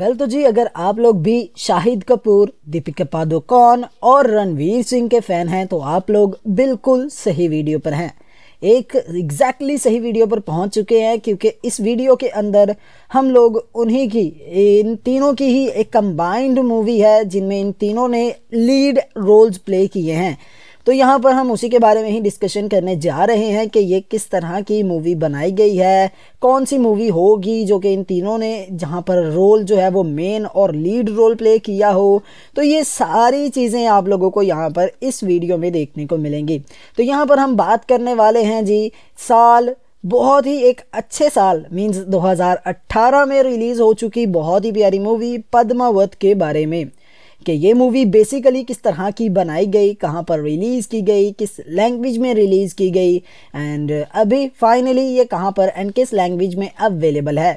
well तो जी अगर आप लोग भी शाहिद कपूर दीपिका पादुकोण और रणवीर सिंह के फैन हैं तो आप लोग बिल्कुल सही वीडियो पर हैं एक एग्जैक्टली exactly सही वीडियो पर पहुंच चुके हैं क्योंकि इस वीडियो के अंदर हम लोग उन्हीं की इन तीनों की ही एक कंबाइंड मूवी है जिनमें इन तीनों ने लीड रोल्स प्ले किए हैं तो यहाँ पर हम उसी के बारे में ही डिस्कशन करने जा रहे हैं कि ये किस तरह की मूवी बनाई गई है कौन सी मूवी होगी जो कि इन तीनों ने जहाँ पर रोल जो है वो मेन और लीड रोल प्ले किया हो तो ये सारी चीज़ें आप लोगों को यहाँ पर इस वीडियो में देखने को मिलेंगी तो यहाँ पर हम बात करने वाले हैं जी साल बहुत ही एक अच्छे साल मीन्स 2018 में रिलीज़ हो चुकी बहुत ही प्यारी मूवी पद्मावत के बारे में कि ये मूवी बेसिकली किस तरह की बनाई गई कहाँ पर रिलीज़ की गई किस लैंग्वेज में रिलीज़ की गई एंड अभी फाइनली ये कहाँ पर एंड किस लैंग्वेज में अवेलेबल है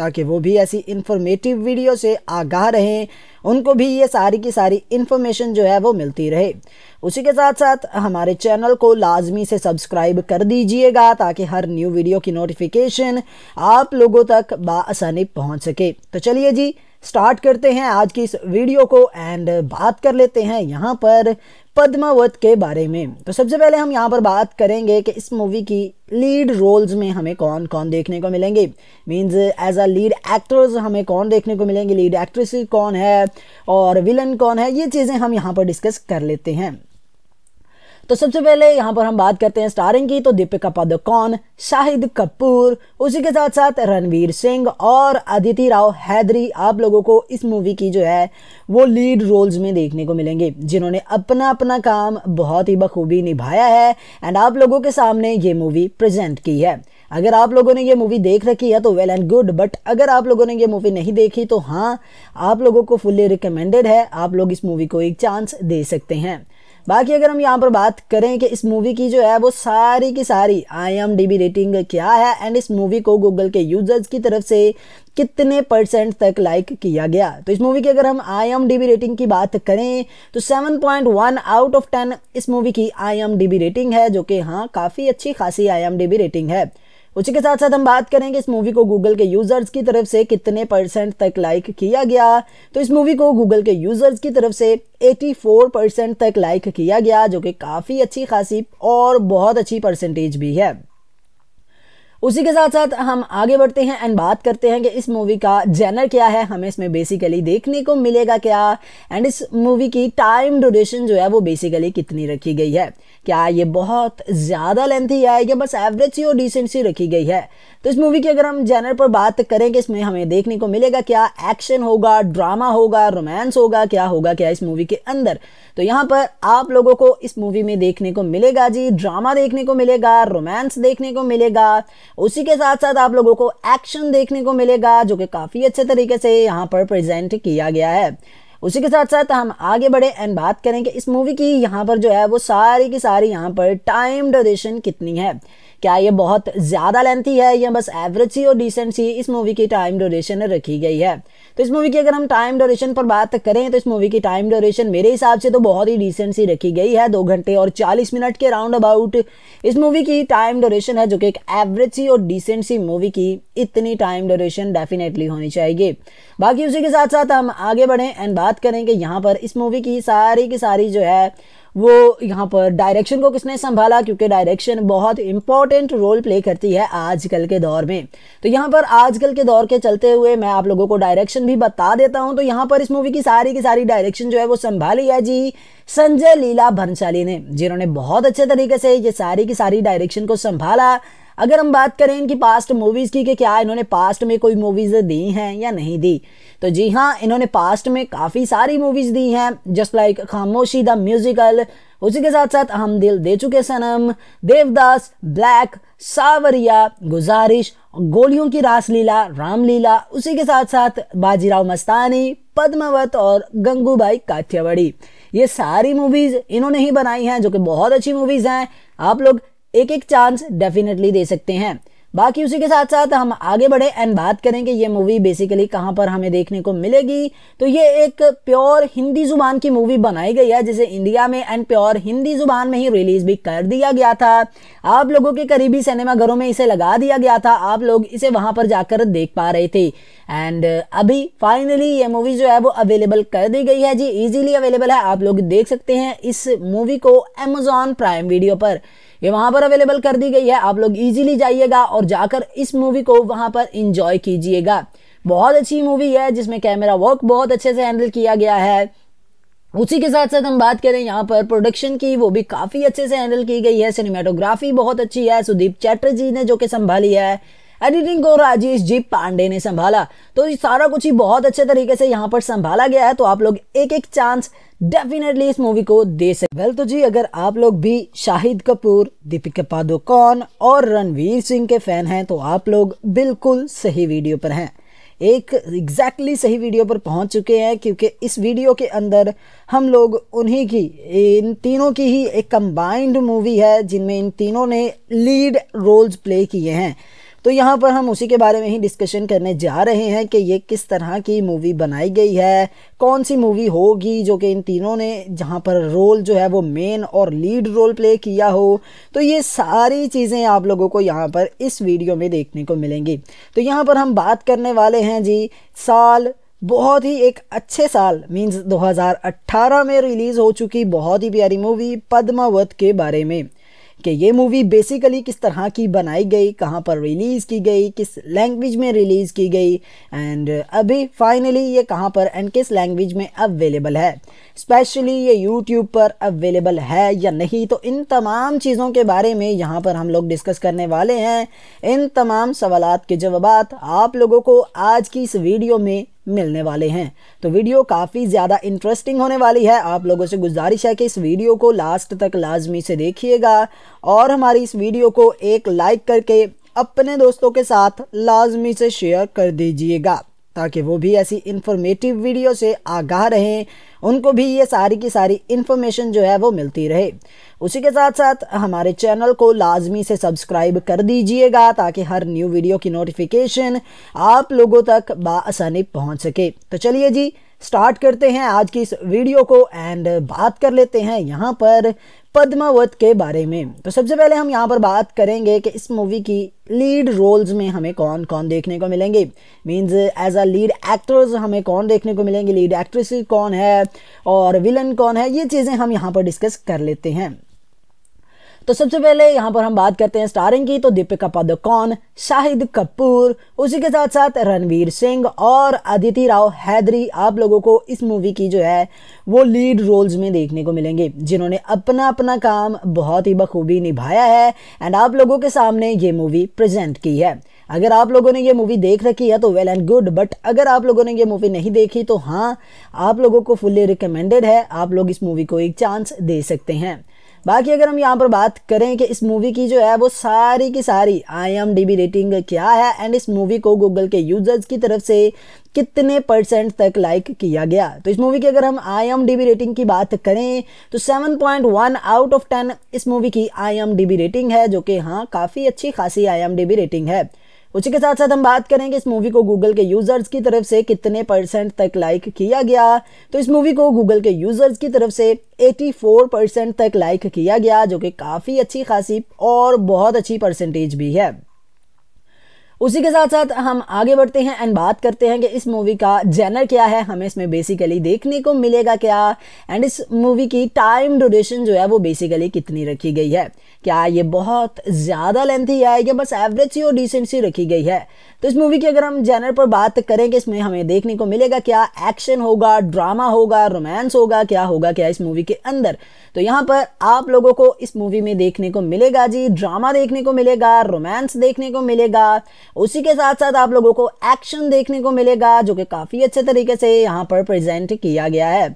ताकि वो भी ऐसी इन्फॉर्मेटिव वीडियो से आगाह रहें उनको भी ये सारी की सारी इन्फॉर्मेशन जो है वो मिलती रहे उसी के साथ साथ हमारे चैनल को लाजमी से सब्सक्राइब कर दीजिएगा ताकि हर न्यू वीडियो की नोटिफिकेशन आप लोगों तक बसानी पहुँच सके तो चलिए जी स्टार्ट करते हैं आज की इस वीडियो को एंड बात कर लेते हैं यहाँ पर पद्मावत के बारे में तो सबसे पहले हम यहाँ पर बात करेंगे कि इस मूवी की लीड रोल्स में हमें कौन कौन देखने को मिलेंगे means as a lead actors हमें कौन देखने को मिलेंगे लीड एक्ट्रेस कौन है और विलन कौन है ये चीज़ें हम यहाँ पर डिस्कस कर लेते हैं तो सबसे पहले यहाँ पर हम बात करते हैं स्टारिंग की तो दीपिका पादुकोण शाहिद कपूर उसी के साथ साथ रणवीर सिंह और अदिति राव हैदरी आप लोगों को इस मूवी की जो है वो लीड रोल्स में देखने को मिलेंगे जिन्होंने अपना अपना काम बहुत ही बखूबी निभाया है एंड आप लोगों के सामने ये मूवी प्रेजेंट की है अगर आप लोगों ने ये मूवी देख रखी है तो वेल एंड गुड बट अगर आप लोगों ने ये मूवी नहीं देखी तो हाँ आप लोगों को फुल्ली रिकमेंडेड है आप लोग इस मूवी को एक चांस दे सकते हैं बाकी अगर हम यहाँ पर बात करें कि इस मूवी की जो है वो सारी की सारी I M D B rating क्या है एंड इस मूवी को गूगल के यूजर्स की तरफ से कितने परसेंट तक लाइक किया गया तो इस मूवी की अगर हम I M D B rating की बात करें तो 7.1 आउट ऑफ 10 इस मूवी की I M D B rating है जो कि हाँ काफ़ी अच्छी खासी I M D B rating है उसी के साथ साथ हम बात करेंगे इस मूवी को गूगल के यूज़र्स की तरफ से कितने परसेंट तक लाइक किया गया तो इस मूवी को गूगल के यूज़र्स की तरफ से 84 परसेंट तक लाइक किया गया जो कि काफ़ी अच्छी खासी और बहुत अच्छी परसेंटेज भी है उसी के साथ साथ हम आगे बढ़ते हैं एंड बात करते हैं कि इस मूवी का जेनर क्या है हमें इसमें बेसिकली देखने को मिलेगा क्या एंड इस मूवी की टाइम ड्यूरेशन जो है वो बेसिकली कितनी रखी गई है क्या ये बहुत ज़्यादा लेंथी है या बस एवरेज सी और डिसेंट सी रखी गई है तो इस मूवी की अगर हम जैनर पर बात करें कि इसमें हमें देखने को मिलेगा क्या एक्शन होगा ड्रामा होगा रोमांस होगा क्या होगा क्या इस मूवी के अंदर तो यहाँ पर आप लोगों को इस मूवी में देखने को मिलेगा जी ड्रामा देखने को मिलेगा रोमांस देखने को मिलेगा उसी के साथ साथ आप लोगों को एक्शन देखने को मिलेगा जो कि काफ़ी अच्छे तरीके से यहाँ पर प्रेजेंट किया गया है उसी के साथ साथ हम आगे बढ़े एंड बात करें कि इस मूवी की यहाँ पर जो है वो सारी की सारी यहाँ पर टाइम ड्यूरेशन कितनी है क्या ये बहुत ज़्यादा लेंथी है या बस एवरेज सी और डिसेंट सी इस मूवी की टाइम ड्यूरेशन रखी गई है तो इस मूवी की अगर हम टाइम ड्यूरेशन पर बात करें तो इस मूवी की टाइम ड्यूरेशन मेरे हिसाब से तो बहुत ही डिसेंट सी रखी गई है दो घंटे और चालीस मिनट के राउंड अबाउट इस मूवी की टाइम ड्यूरेशन है जो कि एक एवरेज सी और डिसेंट सी मूवी की इतनी टाइम ड्यूरेशन डेफिनेटली होनी चाहिए बाकी उसी के साथ साथ हम आगे बढ़ें एंड बात करें कि यहाँ पर इस मूवी की सारी की सारी जो है वो यहाँ पर डायरेक्शन को किसने संभाला क्योंकि डायरेक्शन बहुत इंपॉर्टेंट रोल प्ले करती है आजकल के दौर में तो यहाँ पर आजकल के दौर के चलते हुए मैं आप लोगों को डायरेक्शन भी बता देता हूँ तो यहाँ पर इस मूवी की सारी की सारी डायरेक्शन जो है वो संभाली है जी संजय लीला भंसाली ने जिन्होंने बहुत अच्छे तरीके से ये सारी की सारी डायरेक्शन को संभाला अगर हम बात करें इनकी पास्ट मूवीज़ की कि क्या इन्होंने पास्ट में कोई मूवीज़ दी हैं या नहीं दी तो जी हाँ इन्होंने पास्ट में काफ़ी सारी मूवीज़ दी हैं just like Khamoshi the musical उसी के साथ साथ हम दिल दे चुके सनम देवदास ब्लैक सावरिया गुजारिश गोलियों की रासलीला रामलीला उसी के साथ साथ बाजीराव मस्तानी पद्मावत और गंगूबाई काठियावाड़ी ये सारी मूवीज़ इन्होंने ही बनाई हैं जो कि बहुत अच्छी मूवीज़ हैं आप लोग एक एक चांस डेफिनेटली दे सकते हैं बाकी उसी के साथ साथ हम आगे बढ़े एंड बात करें कि ये मूवी बेसिकली कहां पर हमें देखने को मिलेगी तो ये एक प्योर हिंदी जुबान की मूवी बनाई गई है जिसे इंडिया में एंड प्योर हिंदी जुबान में ही रिलीज भी कर दिया गया था आप लोगों के करीबी सिनेमाघरों में इसे लगा दिया गया था आप लोग इसे वहां पर जाकर देख पा रहे थे एंड अभी फाइनली ये मूवी जो है वो अवेलेबल कर दी गई है जी इजीली अवेलेबल है आप लोग देख सकते हैं इस मूवी को एमेजॉन प्राइम वीडियो पर ये वहां पर अवेलेबल कर दी गई है आप लोग इजीली जाइएगा और जाकर इस मूवी को वहां पर इंजॉय कीजिएगा बहुत अच्छी मूवी है जिसमें कैमरा वर्क बहुत अच्छे से हैंडल किया गया है उसी के साथ साथ हम बात करें यहाँ पर प्रोडक्शन की वो भी काफ़ी अच्छे से हैंडल की गई है सिनेमाटोग्राफी बहुत अच्छी है सुदीप चैटर्जी ने जो कि संभाली है एडिटिंग को राजेश जी पांडे ने संभाला तो सारा कुछ ही बहुत अच्छे तरीके से यहाँ पर संभाला गया है तो आप लोग एक एक चांस डेफिनेटली इस मूवी को दे सकते वेल तो जी अगर आप लोग भी शाहिद कपूर दीपिका पादुकोण और रणवीर सिंह के फैन हैं तो आप लोग बिल्कुल सही वीडियो पर हैं एक एग्जैक्टली exactly सही वीडियो पर पहुंच चुके हैं क्योंकि इस वीडियो के अंदर हम लोग उन्हीं की इन तीनों की ही एक कंबाइंड मूवी है जिनमें इन तीनों ने लीड रोल्स प्ले किए हैं तो यहाँ पर हम उसी के बारे में ही डिस्कशन करने जा रहे हैं कि ये किस तरह की मूवी बनाई गई है कौन सी मूवी होगी जो कि इन तीनों ने जहाँ पर रोल जो है वो मेन और लीड रोल प्ले किया हो तो ये सारी चीज़ें आप लोगों को यहाँ पर इस वीडियो में देखने को मिलेंगी तो यहाँ पर हम बात करने वाले हैं जी साल बहुत ही एक अच्छे साल मीन्स 2018 में रिलीज़ हो चुकी बहुत ही प्यारी मूवी पद्मावत के बारे में कि ये मूवी बेसिकली किस तरह की बनाई गई कहाँ पर रिलीज़ की गई किस लैंग्वेज में रिलीज़ की गई एंड अभी फाइनली ये कहाँ पर एंड किस लैंग्वेज में अवेलेबल है स्पेशली ये यूट्यूब पर अवेलेबल है या नहीं तो इन तमाम चीज़ों के बारे में यहाँ पर हम लोग डिस्कस करने वाले हैं इन तमाम सवाल के जवाब आप लोगों को आज की इस वीडियो में मिलने वाले हैं तो वीडियो काफ़ी ज़्यादा इंटरेस्टिंग होने वाली है आप लोगों से गुजारिश है कि इस वीडियो को लास्ट तक लाजमी से देखिएगा और हमारी इस वीडियो को एक लाइक करके अपने दोस्तों के साथ लाजमी से शेयर कर दीजिएगा ताकि वो भी ऐसी इंफॉर्मेटिव वीडियो से आगाह रहें उनको भी ये सारी की सारी इन्फॉर्मेशन जो है वो मिलती रहे उसी के साथ साथ हमारे चैनल को लाजमी से सब्सक्राइब कर दीजिएगा ताकि हर न्यू वीडियो की नोटिफिकेशन आप लोगों तक बसानी पहुंच सके तो चलिए जी स्टार्ट करते हैं आज की इस वीडियो को एंड बात कर लेते हैं यहाँ पर पद्मावत के बारे में तो सबसे पहले हम यहाँ पर बात करेंगे कि इस मूवी की लीड रोल्स में हमें कौन कौन देखने को मिलेंगे means as a lead actors हमें कौन देखने को मिलेंगे लीड एक्ट्रेस कौन है और विलन कौन है ये चीज़ें हम यहाँ पर डिस्कस कर लेते हैं तो सबसे पहले यहाँ पर हम बात करते हैं स्टारिंग की तो दीपिका पादुकोण शाहिद कपूर उसी के साथ साथ रणवीर सिंह और अदिति राव हैदरी आप लोगों को इस मूवी की जो है वो लीड रोल्स में देखने को मिलेंगे जिन्होंने अपना अपना काम बहुत ही बखूबी निभाया है एंड आप लोगों के सामने ये मूवी प्रेजेंट की है अगर आप लोगों ने ये मूवी देख रखी है तो वेल एंड गुड बट अगर आप लोगों ने ये मूवी नहीं देखी तो हाँ आप लोगों को फुल्ली रिकमेंडेड है आप लोग इस मूवी को एक चांस दे सकते हैं बाकी अगर हम यहाँ पर बात करें कि इस मूवी की जो है वो सारी की सारी I M D B rating क्या है एंड इस मूवी को गूगल के यूजर्स की तरफ से कितने परसेंट तक लाइक किया गया तो इस मूवी की अगर हम I M D B rating की बात करें तो 7.1 आउट ऑफ 10 इस मूवी की I M D B rating है जो कि हाँ काफ़ी अच्छी खासी I M D B rating है उसी के साथ साथ हम बात करेंगे इस मूवी को गूगल के यूज़र्स की तरफ से कितने परसेंट तक लाइक किया गया तो इस मूवी को गूगल के यूज़र्स की तरफ से 84 परसेंट तक लाइक किया गया जो कि काफ़ी अच्छी खासी और बहुत अच्छी परसेंटेज भी है उसी के साथ साथ हम आगे बढ़ते हैं एंड बात करते हैं कि इस मूवी का जेनर क्या है हमें इसमें बेसिकली देखने को मिलेगा क्या एंड इस मूवी की टाइम ड्यूरेशन जो है वो बेसिकली कितनी रखी गई है क्या ये बहुत ज़्यादा लेंथी है या बस एवरेज सी और डिसेंट सी रखी गई है तो इस मूवी की अगर हम जैनर पर बात करें कि इसमें हमें देखने को मिलेगा क्या एक्शन होगा ड्रामा होगा रोमांस होगा क्या होगा क्या इस मूवी के अंदर तो यहाँ पर आप लोगों को इस मूवी में देखने को मिलेगा जी ड्रामा देखने को मिलेगा रोमांस देखने को मिलेगा उसी के साथ साथ आप लोगों को एक्शन देखने को मिलेगा जो कि काफ़ी अच्छे तरीके से यहाँ पर प्रेजेंट किया गया है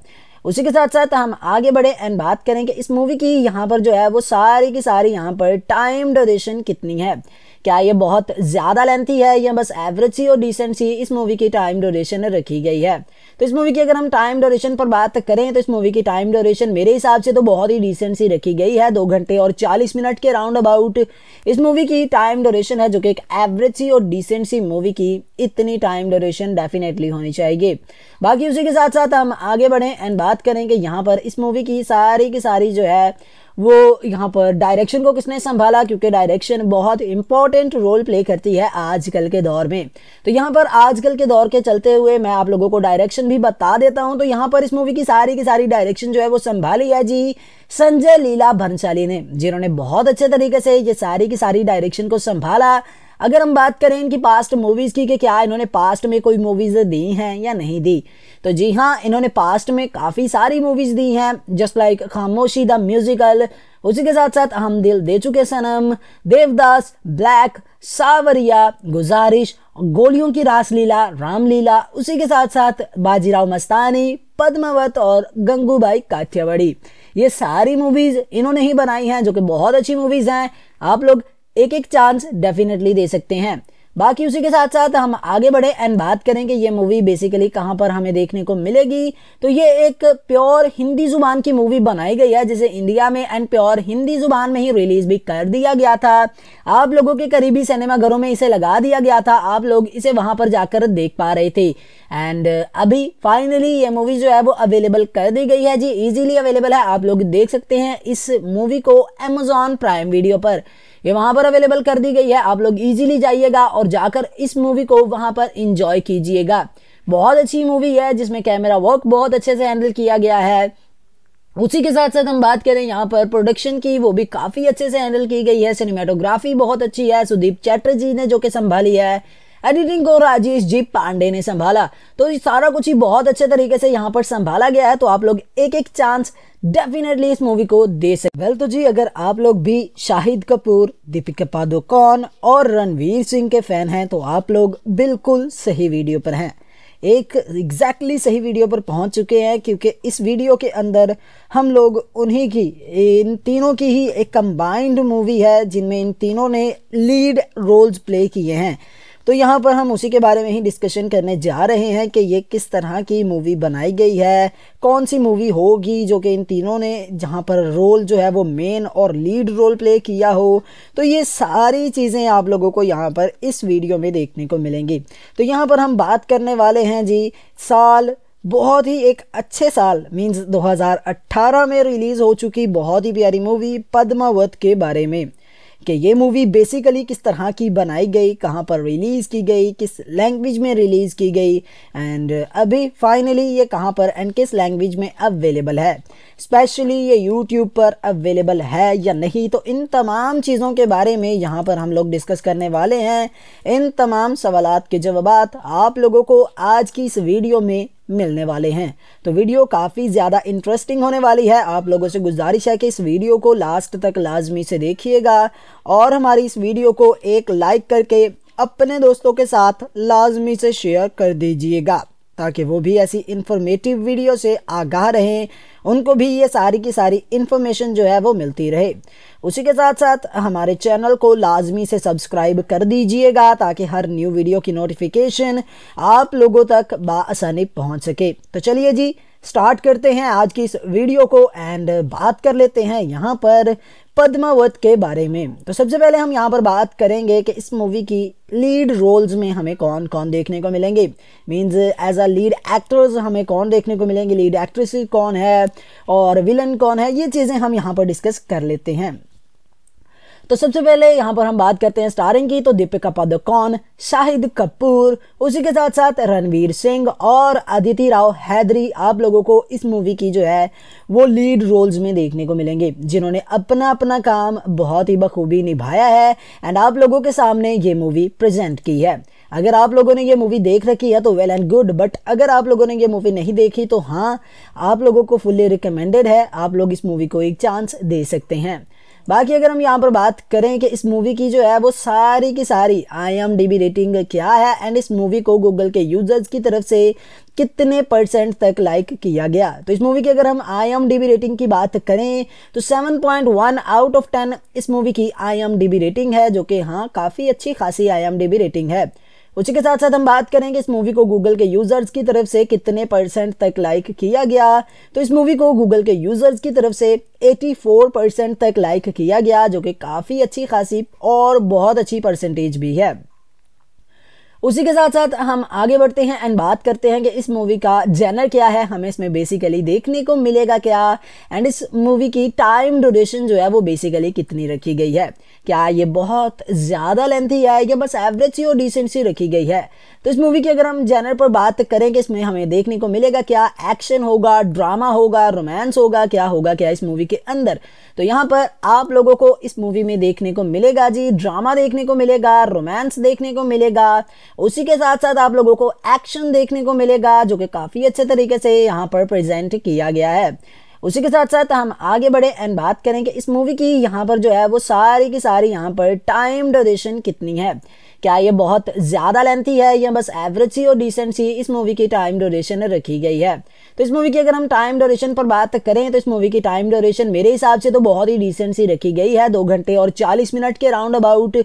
उसी के साथ साथ हम आगे बढ़े एंड बात करें कि इस मूवी की यहाँ पर जो है वो सारी की सारी यहाँ पर टाइम डोरेशन कितनी है क्या ये बहुत ज़्यादा लेंथी है या बस एवरेज सी और डिसेंट सी इस मूवी की टाइम ड्यूरेशन रखी गई है तो इस मूवी की अगर हम टाइम ड्यूरेशन पर बात करें तो इस मूवी की टाइम ड्यूरेशन मेरे हिसाब से तो बहुत ही डिसेंट सी रखी गई है दो घंटे और चालीस मिनट के राउंड अबाउट इस मूवी की टाइम ड्यूरेशन है जो कि एक एवरेज सी और डिसेंट सी मूवी की इतनी टाइम ड्यूरेशन डेफिनेटली होनी चाहिए बाकी उसी के साथ साथ हम आगे बढ़ें एंड बात करें कि यहाँ पर इस मूवी की सारी की सारी जो है वो यहाँ पर डायरेक्शन को किसने संभाला क्योंकि डायरेक्शन बहुत इंपॉर्टेंट रोल प्ले करती है आजकल के दौर में तो यहाँ पर आजकल के दौर के चलते हुए मैं आप लोगों को डायरेक्शन भी बता देता हूँ तो यहाँ पर इस मूवी की सारी की सारी डायरेक्शन जो है वो संभाली है जी संजय लीला भंसाली ने जिन्होंने बहुत अच्छे तरीके से ये सारी की सारी डायरेक्शन को संभाला अगर हम बात करें इनकी पास्ट मूवीज़ की कि क्या इन्होंने पास्ट में कोई मूवीज़ दी हैं या नहीं दी तो जी हाँ इन्होंने पास्ट में काफ़ी सारी मूवीज़ दी हैं just like Khamoshi the musical उसी के साथ साथ हम दिल दे चुके सनम देवदास ब्लैक सावरिया गुजारिश गोलियों की रासलीला रामलीला उसी के साथ साथ बाजीराव मस्तानी पद्मावत और गंगूबाई काठियावाड़ी ये सारी मूवीज़ इन्होंने ही बनाई हैं जो कि बहुत अच्छी मूवीज़ हैं आप लोग एक एक चांस डेफिनेटली दे सकते हैं बाकी उसी के साथ साथ हम आगे बढ़े एंड बात करें कि ये मूवी बेसिकली कहाँ पर हमें देखने को मिलेगी तो ये एक प्योर हिंदी ज़ुबान की मूवी बनाई गई है जिसे इंडिया में एंड प्योर हिंदी ज़ुबान में ही रिलीज़ भी कर दिया गया था आप लोगों के करीबी सिनेमाघरों में इसे लगा दिया गया था आप लोग इसे वहां पर जाकर देख पा रहे थे एंड अभी फाइनली ये मूवी जो है वो अवेलेबल कर दी गई है जी इजीली अवेलेबल है आप लोग देख सकते हैं इस मूवी को एमेजॉन प्राइम वीडियो पर ये वहां पर अवेलेबल कर दी गई है आप लोग इजीली जाइएगा और जाकर इस मूवी को वहां पर इंजॉय कीजिएगा बहुत अच्छी मूवी है जिसमें कैमरा वर्क बहुत अच्छे से हैंडल किया गया है उसी के साथ साथ हम बात करें यहाँ पर प्रोडक्शन की वो भी काफ़ी अच्छे से हैंडल की गई है सिनेमाटोग्राफी बहुत अच्छी है सुदीप चैटर्जी ने जो कि संभाली है एडिटिंग को राजेश जी पांडे ने संभाला तो ये सारा कुछ ही बहुत अच्छे तरीके से यहाँ पर संभाला गया है तो आप लोग एक एक चांस डेफिनेटली इस मूवी को दे सकते वेल well, तो जी अगर आप लोग भी शाहिद कपूर दीपिका पादुकोण और रणवीर सिंह के फैन हैं तो आप लोग बिल्कुल सही वीडियो पर हैं एक एग्जैक्टली exactly सही वीडियो पर पहुंच चुके हैं क्योंकि इस वीडियो के अंदर हम लोग उन्हीं की इन तीनों की ही एक कंबाइंड मूवी है जिनमें इन तीनों ने लीड रोल्स प्ले किए हैं तो यहाँ पर हम उसी के बारे में ही डिस्कशन करने जा रहे हैं कि ये किस तरह की मूवी बनाई गई है कौन सी मूवी होगी जो कि इन तीनों ने जहाँ पर रोल जो है वो मेन और लीड रोल प्ले किया हो तो ये सारी चीज़ें आप लोगों को यहाँ पर इस वीडियो में देखने को मिलेंगी तो यहाँ पर हम बात करने वाले हैं जी साल बहुत ही एक अच्छे साल मीन्स 2018 में रिलीज़ हो चुकी बहुत ही प्यारी मूवी पद्मावत के बारे में कि ये मूवी बेसिकली किस तरह की बनाई गई कहाँ पर रिलीज़ की गई किस लैंग्वेज में रिलीज़ की गई एंड अभी फाइनली ये कहाँ पर एंड किस लैंग्वेज में अवेलेबल है स्पेशली ये यूट्यूब पर अवेलेबल है या नहीं तो इन तमाम चीज़ों के बारे में यहाँ पर हम लोग डिस्कस करने वाले हैं इन तमाम सवाल के जवाब आप लोगों को आज की इस वीडियो में मिलने वाले हैं तो वीडियो काफ़ी ज़्यादा इंटरेस्टिंग होने वाली है आप लोगों से गुजारिश है कि इस वीडियो को लास्ट तक लाजमी से देखिएगा और हमारी इस वीडियो को एक लाइक करके अपने दोस्तों के साथ लाजमी से शेयर कर दीजिएगा ताकि वो भी ऐसी इंफॉर्मेटिव वीडियो से आगाह रहें उनको भी ये सारी की सारी इन्फॉर्मेशन जो है वो मिलती रहे उसी के साथ साथ हमारे चैनल को लाजमी से सब्सक्राइब कर दीजिएगा ताकि हर न्यू वीडियो की नोटिफिकेशन आप लोगों तक बसानी पहुंच सके तो चलिए जी स्टार्ट करते हैं आज की इस वीडियो को एंड बात कर लेते हैं यहाँ पर पद्मावत के बारे में तो सबसे पहले हम यहाँ पर बात करेंगे कि इस मूवी की लीड रोल्स में हमें कौन कौन देखने को मिलेंगे means as a lead actors हमें कौन देखने को मिलेंगे लीड एक्ट्रेस कौन है और विलन कौन है ये चीज़ें हम यहाँ पर डिस्कस कर लेते हैं तो सबसे पहले यहाँ पर हम बात करते हैं स्टारिंग की तो दीपिका पादुकोण शाहिद कपूर उसी के साथ साथ रणवीर सिंह और अदिति राव हैदरी आप लोगों को इस मूवी की जो है वो लीड रोल्स में देखने को मिलेंगे जिन्होंने अपना अपना काम बहुत ही बखूबी निभाया है एंड आप लोगों के सामने ये मूवी प्रेजेंट की है अगर आप लोगों ने ये मूवी देख रखी है तो वेल एंड गुड बट अगर आप लोगों ने ये मूवी नहीं देखी तो हाँ आप लोगों को फुल्ली रिकमेंडेड है आप लोग इस मूवी को एक चांस दे सकते हैं बाकी अगर हम यहाँ पर बात करें कि इस मूवी की जो है वो सारी की सारी I M D B rating क्या है एंड इस मूवी को गूगल के यूजर्स की तरफ से कितने परसेंट तक लाइक किया गया तो इस मूवी की अगर हम I M D B rating की बात करें तो 7.1 आउट ऑफ 10 इस मूवी की I M D B rating है जो कि हाँ काफ़ी अच्छी खासी I M D B rating है उसी के साथ साथ हम बात करेंगे इस मूवी को गूगल के यूज़र्स की तरफ से कितने परसेंट तक लाइक किया गया तो इस मूवी को गूगल के यूज़र्स की तरफ से 84 परसेंट तक लाइक किया गया जो कि काफ़ी अच्छी खासी और बहुत अच्छी परसेंटेज भी है उसी के साथ साथ हम आगे बढ़ते हैं एंड बात करते हैं कि इस मूवी का जेनर क्या है हमें इसमें बेसिकली देखने को मिलेगा क्या एंड इस मूवी की टाइम ड्यूरेशन जो है वो बेसिकली कितनी रखी गई है क्या ये बहुत ज़्यादा लेंथी है या बस एवरेज सी और डिसेंट सी रखी गई है तो इस मूवी की अगर हम जेनर पर बात करें कि इसमें हमें देखने को मिलेगा क्या एक्शन होगा ड्रामा होगा रोमांस होगा क्या होगा क्या इस मूवी के अंदर तो यहाँ पर आप लोगों को इस मूवी में देखने को मिलेगा जी ड्रामा देखने को मिलेगा रोमांस देखने को मिलेगा उसी के साथ साथ आप लोगों को एक्शन देखने को मिलेगा जो कि काफ़ी अच्छे तरीके से यहाँ पर प्रेजेंट किया गया है उसी के साथ साथ हम आगे बढ़े एंड बात करें कि इस मूवी की यहाँ पर जो है वो सारी की सारी यहाँ पर टाइम ड्यूरेशन कितनी है क्या ये बहुत ज़्यादा लेंथी है या बस एवरेज सी और डिसेंट सी इस मूवी की टाइम ड्यूरेशन रखी गई है तो इस मूवी की अगर हम टाइम ड्यूरेशन पर बात करें तो इस मूवी की टाइम ड्यूरेशन मेरे हिसाब से तो बहुत ही डिसेंट सी रखी गई है दो घंटे और चालीस मिनट के राउंड अबाउट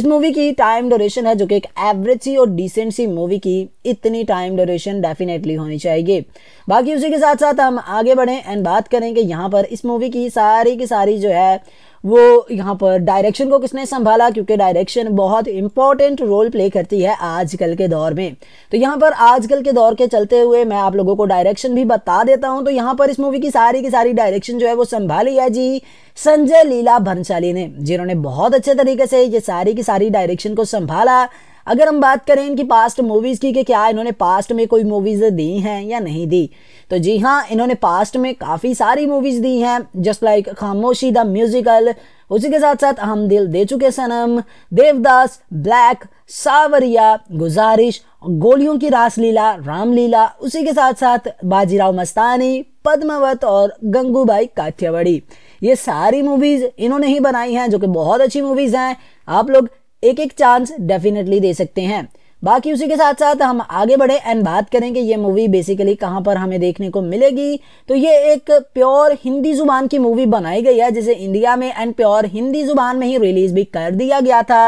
इस मूवी की टाइम ड्यूरेशन है जो कि एक एवरेज सी और डिसेंट सी मूवी की इतनी टाइम ड्यूरेशन डेफिनेटली होनी चाहिए बाकी उसी के साथ साथ हम आगे बढ़ें एंड बात करें कि यहाँ पर इस मूवी की सारी की सारी जो है वो यहाँ पर डायरेक्शन को किसने संभाला क्योंकि डायरेक्शन बहुत इंपॉर्टेंट रोल प्ले करती है आजकल के दौर में तो यहाँ पर आजकल के दौर के चलते हुए मैं आप लोगों को डायरेक्शन भी बता देता हूँ तो यहाँ पर इस मूवी की सारी की सारी डायरेक्शन जो है वो संभाली है जी संजय लीला भंसाली ने जिन्होंने बहुत अच्छे तरीके से ये सारी की सारी डायरेक्शन को संभाला अगर हम बात करें इनकी पास्ट मूवीज़ की कि क्या इन्होंने पास्ट में कोई मूवीज़ दी हैं या नहीं दी तो जी हाँ इन्होंने पास्ट में काफ़ी सारी मूवीज़ दी हैं just like Khamoshi the musical उसी के साथ साथ हम दिल दे चुके सनम देवदास ब्लैक सावरिया गुजारिश गोलियों की रासलीला रामलीला उसी के साथ साथ बाजीराव मस्तानी पद्मावत और गंगूबाई काठियावाड़ी ये सारी मूवीज़ इन्होंने ही बनाई हैं जो कि बहुत अच्छी मूवीज़ हैं आप लोग एक एक चांस डेफिनेटली दे सकते हैं बाकी उसी के साथ साथ हम आगे बढ़े एंड बात करें कि ये मूवी बेसिकली कहाँ पर हमें देखने को मिलेगी तो ये एक प्योर हिंदी जुबान की मूवी बनाई गई है जिसे इंडिया में एंड प्योर हिंदी जुबान में ही रिलीज भी कर दिया गया था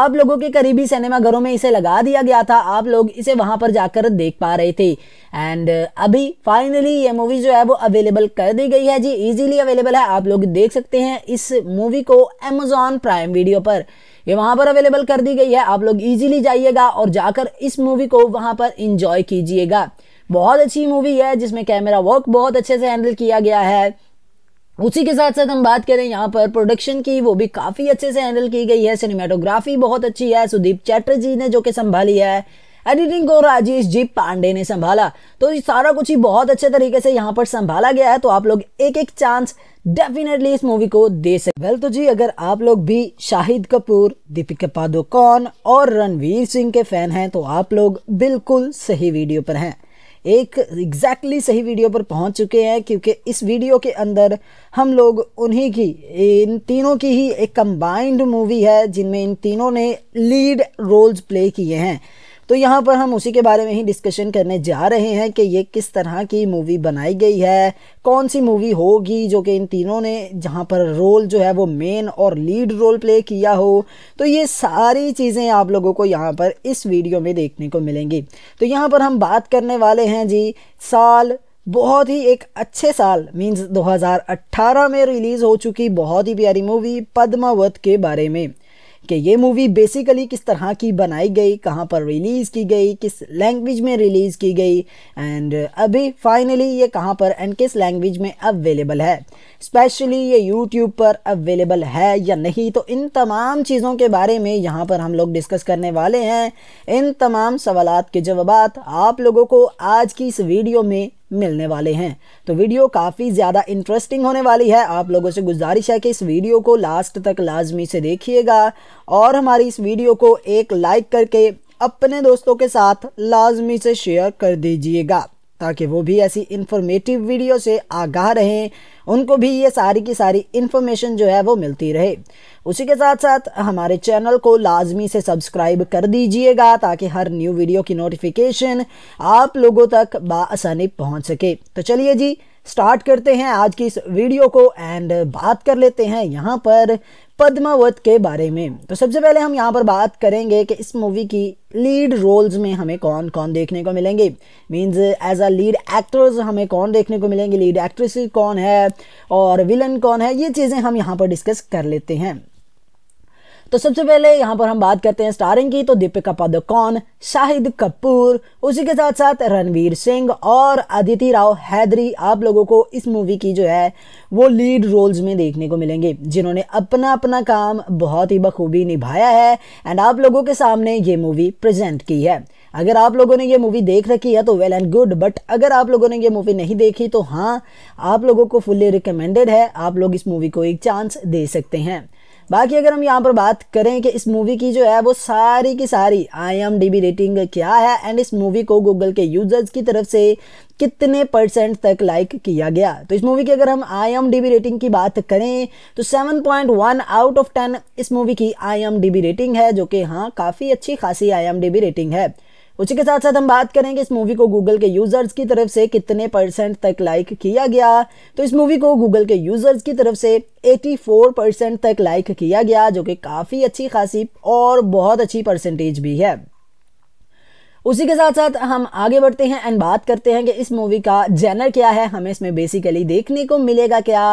आप लोगों के करीबी सिनेमाघरों में इसे लगा दिया गया था आप लोग इसे वहां पर जाकर देख पा रहे थे एंड अभी फाइनली ये मूवी जो है वो अवेलेबल कर दी गई है जी इजीली अवेलेबल है आप लोग देख सकते हैं इस मूवी को एमेजॉन प्राइम वीडियो पर ये वहां पर अवेलेबल कर दी गई है आप लोग इजीली जाइएगा और जाकर इस मूवी को वहां पर इंजॉय कीजिएगा बहुत अच्छी मूवी है जिसमें कैमरा वर्क बहुत अच्छे से हैंडल किया गया है उसी के साथ साथ हम बात करें यहाँ पर प्रोडक्शन की वो भी काफ़ी अच्छे से हैंडल की गई है सिनेमाटोग्राफी बहुत अच्छी है सुदीप चैटर्जी ने जो कि संभाली है एडिटिंग को राजेश जी पांडे ने संभाला तो ये सारा कुछ ही बहुत अच्छे तरीके से यहाँ पर संभाला गया है तो आप लोग एक एक चांस डेफिनेटली इस मूवी को दे सकते वेल तो जी अगर आप लोग भी शाहिद कपूर दीपिका पादुकोण और रणवीर सिंह के फैन हैं तो आप लोग बिल्कुल सही वीडियो पर हैं एक एग्जैक्टली exactly सही वीडियो पर पहुंच चुके हैं क्योंकि इस वीडियो के अंदर हम लोग उन्हीं की इन तीनों की ही एक कंबाइंड मूवी है जिनमें इन तीनों ने लीड रोल्स प्ले किए हैं तो यहाँ पर हम उसी के बारे में ही डिस्कशन करने जा रहे हैं कि ये किस तरह की मूवी बनाई गई है कौन सी मूवी होगी जो कि इन तीनों ने जहाँ पर रोल जो है वो मेन और लीड रोल प्ले किया हो तो ये सारी चीज़ें आप लोगों को यहाँ पर इस वीडियो में देखने को मिलेंगी तो यहाँ पर हम बात करने वाले हैं जी साल बहुत ही एक अच्छे साल मीन्स 2018 में रिलीज़ हो चुकी बहुत ही प्यारी मूवी पद्मावत के बारे में कि ये मूवी बेसिकली किस तरह की बनाई गई कहाँ पर रिलीज़ की गई किस लैंग्वेज में रिलीज़ की गई एंड अभी फाइनली ये कहाँ पर एंड किस लैंग्वेज में अवेलेबल है स्पेशली ये यूट्यूब पर अवेलेबल है या नहीं तो इन तमाम चीज़ों के बारे में यहाँ पर हम लोग डिस्कस करने वाले हैं इन तमाम सवाल के जवाब आप लोगों को आज की इस वीडियो में मिलने वाले हैं तो वीडियो काफ़ी ज़्यादा इंटरेस्टिंग होने वाली है आप लोगों से गुजारिश है कि इस वीडियो को लास्ट तक लाजमी से देखिएगा और हमारी इस वीडियो को एक लाइक करके अपने दोस्तों के साथ लाजमी से शेयर कर दीजिएगा ताकि वो भी ऐसी इंफॉर्मेटिव वीडियो से आगाह रहें उनको भी ये सारी की सारी इन्फॉर्मेशन जो है वो मिलती रहे उसी के साथ साथ हमारे चैनल को लाजमी से सब्सक्राइब कर दीजिएगा ताकि हर न्यू वीडियो की नोटिफिकेशन आप लोगों तक बसानी पहुँच सके तो चलिए जी स्टार्ट करते हैं आज की इस वीडियो को एंड बात कर लेते हैं यहाँ पर पद्मावत के बारे में तो सबसे पहले हम यहाँ पर बात करेंगे कि इस मूवी की लीड रोल्स में हमें कौन कौन देखने को मिलेंगे means as a lead actors हमें कौन देखने को मिलेंगे लीड एक्ट्रेस कौन है और विलन कौन है ये चीज़ें हम यहाँ पर डिस्कस कर लेते हैं तो सबसे पहले यहाँ पर हम बात करते हैं स्टारिंग की तो दीपिका पादुकोण शाहिद कपूर उसी के साथ साथ रणवीर सिंह और अदिति राव हैदरी आप लोगों को इस मूवी की जो है वो लीड रोल्स में देखने को मिलेंगे जिन्होंने अपना अपना काम बहुत ही बखूबी निभाया है एंड आप लोगों के सामने ये मूवी प्रेजेंट की है अगर आप लोगों ने ये मूवी देख रखी है तो वेल एंड गुड बट अगर आप लोगों ने ये मूवी नहीं देखी तो हाँ आप लोगों को फुल्ली रिकमेंडेड है आप लोग इस मूवी को एक चांस दे सकते हैं बाकी अगर हम यहाँ पर बात करें कि इस मूवी की जो है वो सारी की सारी आई एम रेटिंग क्या है एंड इस मूवी को गूगल के यूजर्स की तरफ से कितने परसेंट तक लाइक किया गया तो इस मूवी की अगर हम आई एम रेटिंग की बात करें तो 7.1 आउट ऑफ 10 इस मूवी की आई एम रेटिंग है जो कि हाँ काफ़ी अच्छी खासी आई एम रेटिंग है उसी के साथ साथ हम बात करेंगे इस मूवी को गूगल के यूजर्स की तरफ से कितने परसेंट तक लाइक किया गया तो इस मूवी को गूगल के यूजर्स की तरफ से 84 परसेंट तक लाइक किया गया जो कि काफ़ी अच्छी खासी और बहुत अच्छी परसेंटेज भी है उसी के साथ साथ हम आगे बढ़ते हैं एंड बात करते हैं कि इस मूवी का जेनर क्या है हमें इसमें बेसिकली देखने को मिलेगा क्या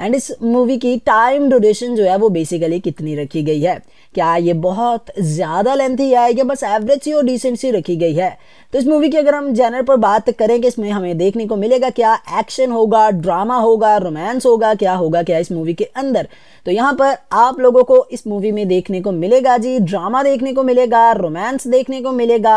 एंड इस मूवी की टाइम ड्यूरेशन जो है वो बेसिकली कितनी रखी गई है क्या ये बहुत ज़्यादा लेंथी है या बस एवरेज सी और डिसेंट सी रखी गई है तो इस मूवी की अगर हम जैनर पर बात करें कि इसमें हमें देखने को मिलेगा क्या एक्शन होगा ड्रामा होगा रोमांस होगा क्या होगा क्या इस मूवी के अंदर तो यहाँ पर आप लोगों को इस मूवी में देखने को मिलेगा जी ड्रामा देखने को मिलेगा रोमांस देखने को मिलेगा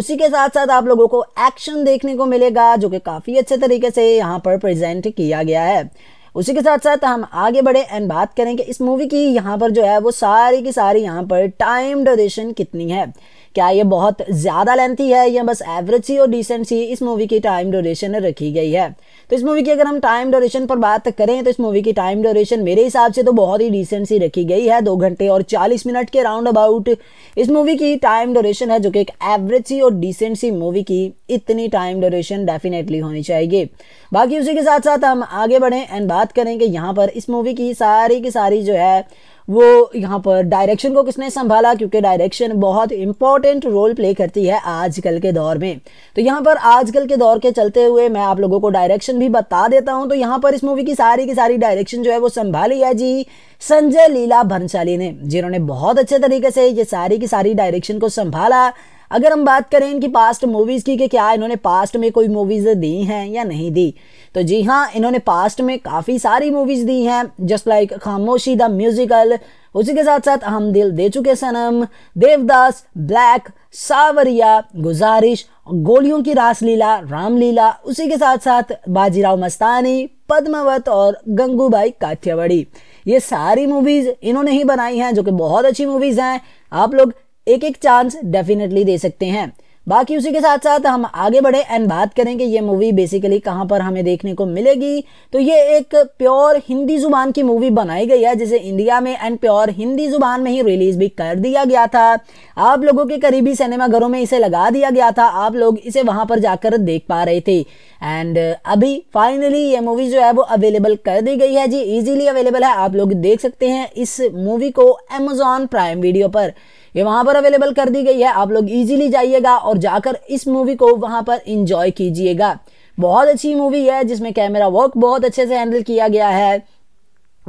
उसी के साथ साथ आप लोगों को एक्शन देखने को मिलेगा जो कि काफ़ी अच्छे तरीके से यहाँ पर प्रेजेंट किया गया है उसी के साथ साथ हम आगे बढ़े एंड बात करें कि इस मूवी की यहाँ पर जो है वो सारी की सारी यहाँ पर टाइम ड्यूरेशन कितनी है क्या ये बहुत ज़्यादा लेंथी है या बस एवरेज सी और डिसेंट सी इस मूवी की टाइम ड्यूरेशन रखी गई है तो इस मूवी की अगर हम टाइम ड्यूरेशन पर बात करें तो इस मूवी की टाइम ड्यूरेशन मेरे हिसाब से तो बहुत ही डिसेंट सी रखी गई है दो घंटे और चालीस मिनट के राउंड अबाउट इस मूवी की टाइम ड्यूरेशन है जो कि एक एवरेज सी और डिसेंट सी मूवी की इतनी टाइम ड्यूरेशन डेफिनेटली होनी चाहिए बाकी उसी के साथ साथ हम आगे बढ़ें एंड बात करें कि यहाँ पर इस मूवी की सारी की सारी जो है वो यहाँ पर डायरेक्शन को किसने संभाला क्योंकि डायरेक्शन बहुत इंपॉर्टेंट रोल प्ले करती है आजकल के दौर में तो यहाँ पर आजकल के दौर के चलते हुए मैं आप लोगों को डायरेक्शन भी बता देता हूँ तो यहाँ पर इस मूवी की सारी की सारी डायरेक्शन जो है वो संभाली है जी संजय लीला भंसाली ने जिन्होंने बहुत अच्छे तरीके से ये सारी की सारी डायरेक्शन को संभाला अगर हम बात करें इनकी पास्ट मूवीज़ की कि क्या इन्होंने पास्ट में कोई मूवीज़ दी हैं या नहीं दी तो जी हाँ इन्होंने पास्ट में काफ़ी सारी मूवीज़ दी हैं just like Khamoshi the musical उसी के साथ साथ हम दिल दे चुके सनम देवदास ब्लैक सावरिया गुजारिश गोलियों की रासलीला रामलीला उसी के साथ साथ बाजीराव मस्तानी पद्मावत और गंगूबाई काठियावाड़ी ये सारी मूवीज़ इन्होंने ही बनाई हैं जो कि बहुत अच्छी मूवीज़ हैं आप लोग एक एक चांस डेफिनेटली दे सकते हैं बाकी उसी के साथ साथ हम आगे बढ़े एंड बात करें कि ये मूवी बेसिकली कहाँ पर हमें देखने को मिलेगी तो ये एक प्योर हिंदी जुबान की मूवी बनाई गई है जिसे इंडिया में एंड प्योर हिंदी जुबान में ही रिलीज भी कर दिया गया था आप लोगों के करीबी सिनेमाघरों में इसे लगा दिया गया था आप लोग इसे वहां पर जाकर देख पा रहे थे एंड अभी फाइनली ये मूवी जो है वो अवेलेबल कर दी गई है जी इजीली अवेलेबल है आप लोग देख सकते हैं इस मूवी को एमेजॉन प्राइम वीडियो पर ये वहां पर अवेलेबल कर दी गई है आप लोग इजीली जाइएगा और जाकर इस मूवी को वहां पर इंजॉय कीजिएगा बहुत अच्छी मूवी है जिसमें कैमरा वर्क बहुत अच्छे से हैंडल किया गया है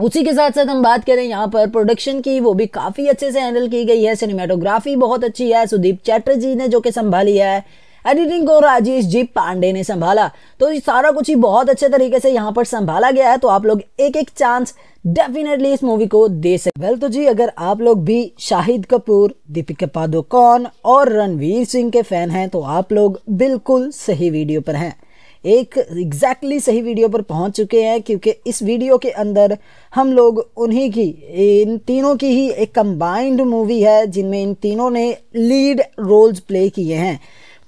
उसी के साथ साथ हम बात करें यहाँ पर प्रोडक्शन की वो भी काफ़ी अच्छे से हैंडल की गई है सिनेमाटोग्राफी बहुत अच्छी है सुदीप चैटर्जी ने जो कि संभाली है एडिटिंग को राजेश जी पांडे ने संभाला तो ये सारा कुछ ही बहुत अच्छे तरीके से यहाँ पर संभाला गया है तो आप लोग एक एक चांस डेफिनेटली इस मूवी को दे सकते वेल तो जी अगर आप लोग भी शाहिद कपूर दीपिका पादुकोण और रणवीर सिंह के फैन हैं तो आप लोग बिल्कुल सही वीडियो पर हैं एक एग्जैक्टली exactly सही वीडियो पर पहुंच चुके हैं क्योंकि इस वीडियो के अंदर हम लोग उन्हीं की इन तीनों की ही एक कंबाइंड मूवी है जिनमें इन तीनों ने लीड रोल्स प्ले किए हैं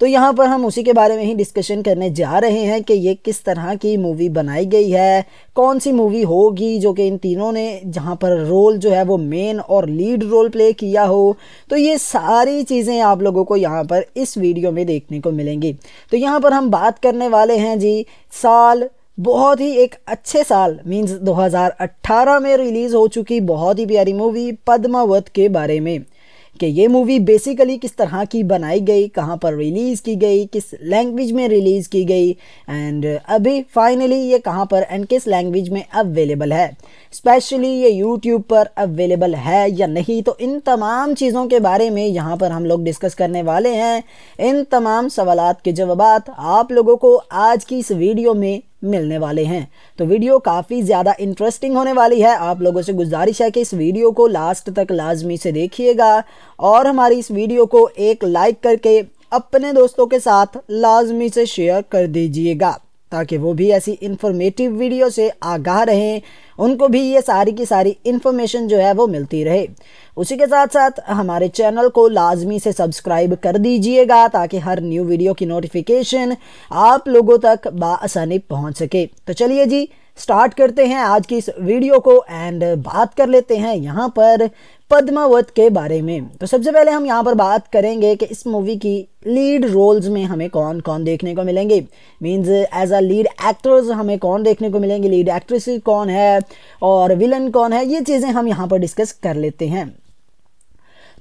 तो यहाँ पर हम उसी के बारे में ही डिस्कशन करने जा रहे हैं कि ये किस तरह की मूवी बनाई गई है कौन सी मूवी होगी जो कि इन तीनों ने जहाँ पर रोल जो है वो मेन और लीड रोल प्ले किया हो तो ये सारी चीज़ें आप लोगों को यहाँ पर इस वीडियो में देखने को मिलेंगी तो यहाँ पर हम बात करने वाले हैं जी साल बहुत ही एक अच्छे साल मींस 2018 में रिलीज़ हो चुकी बहुत ही प्यारी मूवी पद्मावत के बारे में कि ये मूवी बेसिकली किस तरह की बनाई गई कहाँ पर रिलीज़ की गई किस लैंग्वेज में रिलीज़ की गई एंड अभी फाइनली ये कहाँ पर एंड किस लैंग्वेज में अवेलेबल है स्पेशली ये यूट्यूब पर अवेलेबल है या नहीं तो इन तमाम चीज़ों के बारे में यहाँ पर हम लोग डिस्कस करने वाले हैं इन तमाम सवाल के जवाब आप लोगों को आज की इस वीडियो में मिलने वाले हैं तो वीडियो काफ़ी ज़्यादा इंटरेस्टिंग होने वाली है आप लोगों से गुजारिश है कि इस वीडियो को लास्ट तक लाजमी से देखिएगा और हमारी इस वीडियो को एक लाइक करके अपने दोस्तों के साथ लाजमी से शेयर कर दीजिएगा ताकि वो भी ऐसी इंफॉर्मेटिव वीडियो से आगाह रहें उनको भी ये सारी की सारी इन्फॉर्मेशन जो है वो मिलती रहे उसी के साथ साथ हमारे चैनल को लाजमी से सब्सक्राइब कर दीजिएगा ताकि हर न्यू वीडियो की नोटिफिकेशन आप लोगों तक बसानी पहुँच सके तो चलिए जी स्टार्ट करते हैं आज की इस वीडियो को एंड बात कर लेते हैं यहाँ पर पद्मावत के बारे में तो सबसे पहले हम यहाँ पर बात करेंगे कि इस मूवी की लीड रोल्स में हमें कौन कौन देखने को मिलेंगे means as a lead actors हमें कौन देखने को मिलेंगे लीड एक्ट्रेस कौन है और विलन कौन है ये चीज़ें हम यहाँ पर डिस्कस कर लेते हैं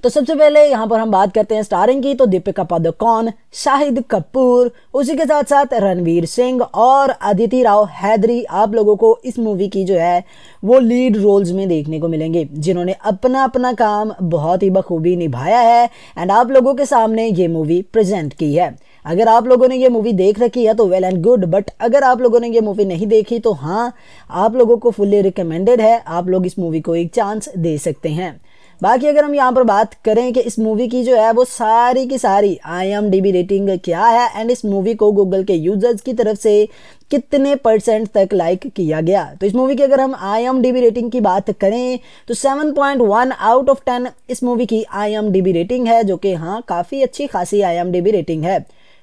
तो सबसे पहले यहाँ पर हम बात करते हैं स्टारिंग की तो दीपिका पादुकोण शाहिद कपूर उसी के साथ साथ रणवीर सिंह और अदिति राव हैदरी आप लोगों को इस मूवी की जो है वो लीड रोल्स में देखने को मिलेंगे जिन्होंने अपना अपना काम बहुत ही बखूबी निभाया है एंड आप लोगों के सामने ये मूवी प्रेजेंट की है अगर आप लोगों ने ये मूवी देख रखी है तो वेल एंड गुड बट अगर आप लोगों ने ये मूवी नहीं देखी तो हाँ आप लोगों को फुल्ली रिकमेंडेड है आप लोग इस मूवी को एक चांस दे सकते हैं बाकी अगर हम यहाँ पर बात करें कि इस मूवी की जो है वो सारी की सारी आई रेटिंग क्या है एंड इस मूवी को गूगल के यूजर्स की तरफ से कितने परसेंट तक लाइक किया गया तो इस मूवी की अगर हम I M D B rating की बात करें तो 7.1 आउट ऑफ 10 इस मूवी की I M D B rating है जो कि हाँ काफ़ी अच्छी खासी I M D B rating है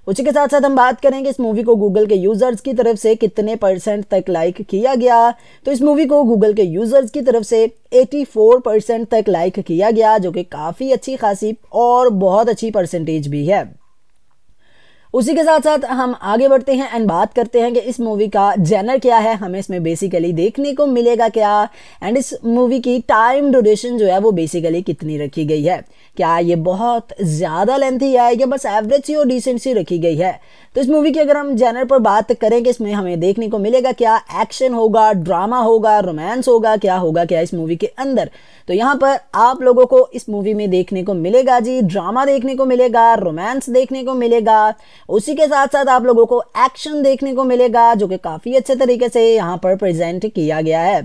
उसी के साथ साथ हम बात करेंगे इस मूवी को गूगल के यूजर्स की तरफ से कितने परसेंट तक लाइक किया गया तो इस मूवी को गूगल के यूजर्स की तरफ से 84 परसेंट तक लाइक किया गया जो कि काफ़ी अच्छी खासी और बहुत अच्छी परसेंटेज भी है उसी के साथ साथ हम आगे बढ़ते हैं एंड बात करते हैं कि इस मूवी का जेनर क्या है हमें इसमें बेसिकली देखने को मिलेगा क्या एंड इस मूवी की टाइम ड्यूरेशन जो है वो बेसिकली कितनी रखी गई है क्या ये बहुत ज़्यादा लेंथी है या बस एवरेज सी और डिसेंट सी रखी गई है तो इस मूवी की अगर हम जैनर पर बात करें कि इसमें हमें देखने को मिलेगा क्या एक्शन होगा ड्रामा होगा रोमांस होगा क्या होगा क्या इस मूवी के अंदर तो यहाँ पर आप लोगों को इस मूवी में देखने को मिलेगा जी ड्रामा देखने को मिलेगा रोमांस देखने को मिलेगा उसी के साथ साथ आप लोगों को एक्शन देखने को मिलेगा जो कि काफ़ी अच्छे तरीके से यहाँ पर प्रेजेंट किया गया है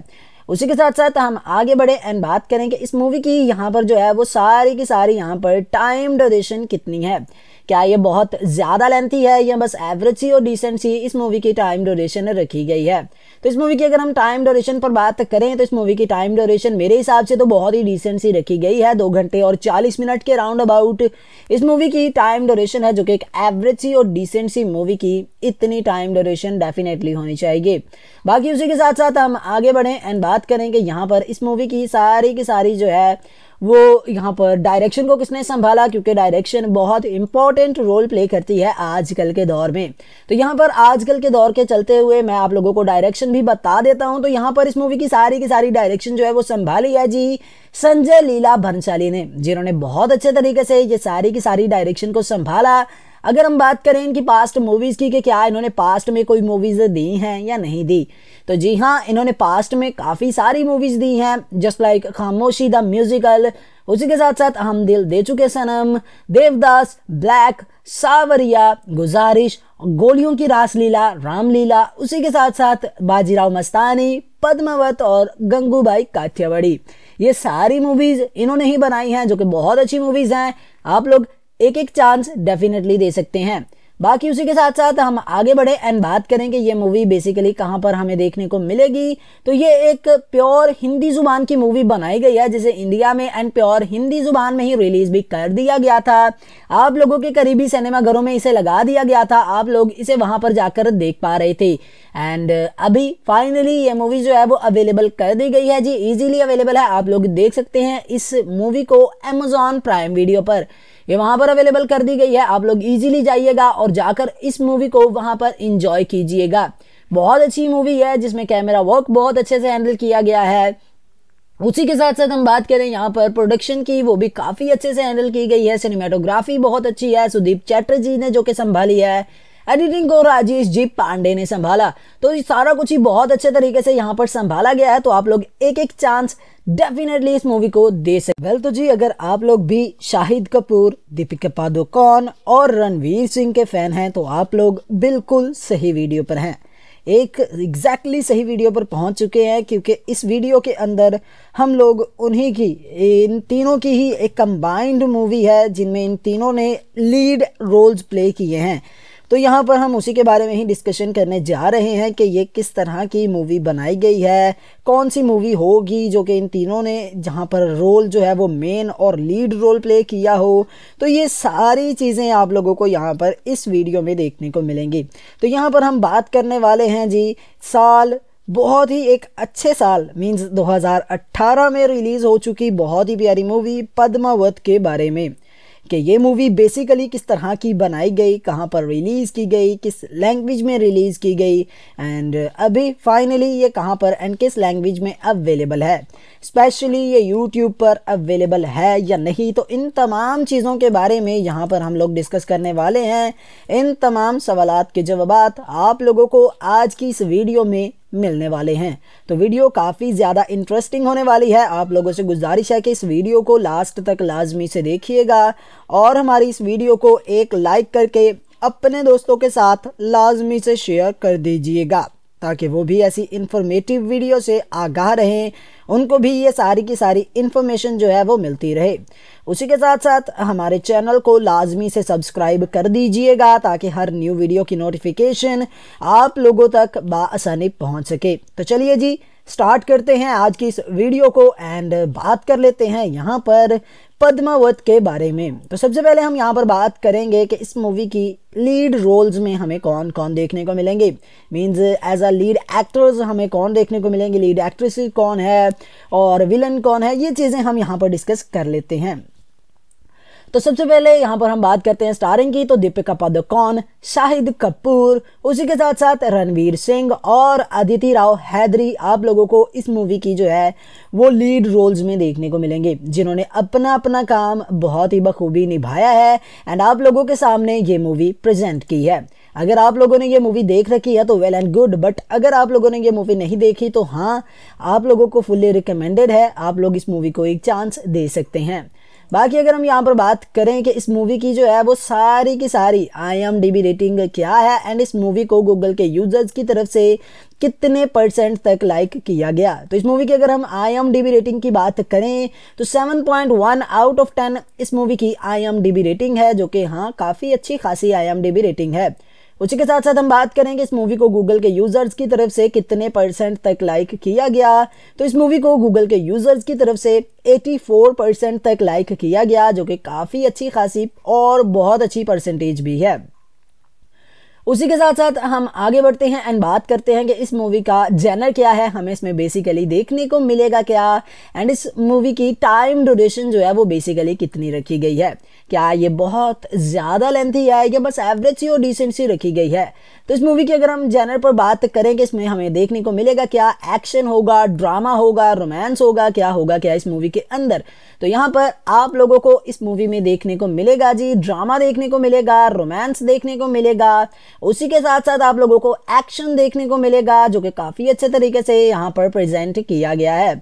उसी के साथ साथ हम आगे बढ़े एंड बात करें कि इस मूवी की यहाँ पर जो है वो सारी की सारी यहाँ पर टाइम ड्यूरेशन कितनी है क्या ये बहुत ज़्यादा लेंथी है या बस एवरेज सी और डिसेंट सी इस मूवी की टाइम ड्यूरेशन रखी गई है तो इस मूवी की अगर हम टाइम ड्यूरेशन पर बात करें तो इस मूवी की टाइम ड्यूरेशन मेरे हिसाब से तो बहुत ही डिसेंट सी रखी गई है दो घंटे और चालीस मिनट के राउंड अबाउट इस मूवी की टाइम ड्यूरेशन है जो कि एक एवरेज सी और डिसेंट सी मूवी की इतनी टाइम ड्यूरेशन डेफिनेटली होनी चाहिए बाकी उसी के साथ साथ हम आगे बढ़ें एंड बात करें कि यहाँ पर इस मूवी की सारी की सारी जो है वो यहाँ पर डायरेक्शन को किसने संभाला क्योंकि डायरेक्शन बहुत इंपॉर्टेंट रोल प्ले करती है आजकल के दौर में तो यहाँ पर आजकल के दौर के चलते हुए मैं आप लोगों को डायरेक्शन भी बता देता हूँ तो यहाँ पर इस मूवी की सारी की सारी डायरेक्शन जो है वो संभाली है जी संजय लीला भंसाली ने जिन्होंने बहुत अच्छे तरीके से ये सारी की सारी डायरेक्शन को संभाला अगर हम बात करें इनकी पास्ट मूवीज़ की कि क्या इन्होंने पास्ट में कोई मूवीज़ दी हैं या नहीं दी तो जी हाँ इन्होंने पास्ट में काफ़ी सारी मूवीज़ दी हैं just like Khamoshi the musical उसी के साथ साथ हम दिल दे चुके सनम देवदास ब्लैक सावरिया गुजारिश गोलियों की रासलीला रामलीला उसी के साथ साथ बाजीराव मस्तानी पद्मावत और गंगूबाई काठियावाड़ी ये सारी मूवीज़ इन्होंने ही बनाई हैं जो कि बहुत अच्छी मूवीज़ हैं आप लोग एक एक चांस डेफिनेटली दे सकते हैं बाकी उसी के साथ साथ हम आगे बढ़े एंड बात करें कि ये मूवी बेसिकली कहां पर हमें देखने को मिलेगी तो ये एक प्योर हिंदी जुबान की मूवी बनाई गई है जिसे इंडिया में एंड प्योर हिंदी जुबान में ही रिलीज भी कर दिया गया था आप लोगों के करीबी सिनेमाघरों में इसे लगा दिया गया था आप लोग इसे वहां पर जाकर देख पा रहे थे एंड अभी फाइनली ये मूवी जो है वो अवेलेबल कर दी गई है जी इजीली अवेलेबल है आप लोग देख सकते हैं इस मूवी को एमेजॉन प्राइम वीडियो पर ये वहां पर अवेलेबल कर दी गई है आप लोग इजीली जाइएगा और जाकर इस मूवी को वहां पर इंजॉय कीजिएगा बहुत अच्छी मूवी है जिसमें कैमरा वर्क बहुत अच्छे से हैंडल किया गया है उसी के साथ साथ हम बात करें यहाँ पर प्रोडक्शन की वो भी काफ़ी अच्छे से हैंडल की गई है सिनेमाटोग्राफी बहुत अच्छी है सुदीप चैटर्जी ने जो कि संभाली है एडिटिंग को राजेश जी पांडे ने संभाला तो सारा कुछ ही बहुत अच्छे तरीके से यहाँ पर संभाला गया है तो आप लोग एक एक चांस डेफिनेटली इस मूवी को दे सकते वेल तो जी अगर आप लोग भी शाहिद कपूर दीपिका पादुकोण और रणवीर सिंह के फैन हैं तो आप लोग बिल्कुल सही वीडियो पर हैं एक एग्जैक्टली exactly सही वीडियो पर पहुंच चुके हैं क्योंकि इस वीडियो के अंदर हम लोग उन्हीं की इन तीनों की ही एक कंबाइंड मूवी है जिनमें इन तीनों ने लीड रोल्स प्ले किए हैं तो यहाँ पर हम उसी के बारे में ही डिस्कशन करने जा रहे हैं कि ये किस तरह की मूवी बनाई गई है कौन सी मूवी होगी जो कि इन तीनों ने जहाँ पर रोल जो है वो मेन और लीड रोल प्ले किया हो तो ये सारी चीज़ें आप लोगों को यहाँ पर इस वीडियो में देखने को मिलेंगी तो यहाँ पर हम बात करने वाले हैं जी साल बहुत ही एक अच्छे साल मींस 2018 में रिलीज़ हो चुकी बहुत ही प्यारी मूवी पद्मावत के बारे में कि ये मूवी बेसिकली किस तरह की बनाई गई कहाँ पर रिलीज़ की गई किस लैंग्वेज में रिलीज़ की गई एंड अभी फाइनली ये कहाँ पर एंड किस लैंग्वेज में अवेलेबल है स्पेशली ये यूट्यूब पर अवेलेबल है या नहीं तो इन तमाम चीज़ों के बारे में यहाँ पर हम लोग डिस्कस करने वाले हैं इन तमाम सवालत के जवाब आप लोगों को आज की इस वीडियो में मिलने वाले हैं तो वीडियो काफ़ी ज़्यादा इंटरेस्टिंग होने वाली है आप लोगों से गुजारिश है कि इस वीडियो को लास्ट तक लाजमी से देखिएगा और हमारी इस वीडियो को एक लाइक करके अपने दोस्तों के साथ लाजमी से शेयर कर दीजिएगा ताकि वो भी ऐसी इंफॉर्मेटिव वीडियो से आगाह रहें उनको भी ये सारी की सारी इन्फॉर्मेशन जो है वो मिलती रहे उसी के साथ साथ हमारे चैनल को लाजमी से सब्सक्राइब कर दीजिएगा ताकि हर न्यू वीडियो की नोटिफिकेशन आप लोगों तक बसानी पहुँच सके तो चलिए जी स्टार्ट करते हैं आज की इस वीडियो को एंड बात कर लेते हैं यहाँ पर पद्मावत के बारे में तो सबसे पहले हम यहाँ पर बात करेंगे कि इस मूवी की लीड रोल्स में हमें कौन कौन देखने को मिलेंगे means as a lead actors हमें कौन देखने को मिलेंगे लीड एक्ट्रेस कौन है और विलन कौन है ये चीज़ें हम यहाँ पर डिस्कस कर लेते हैं तो सबसे पहले यहाँ पर हम बात करते हैं स्टारिंग की तो दीपिका पादुकोण शाहिद कपूर उसी के साथ साथ रणवीर सिंह और अदिति राव हैदरी आप लोगों को इस मूवी की जो है वो लीड रोल्स में देखने को मिलेंगे जिन्होंने अपना अपना काम बहुत ही बखूबी निभाया है एंड आप लोगों के सामने ये मूवी प्रेजेंट की है अगर आप लोगों ने ये मूवी देख रखी है तो वेल एंड गुड बट अगर आप लोगों ने ये मूवी नहीं देखी तो हाँ आप लोगों को फुल्ली रिकमेंडेड है आप लोग इस मूवी को एक चांस दे सकते हैं बाकी अगर हम यहाँ पर बात करें कि इस मूवी की जो है वो सारी की सारी I M D B rating क्या है एंड इस मूवी को गूगल के यूजर्स की तरफ से कितने परसेंट तक लाइक किया गया तो इस मूवी की अगर हम I M D B rating की बात करें तो 7.1 आउट ऑफ 10 इस मूवी की I M D B rating है जो कि हाँ काफ़ी अच्छी खासी I M D B rating है उसी के साथ साथ हम बात करेंगे इस मूवी को गूगल के यूजर्स की तरफ से कितने परसेंट तक लाइक किया गया तो इस मूवी को गूगल के यूजर्स की तरफ से 84 परसेंट तक लाइक किया गया जो कि काफ़ी अच्छी खासी और बहुत अच्छी परसेंटेज भी है उसी के साथ साथ हम आगे बढ़ते हैं एंड बात करते हैं कि इस मूवी का जेनर क्या है हमें इसमें बेसिकली देखने को मिलेगा क्या एंड इस मूवी की टाइम ड्यूरेशन जो है वो बेसिकली कितनी रखी गई है क्या ये बहुत ज़्यादा लेंथी है या बस एवरेज सी और डिसेंट सी रखी गई है तो इस मूवी की अगर हम जैनर पर बात करें कि इसमें हमें देखने को मिलेगा क्या एक्शन होगा ड्रामा होगा रोमांस होगा क्या होगा क्या इस मूवी के अंदर तो यहाँ पर आप लोगों को इस मूवी में देखने को मिलेगा जी ड्रामा देखने को मिलेगा रोमांस देखने को मिलेगा उसी के साथ साथ आप लोगों को एक्शन देखने को मिलेगा जो कि काफ़ी अच्छे तरीके से यहाँ पर प्रेजेंट किया गया है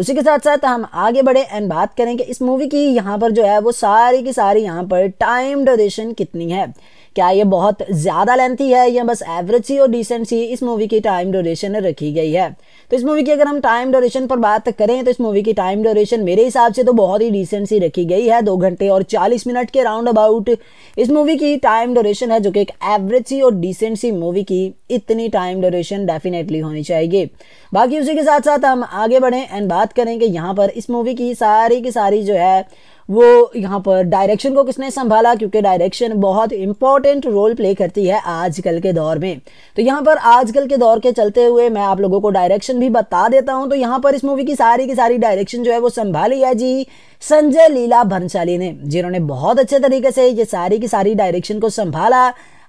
उसी के साथ साथ हम आगे बढ़े एंड बात करें कि इस मूवी की यहाँ पर जो है वो सारी की सारी यहाँ पर टाइम ड्यूरेशन कितनी है क्या ये बहुत ज़्यादा लेंथी है या बस एवरेज सी और डिसेंट सी इस मूवी की टाइम ड्यूरेशन रखी गई है तो इस मूवी की अगर हम टाइम ड्यूरेशन पर बात करें तो इस मूवी की टाइम ड्यूरेशन मेरे हिसाब से तो बहुत ही डिसेंट सी रखी गई है दो घंटे और चालीस मिनट के राउंड अबाउट इस मूवी की टाइम ड्यूरेशन है जो कि एक एवरेज सी और डिसेंट सी मूवी की इतनी टाइम ड्यूरेशन डेफिनेटली होनी चाहिए बाकी उसी के साथ साथ हम आगे बढ़ें एंड बात करें कि यहाँ पर इस मूवी की सारी की सारी जो है वो यहाँ पर डायरेक्शन को किसने संभाला क्योंकि डायरेक्शन बहुत इंपॉर्टेंट रोल प्ले करती है आजकल के दौर में तो यहाँ पर आजकल के दौर के चलते हुए मैं आप लोगों को डायरेक्शन भी बता देता हूँ तो यहाँ पर इस मूवी की सारी की सारी डायरेक्शन जो है वो संभाली है जी संजय लीला भंसाली ने जिन्होंने बहुत अच्छे तरीके से ये सारी की सारी डायरेक्शन को संभाला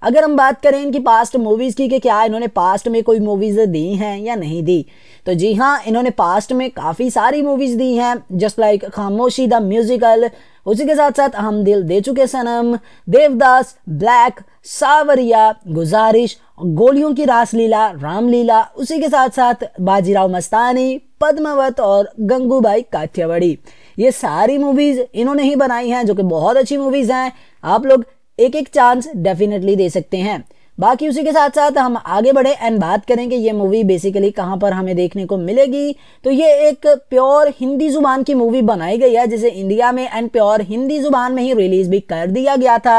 अगर हम बात करें इनकी पास्ट मूवीज़ की कि क्या इन्होंने पास्ट में कोई मूवीज़ दी हैं या नहीं दी तो जी हाँ इन्होंने पास्ट में काफ़ी सारी मूवीज़ दी हैं just like Khamoshi the musical उसी के साथ साथ हम दिल दे चुके सनम देवदास ब्लैक सावरिया गुजारिश गोलियों की रासलीला रामलीला उसी के साथ साथ बाजीराव मस्तानी पद्मावत और गंगूबाई काठियावाड़ी ये सारी मूवीज़ इन्होंने ही बनाई हैं जो कि बहुत अच्छी मूवीज़ हैं आप लोग एक एक चांस डेफिनेटली दे सकते हैं बाकी उसी के साथ साथ हम आगे बढ़े एंड बात करें कि ये मूवी बेसिकली कहां पर हमें देखने को मिलेगी तो ये एक प्योर हिंदी जुबान की मूवी बनाई गई है जिसे इंडिया में एंड प्योर हिंदी जुबान में ही रिलीज भी कर दिया गया था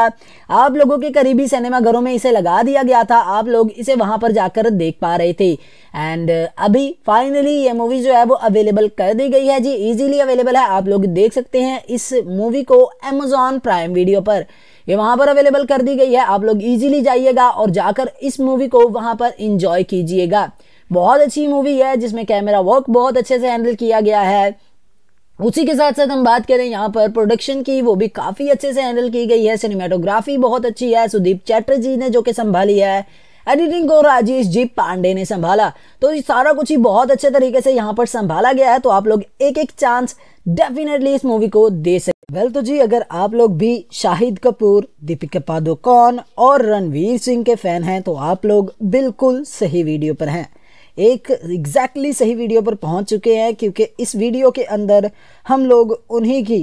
आप लोगों के करीबी सिनेमाघरों में इसे लगा दिया गया था आप लोग इसे वहां पर जाकर देख पा रहे थे एंड अभी फाइनली ये मूवी जो है वो अवेलेबल कर दी गई है जी इजीली अवेलेबल है आप लोग देख सकते हैं इस मूवी को एमेजॉन प्राइम वीडियो पर ये वहां पर अवेलेबल कर दी गई है आप लोग इजीली जाइएगा और जाकर इस मूवी को वहां पर इंजॉय कीजिएगा बहुत अच्छी मूवी है जिसमें कैमरा वर्क बहुत अच्छे से हैंडल किया गया है उसी के साथ साथ हम बात करें यहाँ पर प्रोडक्शन की वो भी काफ़ी अच्छे से हैंडल की गई है सिनेमाटोग्राफी बहुत अच्छी है सुदीप चैटर्जी ने जो कि संभाली है एडिटिंग को राजेश जी पांडे ने संभाला तो ये सारा कुछ ही बहुत अच्छे तरीके से यहाँ पर संभाला गया है तो आप लोग एक एक चांस डेफिनेटली इस मूवी को दे सकते वेल well, तो जी अगर आप लोग भी शाहिद कपूर दीपिका पादुकोण और रणवीर सिंह के फैन हैं तो आप लोग बिल्कुल सही वीडियो पर हैं एक एग्जैक्टली exactly सही वीडियो पर पहुंच चुके हैं क्योंकि इस वीडियो के अंदर हम लोग उन्हीं की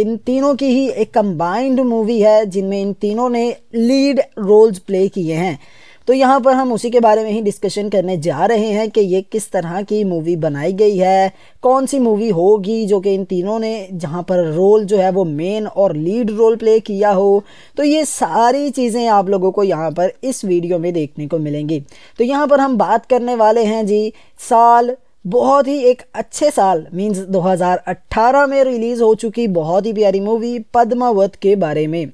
इन तीनों की ही एक कंबाइंड मूवी है जिनमें इन तीनों ने लीड रोल्स प्ले किए हैं तो यहाँ पर हम उसी के बारे में ही डिस्कशन करने जा रहे हैं कि ये किस तरह की मूवी बनाई गई है कौन सी मूवी होगी जो कि इन तीनों ने जहाँ पर रोल जो है वो मेन और लीड रोल प्ले किया हो तो ये सारी चीज़ें आप लोगों को यहाँ पर इस वीडियो में देखने को मिलेंगी तो यहाँ पर हम बात करने वाले हैं जी साल बहुत ही एक अच्छे साल मीन्स 2018 में रिलीज़ हो चुकी बहुत ही प्यारी मूवी पद्मावत के बारे में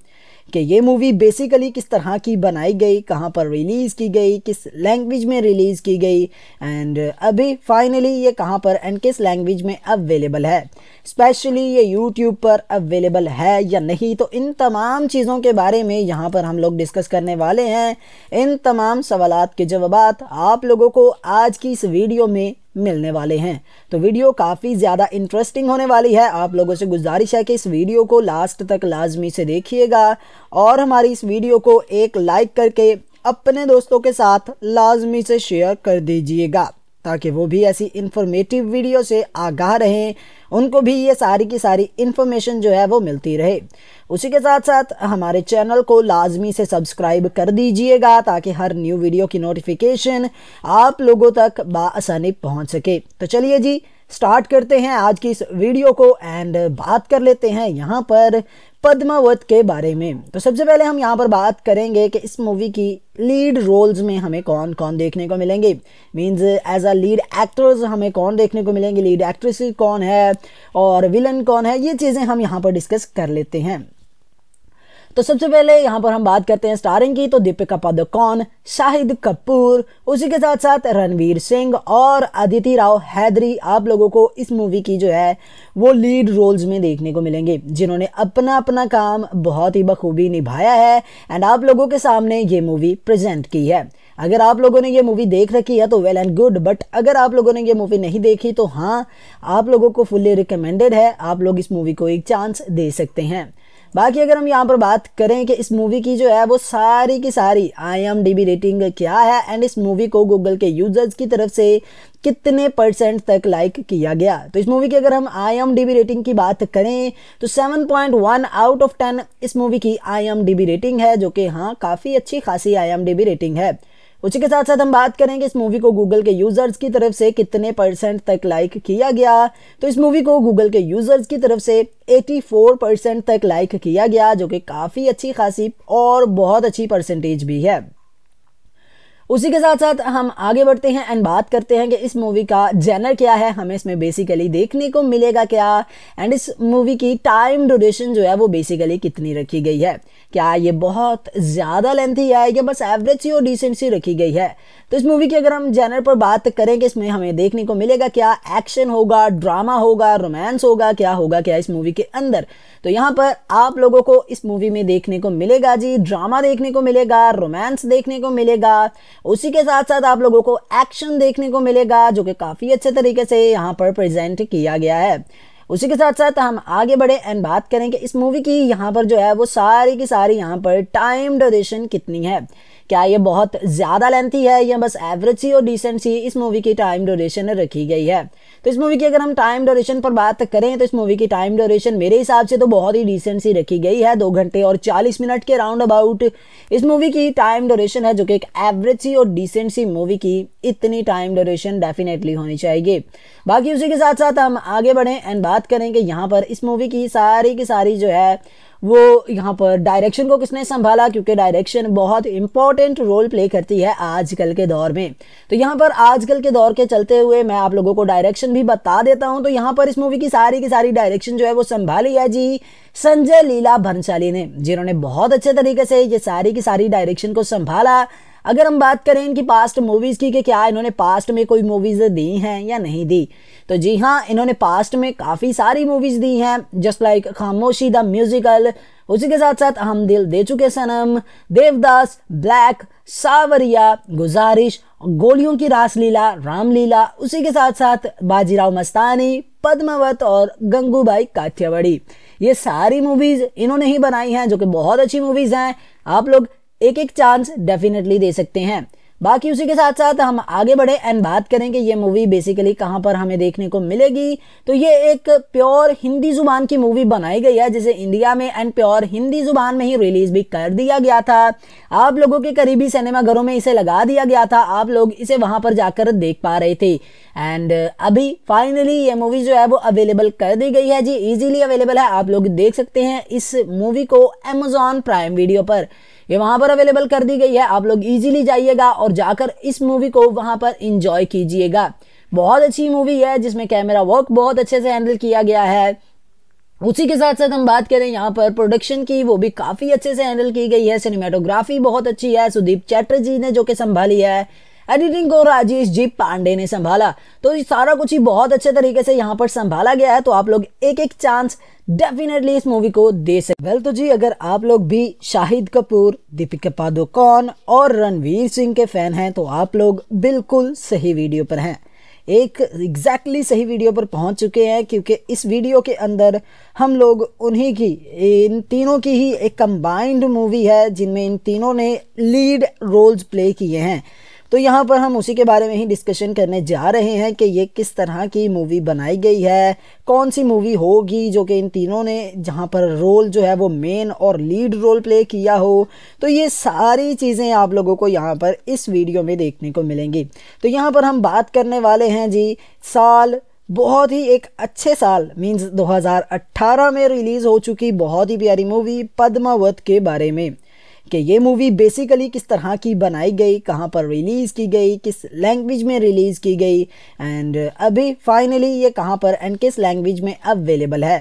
कि ये मूवी बेसिकली किस तरह की बनाई गई कहाँ पर रिलीज़ की गई किस लैंग्वेज में रिलीज़ की गई एंड अभी फाइनली ये कहाँ पर एंड किस लैंग्वेज में अवेलेबल है स्पेशली ये यूट्यूब पर अवेलेबल है या नहीं तो इन तमाम चीज़ों के बारे में यहाँ पर हम लोग डिस्कस करने वाले हैं इन तमाम सवाल के जवाब आप लोगों को आज की इस वीडियो में मिलने वाले हैं तो वीडियो काफ़ी ज़्यादा इंटरेस्टिंग होने वाली है आप लोगों से गुजारिश है कि इस वीडियो को लास्ट तक लाजमी से देखिएगा और हमारी इस वीडियो को एक लाइक करके अपने दोस्तों के साथ लाजमी से शेयर कर दीजिएगा ताकि वो भी ऐसी इन्फॉर्मेटिव वीडियो से आगाह रहें उनको भी ये सारी की सारी इन्फॉर्मेशन जो है वो मिलती रहे उसी के साथ साथ हमारे चैनल को लाजमी से सब्सक्राइब कर दीजिएगा ताकि हर न्यू वीडियो की नोटिफिकेशन आप लोगों तक बसानी पहुँच सके तो चलिए जी स्टार्ट करते हैं आज की इस वीडियो को एंड बात कर लेते हैं यहाँ पर पद्मावत के बारे में तो सबसे पहले हम यहाँ पर बात करेंगे कि इस मूवी की लीड रोल्स में हमें कौन कौन देखने को मिलेंगे means as a lead actors हमें कौन देखने को मिलेंगे लीड एक्ट्रेस कौन है और विलन कौन है ये चीज़ें हम यहाँ पर डिस्कस कर लेते हैं तो सबसे पहले यहाँ पर हम बात करते हैं स्टारिंग की तो दीपिका पादुकोण शाहिद कपूर उसी के साथ साथ रणवीर सिंह और अदिति राव हैदरी आप लोगों को इस मूवी की जो है वो लीड रोल्स में देखने को मिलेंगे जिन्होंने अपना अपना काम बहुत ही बखूबी निभाया है एंड आप लोगों के सामने ये मूवी प्रेजेंट की है अगर आप लोगों ने ये मूवी देख रखी है तो वेल एंड गुड बट अगर आप लोगों ने ये मूवी नहीं देखी तो हाँ आप लोगों को फुल्ली रिकमेंडेड है आप लोग इस मूवी को एक चांस दे सकते हैं बाकी अगर हम यहाँ पर बात करें कि इस मूवी की जो है वो सारी की सारी I M D B rating क्या है एंड इस मूवी को गूगल के यूजर्स की तरफ से कितने परसेंट तक लाइक किया गया तो इस मूवी की अगर हम I M D B rating की बात करें तो 7.1 आउट ऑफ 10 इस मूवी की I M D B rating है जो कि हाँ काफ़ी अच्छी खासी I M D B rating है उसी के साथ साथ हम बात करेंगे इस मूवी को गूगल के यूजर्स की तरफ से कितने परसेंट तक लाइक किया गया तो इस मूवी को गूगल के यूजर्स की तरफ से 84 परसेंट तक लाइक किया गया जो कि काफ़ी अच्छी खासी और बहुत अच्छी परसेंटेज भी है उसी के साथ साथ हम आगे बढ़ते हैं एंड बात करते हैं कि इस मूवी का जेनर क्या है हमें इसमें बेसिकली देखने को मिलेगा क्या एंड इस मूवी की टाइम ड्यूरेशन जो है वो बेसिकली कितनी रखी गई है क्या ये बहुत ज़्यादा लेंथी है या बस एवरेज सी और डिसेंट सी रखी गई है तो इस मूवी की अगर हम जैनर पर बात करें कि इसमें हमें देखने को मिलेगा क्या एक्शन होगा ड्रामा होगा रोमांस होगा क्या होगा क्या इस मूवी के अंदर तो यहाँ पर आप लोगों को इस मूवी में देखने को मिलेगा जी ड्रामा देखने को मिलेगा रोमांस देखने को मिलेगा उसी के साथ साथ आप लोगों को एक्शन देखने को मिलेगा जो कि काफ़ी अच्छे तरीके से यहाँ पर प्रेजेंट किया गया है उसी के साथ साथ हम आगे बढ़े एंड बात करें कि इस मूवी की यहाँ पर जो है वो सारी की सारी यहाँ पर टाइम ड्यूरेशन कितनी है क्या ये बहुत ज़्यादा लेंथी है या बस एवरेज सी और डिसेंट सी इस मूवी की टाइम ड्यूरेशन रखी गई है तो इस मूवी की अगर हम टाइम ड्यूरेशन पर बात करें तो इस मूवी की टाइम ड्यूरेशन मेरे हिसाब से तो बहुत ही डिसेंट सी रखी गई है दो घंटे और चालीस मिनट के राउंड अबाउट इस मूवी की टाइम ड्यूरेशन है जो कि एक एवरेज सी और डिसेंट सी मूवी की इतनी टाइम ड्यूरेशन डेफिनेटली होनी चाहिए बाकी उसी के साथ साथ हम आगे बढ़ें एंड बात करें कि यहाँ पर इस मूवी की सारी की सारी जो है वो यहाँ पर डायरेक्शन को किसने संभाला क्योंकि डायरेक्शन बहुत इंपॉर्टेंट रोल प्ले करती है आजकल के दौर में तो यहाँ पर आजकल के दौर के चलते हुए मैं आप लोगों को डायरेक्शन भी बता देता हूँ तो यहाँ पर इस मूवी की सारी की सारी डायरेक्शन जो है वो संभाली है जी संजय लीला भंसाली ने जिन्होंने बहुत अच्छे तरीके से ये सारी की सारी डायरेक्शन को संभाला अगर हम बात करें इनकी पास्ट मूवीज़ की कि क्या इन्होंने पास्ट में कोई मूवीज़ दी हैं या नहीं दी तो जी हाँ इन्होंने पास्ट में काफ़ी सारी मूवीज़ दी हैं just like Khamoshi the musical उसी के साथ साथ हम दिल दे चुके सनम देवदास ब्लैक सावरिया गुजारिश गोलियों की रासलीला रामलीला उसी के साथ साथ बाजीराव मस्तानी पद्मावत और गंगूबाई काठियावाड़ी ये सारी मूवीज़ इन्होंने ही बनाई हैं जो कि बहुत अच्छी मूवीज़ हैं आप लोग एक एक चांस डेफिनेटली दे सकते हैं बाकी उसी के साथ साथ हम आगे बढ़े एंड बात करें कि ये मूवी बेसिकली कहां पर हमें देखने को मिलेगी तो ये एक प्योर हिंदी जुबान की मूवी बनाई गई है जिसे इंडिया में एंड प्योर हिंदी जुबान में ही रिलीज भी कर दिया गया था आप लोगों के करीबी सिनेमाघरों में इसे लगा दिया गया था आप लोग इसे वहां पर जाकर देख पा रहे थे एंड अभी फाइनली ये मूवी जो है वो अवेलेबल कर दी गई है जी इजीली अवेलेबल है आप लोग देख सकते हैं इस मूवी को एमेजॉन प्राइम वीडियो पर ये वहां पर अवेलेबल कर दी गई है आप लोग इजीली जाइएगा और जाकर इस मूवी को वहां पर इंजॉय कीजिएगा बहुत अच्छी मूवी है जिसमें कैमरा वर्क बहुत अच्छे से हैंडल किया गया है उसी के साथ साथ हम बात करें यहाँ पर प्रोडक्शन की वो भी काफ़ी अच्छे से हैंडल की गई है सिनेमाटोग्राफी बहुत अच्छी है सुदीप चैटर्जी ने जो कि संभाली है एडिटिंग को राजेश जी पांडे ने संभाला तो ये सारा कुछ ही बहुत अच्छे तरीके से यहाँ पर संभाला गया है तो आप लोग एक एक चांस डेफिनेटली इस मूवी को दे सकते वेल तो जी अगर आप लोग भी शाहिद कपूर दीपिका पादुकोण और रणवीर सिंह के फैन हैं तो आप लोग बिल्कुल सही वीडियो पर हैं एक एग्जैक्टली exactly सही वीडियो पर पहुंच चुके हैं क्योंकि इस वीडियो के अंदर हम लोग उन्हीं की इन तीनों की ही एक कंबाइंड मूवी है जिनमें इन तीनों ने लीड रोल्स प्ले किए हैं तो यहाँ पर हम उसी के बारे में ही डिस्कशन करने जा रहे हैं कि ये किस तरह की मूवी बनाई गई है कौन सी मूवी होगी जो कि इन तीनों ने जहाँ पर रोल जो है वो मेन और लीड रोल प्ले किया हो तो ये सारी चीज़ें आप लोगों को यहाँ पर इस वीडियो में देखने को मिलेंगी तो यहाँ पर हम बात करने वाले हैं जी साल बहुत ही एक अच्छे साल मीन्स 2018 में रिलीज़ हो चुकी बहुत ही प्यारी मूवी पद्मावत के बारे में कि ये मूवी बेसिकली किस तरह की बनाई गई कहाँ पर रिलीज़ की गई किस लैंग्वेज में रिलीज़ की गई एंड अभी फाइनली ये कहाँ पर एंड किस लैंग्वेज में अवेलेबल है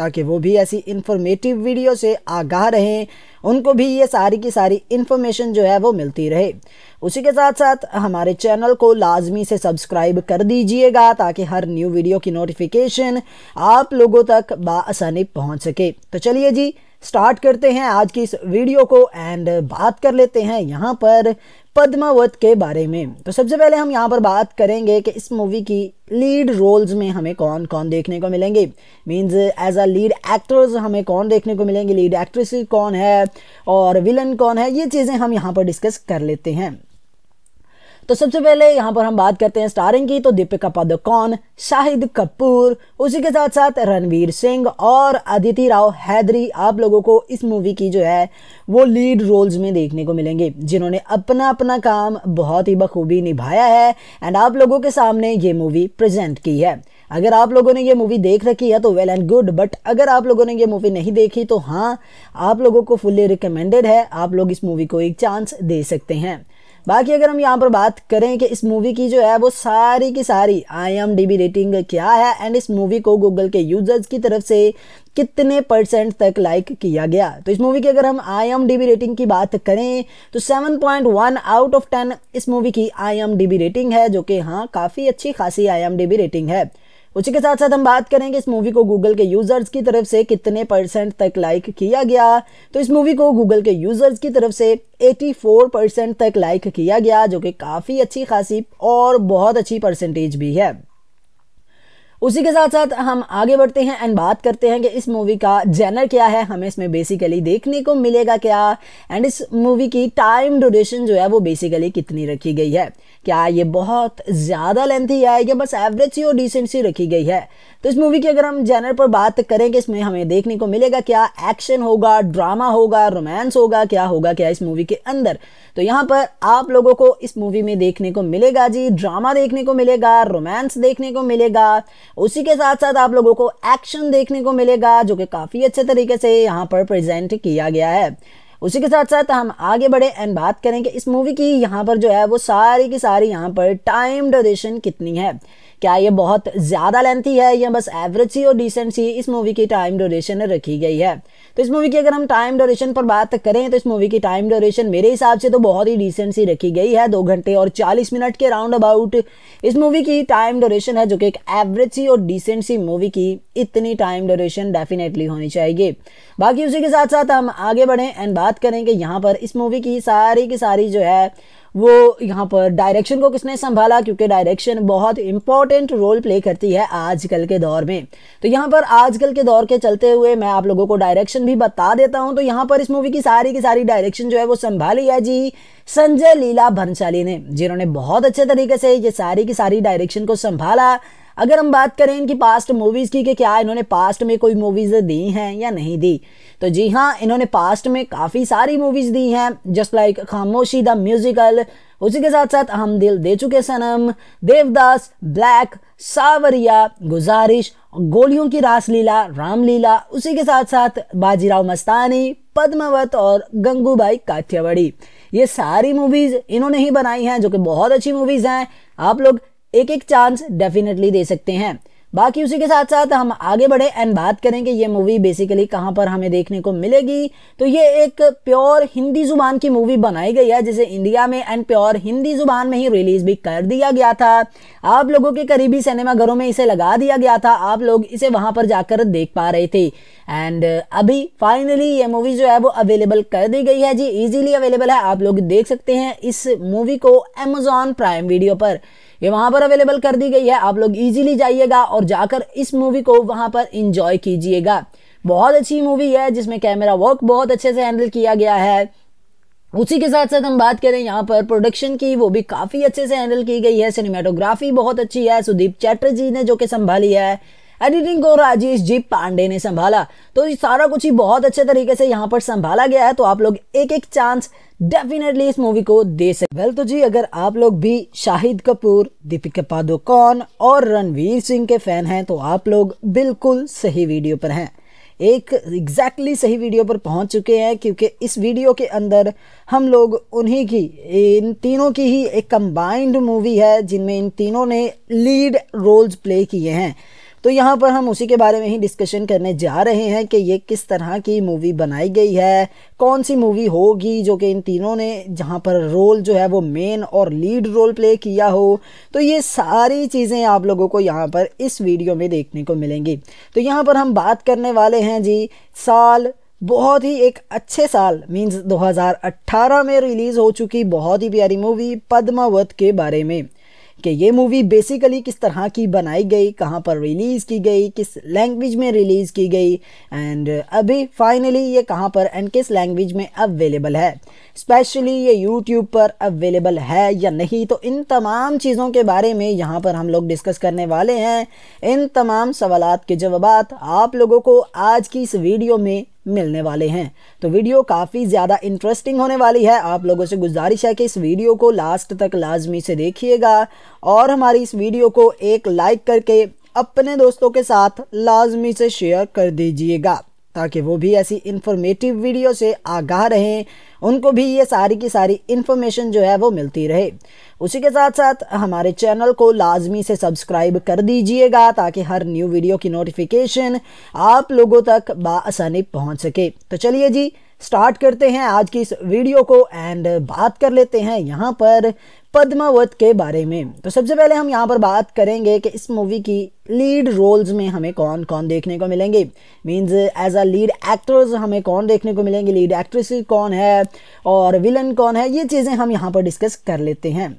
ताकि वो भी ऐसी इन्फॉर्मेटिव वीडियो से आगाह रहें उनको भी ये सारी की सारी इन्फॉर्मेशन जो है वो मिलती रहे उसी के साथ साथ हमारे चैनल को लाजमी से सब्सक्राइब कर दीजिएगा ताकि हर न्यू वीडियो की नोटिफिकेशन आप लोगों तक बसानी पहुँच सके तो चलिए जी स्टार्ट करते हैं आज की इस वीडियो को एंड बात कर लेते हैं यहाँ पर पद्मावत के बारे में तो सबसे पहले हम यहाँ पर बात करेंगे कि इस मूवी की लीड रोल्स में हमें कौन कौन देखने को मिलेंगे means as a lead actors हमें कौन देखने को मिलेंगे लीड एक्ट्रेस कौन है और विलन कौन है ये चीज़ें हम यहाँ पर डिस्कस कर लेते हैं तो सबसे पहले यहाँ पर हम बात करते हैं स्टारिंग की तो दीपिका पादुकोण शाहिद कपूर उसी के साथ साथ रणवीर सिंह और अदिति राव हैदरी आप लोगों को इस मूवी की जो है वो लीड रोल्स में देखने को मिलेंगे जिन्होंने अपना अपना काम बहुत ही बखूबी निभाया है एंड आप लोगों के सामने ये मूवी प्रेजेंट की है अगर आप लोगों ने ये मूवी देख रखी है तो वेल एंड गुड बट अगर आप लोगों ने ये मूवी नहीं देखी तो हाँ आप लोगों को फुल्ली रिकमेंडेड है आप लोग इस मूवी को एक चांस दे सकते हैं बाकी अगर हम यहाँ पर बात करें कि इस मूवी की जो है वो सारी की सारी I M D B rating क्या है एंड इस मूवी को गूगल के यूजर्स की तरफ से कितने परसेंट तक लाइक किया गया तो इस मूवी की अगर हम I M D B rating की बात करें तो 7.1 आउट ऑफ 10 इस मूवी की I M D B rating है जो कि हाँ काफ़ी अच्छी खासी I M D B rating है उसी के साथ साथ हम बात करेंगे इस मूवी को गूगल के यूजर्स की तरफ से कितने परसेंट तक लाइक किया गया तो इस मूवी को गूगल के यूजर्स की तरफ से 84 परसेंट तक लाइक किया गया जो कि काफ़ी अच्छी खासी और बहुत अच्छी परसेंटेज भी है उसी के साथ साथ हम आगे बढ़ते हैं एंड बात करते हैं कि इस मूवी का जेनर क्या है हमें इसमें बेसिकली देखने को मिलेगा क्या एंड इस मूवी की टाइम ड्यूरेशन जो है वो बेसिकली कितनी रखी गई है क्या ये बहुत ज़्यादा लेंथी है या बस एवरेज सी और डिसेंट सी रखी गई है तो इस मूवी की अगर हम जैनर पर बात करें कि इसमें हमें देखने को मिलेगा क्या एक्शन होगा ड्रामा होगा रोमांस होगा क्या होगा क्या इस मूवी के अंदर तो यहाँ पर आप लोगों को इस मूवी में देखने को मिलेगा जी ड्रामा देखने को मिलेगा रोमांस देखने को मिलेगा उसी के साथ साथ आप लोगों को एक्शन देखने को मिलेगा जो कि काफ़ी अच्छे तरीके से यहाँ पर प्रेजेंट किया गया है उसी के साथ साथ हम आगे बढ़े एंड बात करें कि इस मूवी की यहाँ पर जो है वो सारी की सारी यहाँ पर टाइम ड्यूरेशन कितनी है क्या ये बहुत ज़्यादा लेंथी है या बस एवरेज सी और डिसेंट सी इस मूवी की टाइम ड्यूरेशन रखी गई है तो इस मूवी की अगर हम टाइम ड्यूरेशन पर बात करें तो इस मूवी की टाइम ड्यूरेशन मेरे हिसाब से तो बहुत ही डिसेंट सी रखी गई है दो घंटे और चालीस मिनट के राउंड अबाउट इस मूवी की टाइम ड्यूरेशन है जो कि एक एवरेज सी और डिसेंट सी मूवी की इतनी टाइम ड्यूरेशन डेफिनेटली होनी चाहिए बाकी उसी के साथ साथ हम आगे बढ़ें एंड बात करें कि यहाँ पर इस मूवी की सारी की सारी जो है वो यहाँ पर डायरेक्शन को किसने संभाला क्योंकि डायरेक्शन बहुत इंपॉर्टेंट रोल प्ले करती है आजकल के दौर में तो यहाँ पर आजकल के दौर के चलते हुए मैं आप लोगों को डायरेक्शन भी बता देता हूँ तो यहाँ पर इस मूवी की सारी की सारी डायरेक्शन जो है वो संभाली है जी संजय लीला भंसाली ने जिन्होंने बहुत अच्छे तरीके से ये सारी की सारी डायरेक्शन को संभाला अगर हम बात करें इनकी पास्ट मूवीज़ की कि क्या इन्होंने पास्ट में कोई मूवीज़ दी हैं या नहीं दी तो जी हाँ इन्होंने पास्ट में काफ़ी सारी मूवीज़ दी हैं just like Khamoshi the musical उसी के साथ साथ हम दिल दे चुके सनम देवदास ब्लैक सावरिया गुजारिश गोलियों की रासलीला रामलीला उसी के साथ साथ बाजीराव मस्तानी पद्मावत और गंगूबाई काठियावाड़ी ये सारी मूवीज़ इन्होंने ही बनाई हैं जो कि बहुत अच्छी मूवीज़ हैं आप लोग एक एक चांस डेफिनेटली दे सकते हैं बाकी उसी के साथ साथ हम आगे बढ़े एंड बात करें कि ये मूवी बेसिकली कहाँ पर हमें देखने को मिलेगी तो ये एक प्योर हिंदी जुबान की मूवी बनाई गई है जिसे इंडिया में एंड प्योर हिंदी जुबान में ही रिलीज भी कर दिया गया था आप लोगों के करीबी सिनेमाघरों में इसे लगा दिया गया था आप लोग इसे वहां पर जाकर देख पा रहे थे एंड अभी फाइनली ये मूवी जो है वो अवेलेबल कर दी गई है जी इजिली अवेलेबल है आप लोग देख सकते हैं इस मूवी को एमेजॉन प्राइम वीडियो पर ये वहां पर अवेलेबल कर दी गई है आप लोग इजीली जाइएगा और जाकर इस मूवी को वहां पर इंजॉय कीजिएगा बहुत अच्छी मूवी है जिसमें कैमरा वर्क बहुत अच्छे से हैंडल किया गया है उसी के साथ साथ हम बात करें यहाँ पर प्रोडक्शन की वो भी काफ़ी अच्छे से हैंडल की गई है सिनेमाटोग्राफी बहुत अच्छी है सुदीप चैटर्जी ने जो कि संभाली है एडिटिंग को राजेश जी पांडे ने संभाला तो ये सारा कुछ ही बहुत अच्छे तरीके से यहाँ पर संभाला गया है तो आप लोग एक एक चांस डेफिनेटली इस मूवी को दे सकते वेल well, तो जी अगर आप लोग भी शाहिद कपूर दीपिका पादुकोण और रणवीर सिंह के फैन हैं तो आप लोग बिल्कुल सही वीडियो पर हैं एक एग्जैक्टली exactly सही वीडियो पर पहुंच चुके हैं क्योंकि इस वीडियो के अंदर हम लोग उन्हीं की इन तीनों की ही एक कंबाइंड मूवी है जिनमें इन तीनों ने लीड रोल्स प्ले किए हैं तो यहाँ पर हम उसी के बारे में ही डिस्कशन करने जा रहे हैं कि ये किस तरह की मूवी बनाई गई है कौन सी मूवी होगी जो कि इन तीनों ने जहाँ पर रोल जो है वो मेन और लीड रोल प्ले किया हो तो ये सारी चीज़ें आप लोगों को यहाँ पर इस वीडियो में देखने को मिलेंगी तो यहाँ पर हम बात करने वाले हैं जी साल बहुत ही एक अच्छे साल मीन्स 2018 में रिलीज़ हो चुकी बहुत ही प्यारी मूवी पद्मावत के बारे में कि ये मूवी बेसिकली किस तरह की बनाई गई कहाँ पर रिलीज़ की गई किस लैंग्वेज में रिलीज़ की गई एंड अभी फाइनली ये कहाँ पर एंड किस लैंग्वेज में अवेलेबल है स्पेशली ये यूट्यूब पर अवेलेबल है या नहीं तो इन तमाम चीज़ों के बारे में यहाँ पर हम लोग डिस्कस करने वाले हैं इन तमाम सवाल के जवाब आप लोगों को आज की इस वीडियो में मिलने वाले हैं तो वीडियो काफ़ी ज़्यादा इंटरेस्टिंग होने वाली है आप लोगों से गुजारिश है कि इस वीडियो को लास्ट तक लाजमी से देखिएगा और हमारी इस वीडियो को एक लाइक करके अपने दोस्तों के साथ लाजमी से शेयर कर दीजिएगा ताकि वो भी ऐसी इंफॉर्मेटिव वीडियो से आगाह रहें उनको भी ये सारी की सारी इन्फॉर्मेशन जो है वो मिलती रहे उसी के साथ साथ हमारे चैनल को लाजमी से सब्सक्राइब कर दीजिएगा ताकि हर न्यू वीडियो की नोटिफिकेशन आप लोगों तक बसानी पहुँच सके तो चलिए जी स्टार्ट करते हैं आज की इस वीडियो को एंड बात कर लेते हैं यहाँ पर पद्मावत के बारे में तो सबसे पहले हम यहाँ पर बात करेंगे कि इस मूवी की लीड रोल्स में हमें कौन कौन देखने को मिलेंगे means as a lead actors हमें कौन देखने को मिलेंगे लीड एक्ट्रेस कौन है और विलन कौन है ये चीज़ें हम यहाँ पर डिस्कस कर लेते हैं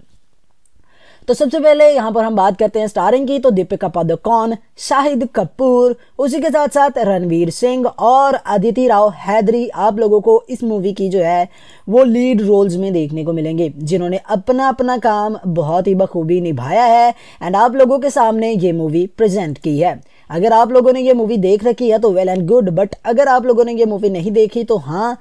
तो सबसे पहले यहाँ पर हम बात करते हैं स्टारिंग की तो दीपिका पादुकोण शाहिद कपूर उसी के साथ साथ रणवीर सिंह और अदिति राव हैदरी आप लोगों को इस मूवी की जो है वो लीड रोल्स में देखने को मिलेंगे जिन्होंने अपना अपना काम बहुत ही बखूबी निभाया है एंड आप लोगों के सामने ये मूवी प्रेजेंट की है अगर आप लोगों ने ये मूवी देख रखी है तो वेल एंड गुड बट अगर आप लोगों ने ये मूवी नहीं देखी तो हाँ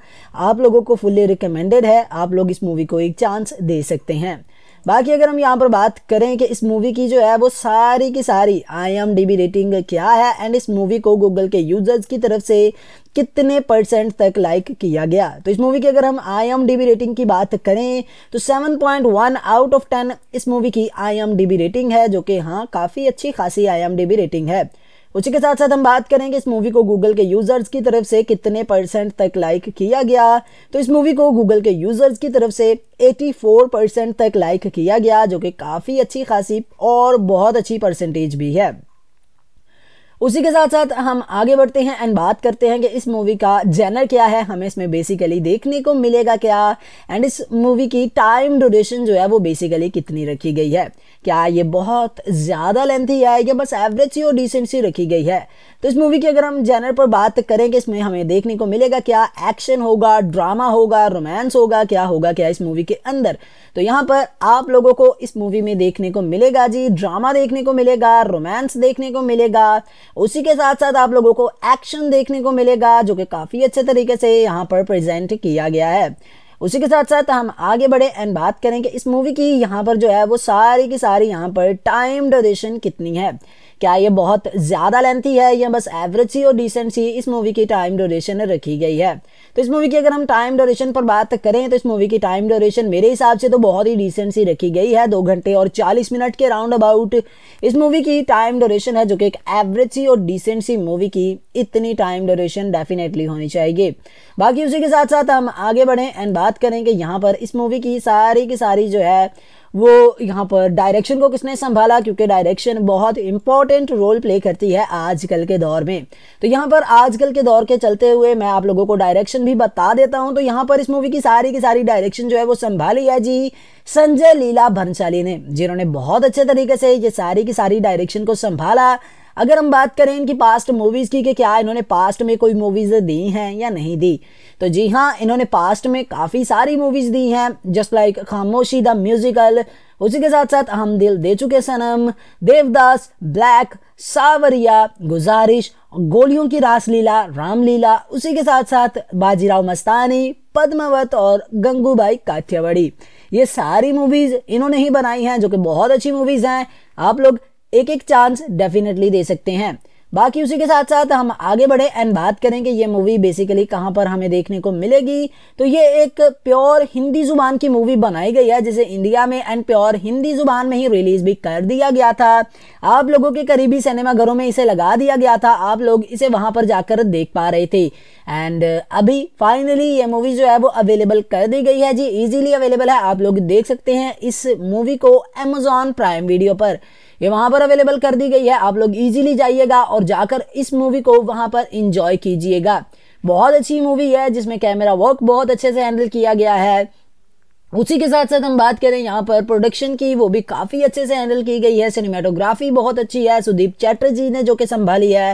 आप लोगों को फुल्ली रिकमेंडेड है आप लोग इस मूवी को एक चांस दे सकते हैं बाकी अगर हम यहाँ पर बात करें कि इस मूवी की जो है वो सारी की सारी I M D B rating क्या है एंड इस मूवी को गूगल के यूजर्स की तरफ से कितने परसेंट तक लाइक किया गया तो इस मूवी की अगर हम I M D B rating की बात करें तो 7.1 आउट ऑफ 10 इस मूवी की I M D B rating है जो कि हाँ काफ़ी अच्छी खासी I M D B rating है उसी के साथ साथ हम बात करेंगे इस मूवी को गूगल के यूज़र्स की तरफ से कितने परसेंट तक लाइक किया गया तो इस मूवी को गूगल के यूज़र्स की तरफ से 84 परसेंट तक लाइक किया गया जो कि काफ़ी अच्छी खासी और बहुत अच्छी परसेंटेज भी है उसी के साथ साथ हम आगे बढ़ते हैं एंड बात करते हैं कि इस मूवी का जैनर क्या है हमें इसमें बेसिकली देखने को मिलेगा क्या एंड इस मूवी की टाइम ड्यूरेशन जो है वो बेसिकली कितनी रखी गई है क्या ये बहुत ज़्यादा लेंथी है या बस एवरेज सी और डिसेंट सी रखी गई है तो इस मूवी की अगर हम जैनर पर बात करें कि इसमें हमें देखने को मिलेगा क्या एक्शन होगा ड्रामा होगा रोमांस होगा क्या होगा क्या इस मूवी के अंदर तो यहाँ पर आप लोगों को इस मूवी में देखने को मिलेगा जी ड्रामा देखने को मिलेगा रोमांस देखने को मिलेगा उसी के साथ साथ आप लोगों को एक्शन देखने को मिलेगा जो कि काफ़ी अच्छे तरीके से यहाँ पर प्रेजेंट किया गया है उसी के साथ साथ हम आगे बढ़े एंड बात करें कि इस मूवी की यहाँ पर जो है वो सारी की सारी यहाँ पर टाइम ड्यूरेशन कितनी है क्या ये बहुत ज़्यादा लेंथी है या बस एवरेज सी और डिसेंट सी इस मूवी की टाइम ड्यूरेशन रखी गई है तो इस मूवी की अगर हम टाइम ड्यूरेशन पर बात करें तो इस मूवी की टाइम ड्यूरेशन मेरे हिसाब से तो बहुत ही डिसेंट सी रखी गई है दो घंटे और चालीस मिनट के राउंड अबाउट इस मूवी की टाइम ड्यूरेशन है जो कि एक एवरेज सी और डिसेंट सी मूवी की इतनी टाइम ड्यूरेशन डेफिनेटली होनी चाहिए बाकी उसी के साथ साथ हम आगे बढ़ें एंड बात करें कि यहाँ पर इस मूवी की सारी की सारी जो है वो यहाँ पर डायरेक्शन को किसने संभाला क्योंकि डायरेक्शन बहुत इंपॉर्टेंट रोल प्ले करती है आजकल के दौर में तो यहाँ पर आजकल के दौर के चलते हुए मैं आप लोगों को डायरेक्शन भी बता देता हूँ तो यहाँ पर इस मूवी की सारी की सारी डायरेक्शन जो है वो संभाली है जी संजय लीला भंसाली ने जिन्होंने बहुत अच्छे तरीके से ये सारी की सारी डायरेक्शन को संभाला अगर हम बात करें इनकी पास्ट मूवीज़ की कि क्या इन्होंने पास्ट में कोई मूवीज़ दी हैं या नहीं दी तो जी हाँ इन्होंने पास्ट में काफ़ी सारी मूवीज़ दी हैं just like Khamoshi the musical उसी के साथ साथ हम दिल दे चुके सनम देवदास ब्लैक सावरिया गुजारिश गोलियों की रासलीला रामलीला उसी के साथ साथ बाजीराव मस्तानी पद्मावत और गंगूबाई काठियावाड़ी ये सारी मूवीज़ इन्होंने ही बनाई हैं जो कि बहुत अच्छी मूवीज़ हैं आप लोग एक एक चांस डेफिनेटली दे सकते हैं बाकी उसी के साथ साथ हम आगे बढ़े एंड बात करें कि ये मूवी बेसिकली कहाँ पर हमें देखने को मिलेगी तो ये एक प्योर हिंदी जुबान की मूवी बनाई गई है जिसे इंडिया में एंड प्योर हिंदी जुबान में ही रिलीज भी कर दिया गया था आप लोगों के करीबी सिनेमाघरों में इसे लगा दिया गया था आप लोग इसे वहां पर जाकर देख पा रहे थे एंड अभी फाइनली ये मूवी जो है वो अवेलेबल कर दी गई है जी इजीली अवेलेबल है आप लोग देख सकते हैं इस मूवी को एमेजॉन प्राइम वीडियो पर ये वहां पर अवेलेबल कर दी गई है आप लोग इजीली जाइएगा और जाकर इस मूवी को वहां पर इंजॉय कीजिएगा बहुत अच्छी मूवी है जिसमें कैमरा वर्क बहुत अच्छे से हैंडल किया गया है उसी के साथ साथ हम बात करें यहाँ पर प्रोडक्शन की वो भी काफ़ी अच्छे से हैंडल की गई है सिनेमाटोग्राफी बहुत अच्छी है सुदीप चैटर्जी ने जो कि संभाली है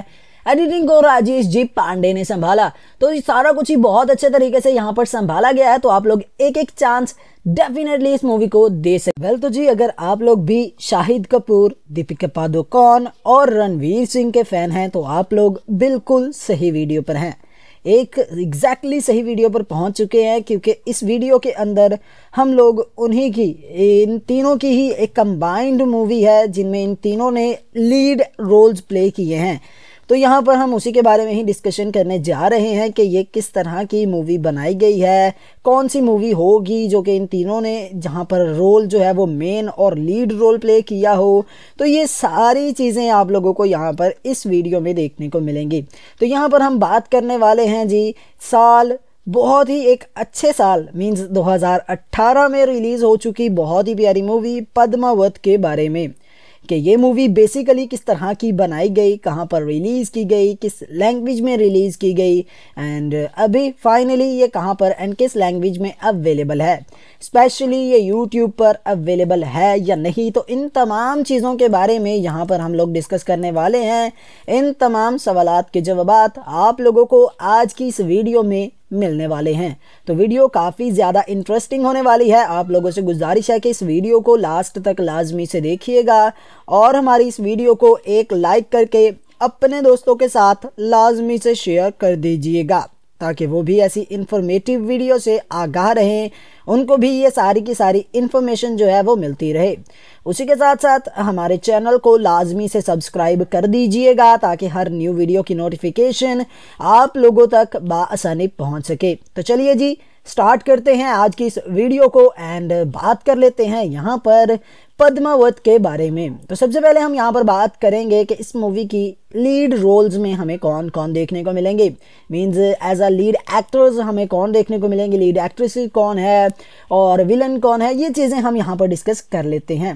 एडिटिंग को राजेश जी पांडे ने संभाला तो ये सारा कुछ ही बहुत अच्छे तरीके से यहाँ पर संभाला गया है तो आप लोग एक एक चांस डेफिनेटली इस मूवी को दे सकते वेल तो जी अगर आप लोग भी शाहिद कपूर दीपिका पादुकोण और रणवीर सिंह के फैन हैं तो आप लोग बिल्कुल सही वीडियो पर हैं एक एग्जैक्टली exactly सही वीडियो पर पहुंच चुके हैं क्योंकि इस वीडियो के अंदर हम लोग उन्हीं की इन तीनों की ही एक कंबाइंड मूवी है जिनमें इन तीनों ने लीड रोल्स प्ले किए हैं तो यहाँ पर हम उसी के बारे में ही डिस्कशन करने जा रहे हैं कि ये किस तरह की मूवी बनाई गई है कौन सी मूवी होगी जो कि इन तीनों ने जहाँ पर रोल जो है वो मेन और लीड रोल प्ले किया हो तो ये सारी चीज़ें आप लोगों को यहाँ पर इस वीडियो में देखने को मिलेंगी तो यहाँ पर हम बात करने वाले हैं जी साल बहुत ही एक अच्छे साल मीन्स 2018 में रिलीज़ हो चुकी बहुत ही प्यारी मूवी पद्मावत के बारे में कि ये मूवी बेसिकली किस तरह की बनाई गई कहाँ पर रिलीज़ की गई किस लैंग्वेज में रिलीज़ की गई एंड अभी फाइनली ये कहाँ पर एंड किस लैंग्वेज में अवेलेबल है स्पेशली ये यूट्यूब पर अवेलेबल है या नहीं तो इन तमाम चीज़ों के बारे में यहाँ पर हम लोग डिस्कस करने वाले हैं इन तमाम सवाल के जवाब आप लोगों को आज की इस वीडियो में मिलने वाले हैं तो वीडियो काफ़ी ज़्यादा इंटरेस्टिंग होने वाली है आप लोगों से गुजारिश है कि इस वीडियो को लास्ट तक लाजमी से देखिएगा और हमारी इस वीडियो को एक लाइक करके अपने दोस्तों के साथ लाजमी से शेयर कर दीजिएगा ताकि वो भी ऐसी इंफॉर्मेटिव वीडियो से आगाह रहें उनको भी ये सारी की सारी इन्फॉर्मेशन जो है वो मिलती रहे उसी के साथ साथ हमारे चैनल को लाजमी से सब्सक्राइब कर दीजिएगा ताकि हर न्यू वीडियो की नोटिफिकेशन आप लोगों तक बसानी पहुँच सके तो चलिए जी स्टार्ट करते हैं आज की इस वीडियो को एंड बात कर लेते हैं यहाँ पर पद्मावत के बारे में तो सबसे पहले हम यहाँ पर बात करेंगे कि इस मूवी की लीड रोल्स में हमें कौन कौन देखने को मिलेंगे means as a lead actors हमें कौन देखने को मिलेंगे लीड एक्ट्रेस कौन है और विलन कौन है ये चीज़ें हम यहाँ पर डिस्कस कर लेते हैं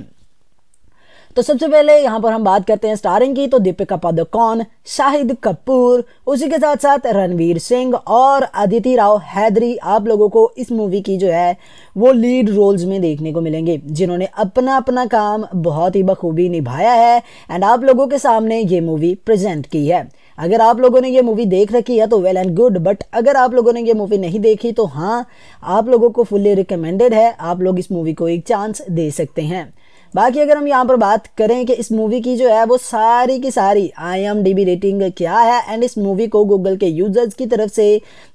तो सबसे पहले यहाँ पर हम बात करते हैं स्टारिंग की तो दीपिका पादुकोण शाहिद कपूर उसी के साथ साथ रणवीर सिंह और अदिति राव हैदरी आप लोगों को इस मूवी की जो है वो लीड रोल्स में देखने को मिलेंगे जिन्होंने अपना अपना काम बहुत ही बखूबी निभाया है एंड आप लोगों के सामने ये मूवी प्रेजेंट की है अगर आप लोगों ने ये मूवी देख रखी है तो वेल एंड गुड बट अगर आप लोगों ने ये मूवी नहीं देखी तो हाँ आप लोगों को फुल्ली रिकमेंडेड है आप लोग इस मूवी को एक चांस दे सकते हैं बाकी अगर हम यहाँ पर बात करें कि इस मूवी की जो है वो सारी की सारी I M D B rating क्या है एंड इस मूवी को गूगल के यूजर्स की तरफ से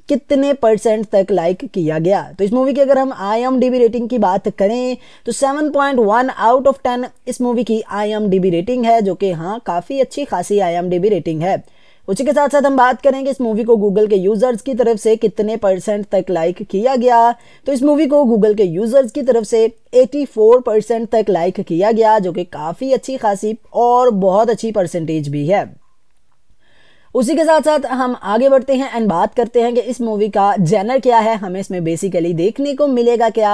कितने परसेंट तक लाइक किया गया तो इस मूवी की अगर हम I M D B rating की बात करें तो 7.1 आउट ऑफ 10 इस मूवी की I M D B rating है जो कि हाँ काफ़ी अच्छी खासी I M D B rating है उसी के साथ साथ हम बात करेंगे इस मूवी को गूगल के यूज़र्स की तरफ से कितने परसेंट तक लाइक किया गया तो इस मूवी को गूगल के यूज़र्स की तरफ से 84 परसेंट तक लाइक किया गया जो कि काफ़ी अच्छी खासी और बहुत अच्छी परसेंटेज भी है उसी के साथ साथ हम आगे बढ़ते हैं एंड बात करते हैं कि इस मूवी का जेनर क्या है हमें इसमें बेसिकली देखने को मिलेगा क्या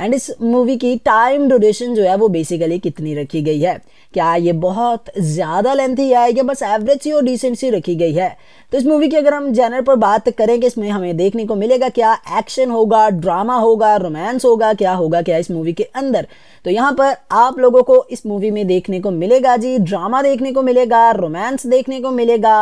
एंड इस मूवी की टाइम ड्यूरेशन जो है वो बेसिकली कितनी रखी गई है क्या ये बहुत ज़्यादा लेंथी है या बस एवरेज सी और डिसेंट सी रखी गई है तो इस मूवी की अगर हम जेनर पर बात करें कि इसमें हमें देखने को मिलेगा क्या एक्शन होगा ड्रामा होगा रोमांस होगा क्या होगा क्या इस मूवी के अंदर तो यहाँ पर आप लोगों को इस मूवी में देखने को मिलेगा जी ड्रामा देखने को मिलेगा रोमांस देखने को मिलेगा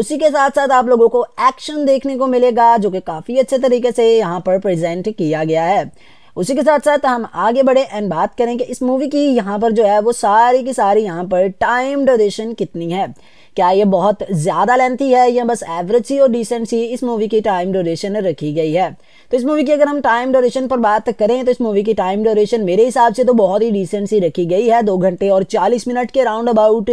उसी के साथ साथ आप लोगों को एक्शन देखने को मिलेगा जो कि काफ़ी अच्छे तरीके से यहाँ पर प्रेजेंट किया गया है उसी के साथ साथ हम आगे बढ़े एंड बात करें कि इस मूवी की यहाँ पर जो है वो सारी की सारी यहाँ पर टाइम ड्यूरेशन कितनी है क्या ये बहुत ज़्यादा लेंथी है या बस एवरेज सी और डिसेंट सी इस मूवी की टाइम ड्यूरेशन रखी गई है तो इस मूवी की अगर हम टाइम ड्यूरेशन पर बात करें तो इस मूवी की टाइम ड्यूरेशन मेरे हिसाब से तो बहुत ही डिसेंट सी रखी गई है दो घंटे और चालीस मिनट के राउंड अबाउट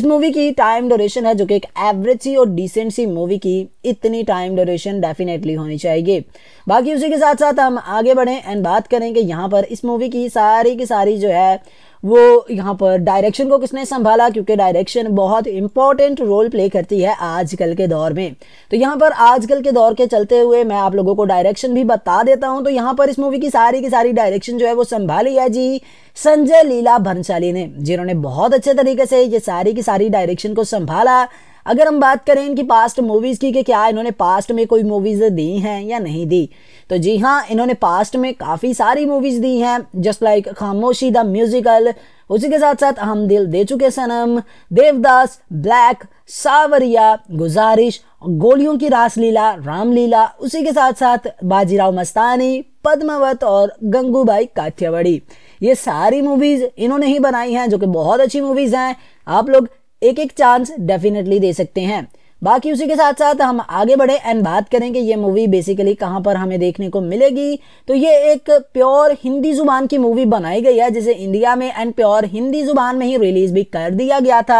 इस मूवी की टाइम ड्यूरेशन है जो कि एक एवरेज सी और डिसेंट सी मूवी की इतनी टाइम ड्यूरेशन डेफिनेटली होनी चाहिए बाकी उसी के साथ साथ हम आगे बढ़ें एंड बात करें कि यहाँ पर इस मूवी की सारी की सारी जो है वो यहाँ पर डायरेक्शन को किसने संभाला क्योंकि डायरेक्शन बहुत इंपॉर्टेंट रोल प्ले करती है आजकल के दौर में तो यहाँ पर आजकल के दौर के चलते हुए मैं आप लोगों को डायरेक्शन भी बता देता हूँ तो यहाँ पर इस मूवी की सारी की सारी डायरेक्शन जो है वो संभाली है जी संजय लीला भंसाली ने जिन्होंने बहुत अच्छे तरीके से ये सारी की सारी डायरेक्शन को संभाला अगर हम बात करें इनकी पास्ट मूवीज़ की कि क्या इन्होंने पास्ट में कोई मूवीज़ दी हैं या नहीं दी तो जी हाँ इन्होंने पास्ट में काफ़ी सारी मूवीज़ दी हैं just like Khamoshi the musical उसी के साथ साथ हम दिल दे चुके सनम देवदास ब्लैक सावरिया गुजारिश गोलियों की रासलीला रामलीला उसी के साथ साथ बाजीराव मस्तानी पद्मावत और गंगूबाई काठियावाड़ी ये सारी मूवीज़ इन्होंने ही बनाई हैं जो कि बहुत अच्छी मूवीज़ हैं आप लोग एक एक चांस डेफिनेटली दे सकते हैं बाकी उसी के साथ साथ हम आगे बढ़े एंड बात करें कि ये मूवी बेसिकली कहाँ पर हमें देखने को मिलेगी तो ये एक प्योर हिंदी जुबान की मूवी बनाई गई है जिसे इंडिया में एंड प्योर हिंदी जुबान में ही रिलीज भी कर दिया गया था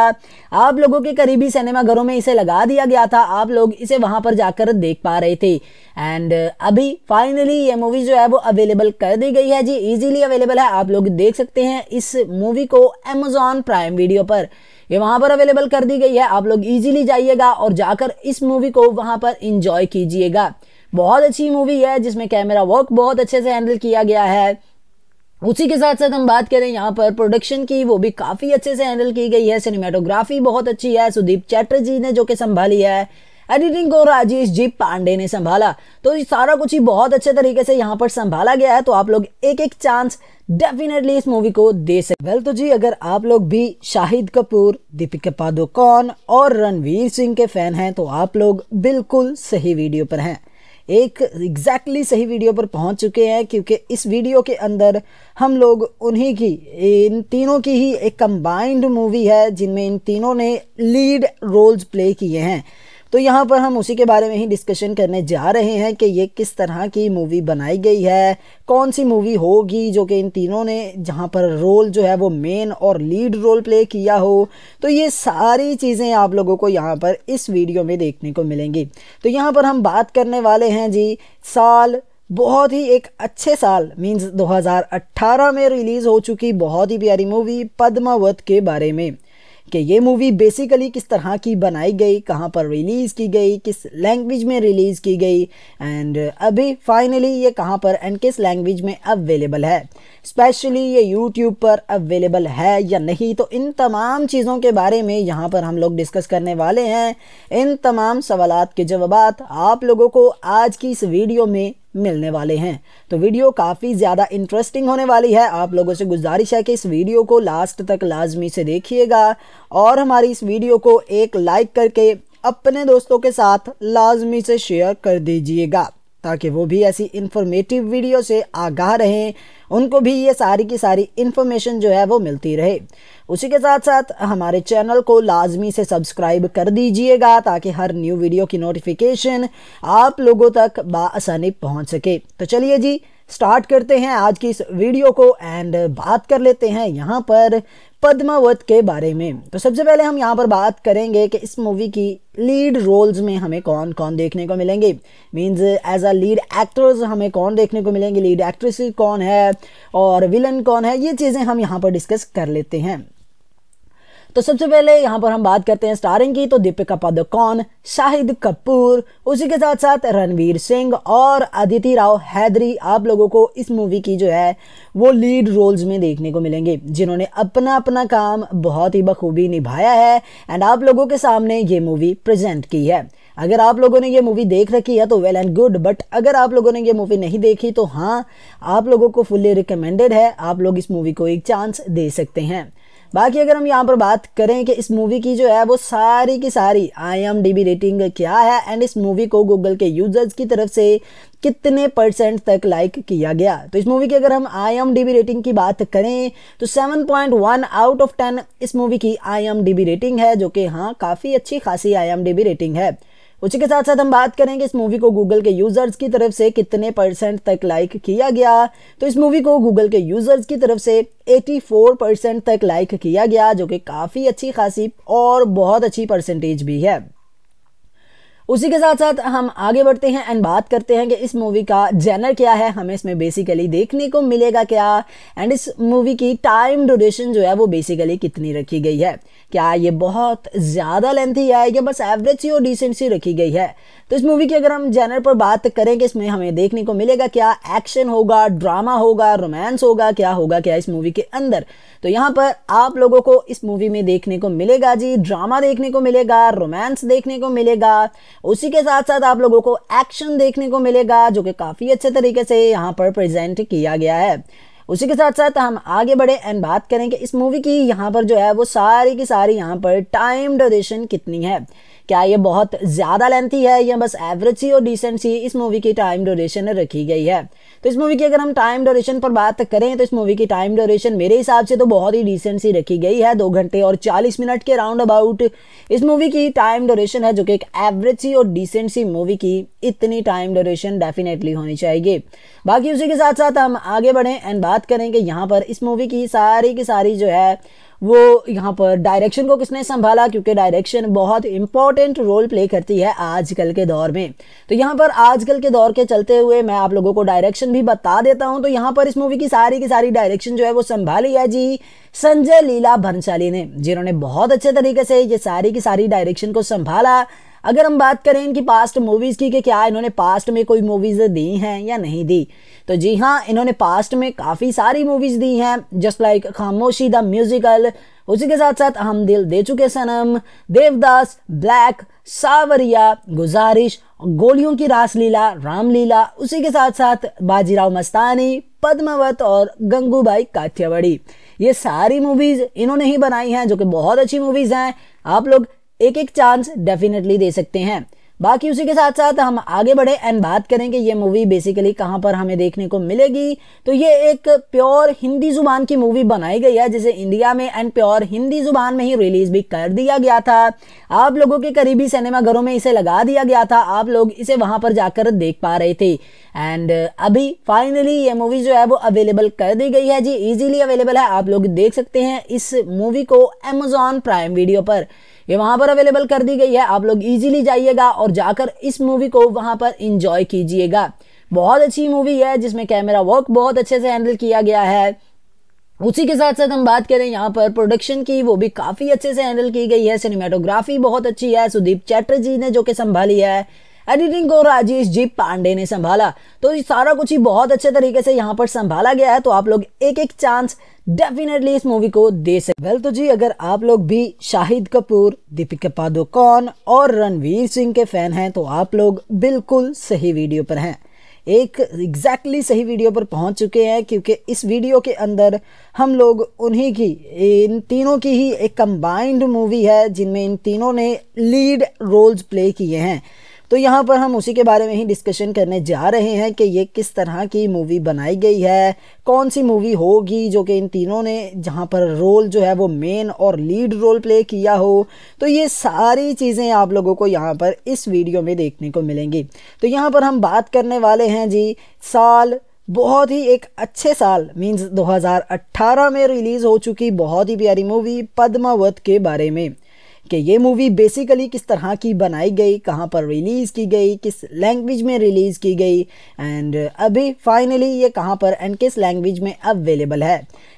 आप लोगों के करीबी सिनेमाघरों में इसे लगा दिया गया था आप लोग इसे वहां पर जाकर देख पा रहे थे एंड अभी फाइनली ये मूवी जो है वो अवेलेबल कर दी गई है जी इजीली अवेलेबल है आप लोग देख सकते हैं इस मूवी को अमेजॉन प्राइम वीडियो पर ये वहां पर अवेलेबल कर दी गई है आप लोग इजीली जाइएगा और जाकर इस मूवी को वहां पर इंजॉय कीजिएगा बहुत अच्छी मूवी है जिसमें कैमरा वर्क बहुत अच्छे से हैंडल किया गया है उसी के साथ साथ हम बात करें यहाँ पर प्रोडक्शन की वो भी काफ़ी अच्छे से हैंडल की गई है सिनेमाटोग्राफी बहुत अच्छी है सुदीप चैटर्जी ने जो कि संभाली है एडिटिंग को राजेश जी पांडे ने संभाला तो ये सारा कुछ ही बहुत अच्छे तरीके से यहाँ पर संभाला गया है तो आप लोग एक एक चांस डेफिनेटली इस मूवी को दे सकते वेल तो जी अगर आप लोग भी शाहिद कपूर दीपिका पादुकोण और रणवीर सिंह के फैन हैं तो आप लोग बिल्कुल सही वीडियो पर हैं एक एग्जैक्टली exactly सही वीडियो पर पहुंच चुके हैं क्योंकि इस वीडियो के अंदर हम लोग उन्हीं की इन तीनों की ही एक कंबाइंड मूवी है जिनमें इन तीनों ने लीड रोल्स प्ले किए हैं तो यहाँ पर हम उसी के बारे में ही डिस्कशन करने जा रहे हैं कि ये किस तरह की मूवी बनाई गई है कौन सी मूवी होगी जो कि इन तीनों ने जहाँ पर रोल जो है वो मेन और लीड रोल प्ले किया हो तो ये सारी चीज़ें आप लोगों को यहाँ पर इस वीडियो में देखने को मिलेंगी तो यहाँ पर हम बात करने वाले हैं जी साल बहुत ही एक अच्छे साल मीन्स 2018 में रिलीज़ हो चुकी बहुत ही प्यारी मूवी पद्मावत के बारे में कि ये मूवी बेसिकली किस तरह की बनाई गई कहाँ पर रिलीज़ की गई किस लैंग्वेज में रिलीज़ की गई एंड अभी फाइनली ये कहाँ पर एंड किस लैंग्वेज में अवेलेबल है स्पेशली ये यूट्यूब पर अवेलेबल है या नहीं तो इन तमाम चीज़ों के बारे में यहाँ पर हम लोग डिस्कस करने वाले हैं इन तमाम सवाल के जवाब आप लोगों को आज की इस वीडियो में मिलने वाले हैं तो वीडियो काफ़ी ज़्यादा इंटरेस्टिंग होने वाली है आप लोगों से गुजारिश है कि इस वीडियो को लास्ट तक लाजमी से देखिएगा और हमारी इस वीडियो को एक लाइक करके अपने दोस्तों के साथ लाजमी से शेयर कर दीजिएगा ताकि वो भी ऐसी इंफॉर्मेटिव वीडियो से आगाह रहें उनको भी ये सारी की सारी इन्फॉर्मेशन जो है वो मिलती रहे उसी के साथ साथ हमारे चैनल को लाजमी से सब्सक्राइब कर दीजिएगा ताकि हर न्यू वीडियो की नोटिफिकेशन आप लोगों तक बसानी पहुँच सके तो चलिए जी स्टार्ट करते हैं आज की इस वीडियो को एंड बात कर लेते हैं यहाँ पर पद्मावत के बारे में तो सबसे पहले हम यहाँ पर बात करेंगे कि इस मूवी की लीड रोल्स में हमें कौन कौन देखने को मिलेंगे means as a lead actors हमें कौन देखने को मिलेंगे लीड एक्ट्रेस कौन है और विलन कौन है ये चीज़ें हम यहाँ पर डिस्कस कर लेते हैं तो सबसे पहले यहाँ पर हम बात करते हैं स्टारिंग की तो दीपिका पादुकोण शाहिद कपूर उसी के साथ साथ रणवीर सिंह और अदिति राव हैदरी आप लोगों को इस मूवी की जो है वो लीड रोल्स में देखने को मिलेंगे जिन्होंने अपना अपना काम बहुत ही बखूबी निभाया है एंड आप लोगों के सामने ये मूवी प्रेजेंट की है अगर आप लोगों ने ये मूवी देख रखी है तो वेल एंड गुड बट अगर आप लोगों ने ये मूवी नहीं देखी तो हाँ आप लोगों को फुल्ली रिकमेंडेड है आप लोग इस मूवी को एक चांस दे सकते हैं बाकी अगर हम यहाँ पर बात करें कि इस मूवी की जो है वो सारी की सारी आई रेटिंग क्या है एंड इस मूवी को गूगल के यूजर्स की तरफ से कितने परसेंट तक लाइक किया गया तो इस मूवी की अगर हम I M D B rating की बात करें तो 7.1 आउट ऑफ 10 इस मूवी की I M D B rating है जो कि हाँ काफ़ी अच्छी खासी I M D B rating है उसी के साथ साथ हम बात करेंगे इस मूवी को गूगल के यूजर्स की तरफ से कितने परसेंट तक लाइक किया गया तो इस मूवी को गूगल के यूजर्स की तरफ से 84 परसेंट तक लाइक किया गया जो कि काफ़ी अच्छी खासी और बहुत अच्छी परसेंटेज भी है उसी के साथ साथ हम आगे बढ़ते हैं एंड बात करते हैं कि इस मूवी का जेनर क्या है हमें इसमें बेसिकली देखने को मिलेगा क्या एंड इस मूवी की टाइम ड्यूरेशन जो है वो बेसिकली कितनी रखी गई है क्या ये बहुत ज़्यादा लेंथी है या बस एवरेज सी और डिसेंट सी रखी गई है तो इस मूवी की अगर हम जैनर पर बात करें कि इसमें हमें देखने को मिलेगा क्या एक्शन होगा ड्रामा होगा रोमांस होगा क्या होगा क्या इस मूवी के अंदर तो यहाँ पर आप लोगों को इस मूवी में देखने को मिलेगा जी ड्रामा देखने को मिलेगा रोमांस देखने को मिलेगा उसी के साथ साथ आप लोगों को एक्शन देखने को मिलेगा जो कि काफ़ी अच्छे तरीके से यहाँ पर प्रेजेंट किया गया है उसी के साथ साथ हम आगे बढ़े एंड बात करें कि इस मूवी की यहाँ पर जो है वो सारी की सारी यहाँ पर टाइम ड्यूरेशन कितनी है क्या ये बहुत ज़्यादा लेंथी है या बस एवरेज सी और डिसेंट सी इस मूवी की टाइम ड्यूरेशन रखी गई है तो इस मूवी की अगर हम टाइम ड्यूरेशन पर बात करें तो इस मूवी की टाइम ड्यूरेशन मेरे हिसाब से तो बहुत ही डिसेंट सी रखी गई है दो घंटे और चालीस मिनट के राउंड अबाउट इस मूवी की टाइम ड्यूरेशन है जो कि एक एवरेज सी और डिसेंट सी मूवी की इतनी टाइम ड्यूरेशन डेफिनेटली होनी चाहिए बाकी उसी के साथ साथ हम आगे बढ़ें एंड बात करें कि यहाँ पर इस मूवी की सारी की सारी जो है वो यहाँ पर डायरेक्शन को किसने संभाला क्योंकि डायरेक्शन बहुत इंपॉर्टेंट रोल प्ले करती है आजकल के दौर में तो यहाँ पर आजकल के दौर के चलते हुए मैं आप लोगों को डायरेक्शन भी बता देता हूँ तो यहाँ पर इस मूवी की सारी की सारी डायरेक्शन जो है वो संभाली है जी संजय लीला भंसाली ने जिन्होंने बहुत अच्छे तरीके से ये सारी की सारी डायरेक्शन को संभाला अगर हम बात करें इनकी पास्ट मूवीज़ की कि क्या इन्होंने पास्ट में कोई मूवीज़ दी हैं या नहीं दी तो जी हाँ इन्होंने पास्ट में काफ़ी सारी मूवीज़ दी हैं just like Khamoshi the musical उसी के साथ साथ हम दिल दे चुके सनम देवदास ब्लैक सावरिया गुजारिश गोलियों की रासलीला रामलीला उसी के साथ साथ बाजीराव मस्तानी पद्मावत और गंगूबाई काठियावाड़ी ये सारी मूवीज़ इन्होंने ही बनाई हैं जो कि बहुत अच्छी मूवीज़ हैं आप लोग एक एक चांस डेफिनेटली दे सकते हैं बाकी उसी के साथ साथ हम आगे बढ़े एंड बात करें कि ये मूवी बेसिकली कहां पर हमें देखने को मिलेगी तो ये एक प्योर हिंदी जुबान की मूवी बनाई गई है जिसे इंडिया में एंड प्योर हिंदी जुबान में ही रिलीज भी कर दिया गया था आप लोगों के करीबी सिनेमा घरों में इसे लगा दिया गया था आप लोग इसे वहां पर जाकर देख पा रहे थे एंड uh, अभी फाइनली ये मूवी जो है वो अवेलेबल कर दी गई है जी इजीली अवेलेबल है आप लोग देख सकते हैं इस मूवी को एमेजॉन प्राइम वीडियो पर ये वहां पर अवेलेबल कर दी गई है आप लोग इजीली जाइएगा और जाकर इस मूवी को वहां पर इंजॉय कीजिएगा बहुत अच्छी मूवी है जिसमें कैमरा वर्क बहुत अच्छे से हैंडल किया गया है उसी के साथ साथ हम बात करें यहाँ पर प्रोडक्शन की वो भी काफ़ी अच्छे से हैंडल की गई है सिनेमाटोग्राफी बहुत अच्छी है सुदीप चैटर्जी ने जो कि संभाली है एडिटिंग को राजेश जी पांडे ने संभाला तो ये सारा कुछ ही बहुत अच्छे तरीके से यहाँ पर संभाला गया है तो आप लोग एक एक चांस डेफिनेटली इस मूवी को दे सकते वेल तो जी अगर आप लोग भी शाहिद कपूर दीपिका पादुकोण और रणवीर सिंह के फैन हैं तो आप लोग बिल्कुल सही वीडियो पर हैं एक एग्जैक्टली exactly सही वीडियो पर पहुंच चुके हैं क्योंकि इस वीडियो के अंदर हम लोग उन्हीं की इन तीनों की ही एक कंबाइंड मूवी है जिनमें इन तीनों ने लीड रोल्स प्ले किए हैं तो यहाँ पर हम उसी के बारे में ही डिस्कशन करने जा रहे हैं कि ये किस तरह की मूवी बनाई गई है कौन सी मूवी होगी जो कि इन तीनों ने जहाँ पर रोल जो है वो मेन और लीड रोल प्ले किया हो तो ये सारी चीज़ें आप लोगों को यहाँ पर इस वीडियो में देखने को मिलेंगी तो यहाँ पर हम बात करने वाले हैं जी साल बहुत ही एक अच्छे साल मींस 2018 में रिलीज़ हो चुकी बहुत ही प्यारी मूवी पद्मावत के बारे में कि ये मूवी बेसिकली किस तरह की बनाई गई कहाँ पर रिलीज़ की गई किस लैंग्वेज में रिलीज़ की गई एंड अभी फाइनली ये कहाँ पर एंड किस लैंग्वेज में अवेलेबल है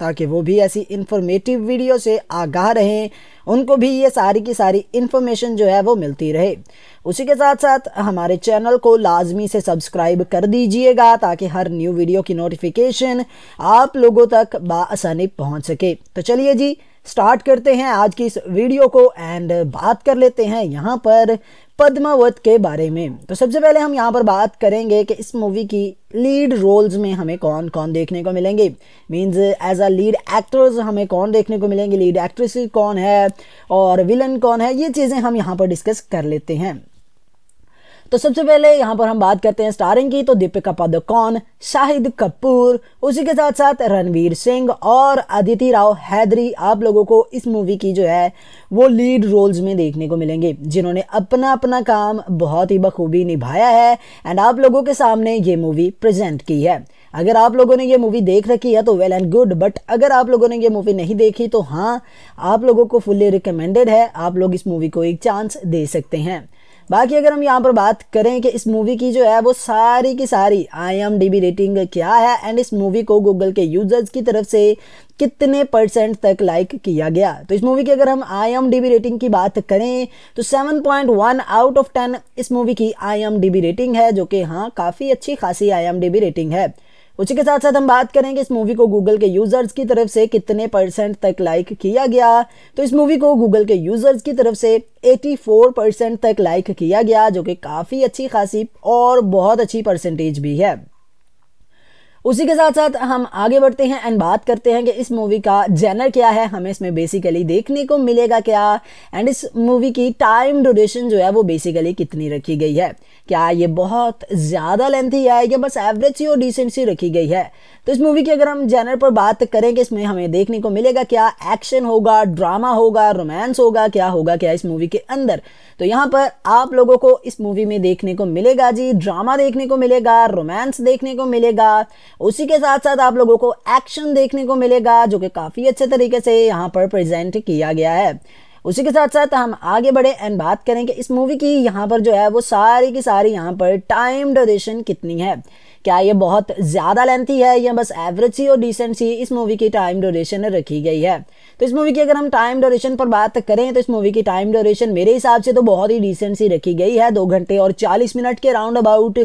ताकि वो भी ऐसी इन्फॉर्मेटिव वीडियो से आगाह रहें उनको भी ये सारी की सारी इन्फॉर्मेशन जो है वो मिलती रहे उसी के साथ साथ हमारे चैनल को लाजमी से सब्सक्राइब कर दीजिएगा ताकि हर न्यू वीडियो की नोटिफिकेशन आप लोगों तक बसानी पहुँच सके तो चलिए जी स्टार्ट करते हैं आज की इस वीडियो को एंड बात कर लेते हैं यहाँ पर पद्मावत के बारे में तो सबसे पहले हम यहाँ पर बात करेंगे कि इस मूवी की लीड रोल्स में हमें कौन कौन देखने को मिलेंगे means as a lead actors हमें कौन देखने को मिलेंगे लीड एक्ट्रेस कौन है और विलन कौन है ये चीज़ें हम यहाँ पर डिस्कस कर लेते हैं तो सबसे पहले यहाँ पर हम बात करते हैं स्टारिंग की तो दीपिका पादुकोण शाहिद कपूर उसी के साथ साथ रणवीर सिंह और अदिति राव हैदरी आप लोगों को इस मूवी की जो है वो लीड रोल्स में देखने को मिलेंगे जिन्होंने अपना अपना काम बहुत ही बखूबी निभाया है एंड आप लोगों के सामने ये मूवी प्रेजेंट की है अगर आप लोगों ने ये मूवी देख रखी है तो वेल एंड गुड बट अगर आप लोगों ने ये मूवी नहीं देखी तो हाँ आप लोगों को फुल्ली रिकमेंडेड है आप लोग इस मूवी को एक चांस दे सकते हैं बाकी अगर हम यहाँ पर बात करें कि इस मूवी की जो है वो सारी की सारी आई रेटिंग क्या है एंड इस मूवी को गूगल के यूजर्स की तरफ से कितने परसेंट तक लाइक किया गया तो इस मूवी की अगर हम I M D B rating की बात करें तो 7.1 आउट ऑफ 10 इस मूवी की I M D B rating है जो कि हाँ काफ़ी अच्छी खासी I M D B rating है उसी के साथ साथ हम बात करेंगे इस मूवी को गूगल के यूजर्स की तरफ से कितने परसेंट तक लाइक किया गया तो इस मूवी को गूगल के यूजर्स की तरफ से 84 परसेंट तक लाइक किया गया जो कि काफ़ी अच्छी खासी और बहुत अच्छी परसेंटेज भी है उसी के साथ साथ हम आगे बढ़ते हैं एंड बात करते हैं कि इस मूवी का जेनर क्या है हमें इसमें बेसिकली देखने को मिलेगा क्या एंड इस मूवी की टाइम ड्यूरेशन जो है वो बेसिकली कितनी रखी गई है क्या ये बहुत ज़्यादा लेंथी है या बस एवरेज सी और डिसेंट सी रखी गई है तो इस मूवी की अगर हम जैनर पर बात करें कि इसमें हमें देखने को मिलेगा क्या एक्शन होगा ड्रामा होगा रोमांस होगा क्या होगा क्या इस मूवी के अंदर तो यहाँ पर आप लोगों को इस मूवी में देखने को मिलेगा जी ड्रामा देखने को मिलेगा रोमांस देखने को मिलेगा उसी के साथ साथ आप लोगों को एक्शन देखने को मिलेगा जो कि काफ़ी अच्छे तरीके से यहाँ पर प्रेजेंट किया गया है उसी के साथ साथ हम आगे बढ़े एंड बात करें कि इस मूवी की यहाँ पर जो है वो सारी की सारी यहाँ पर टाइम ड्यूरेशन कितनी है क्या ये बहुत ज़्यादा लेंथी है या बस एवरेज सी और डिसेंट सी इस मूवी की टाइम ड्यूरेशन रखी गई है तो इस मूवी की अगर हम टाइम ड्यूरेशन पर बात करें तो इस मूवी की टाइम ड्यूरेशन मेरे हिसाब से तो बहुत ही डिसेंट सी रखी गई है दो घंटे और चालीस मिनट के राउंड अबाउट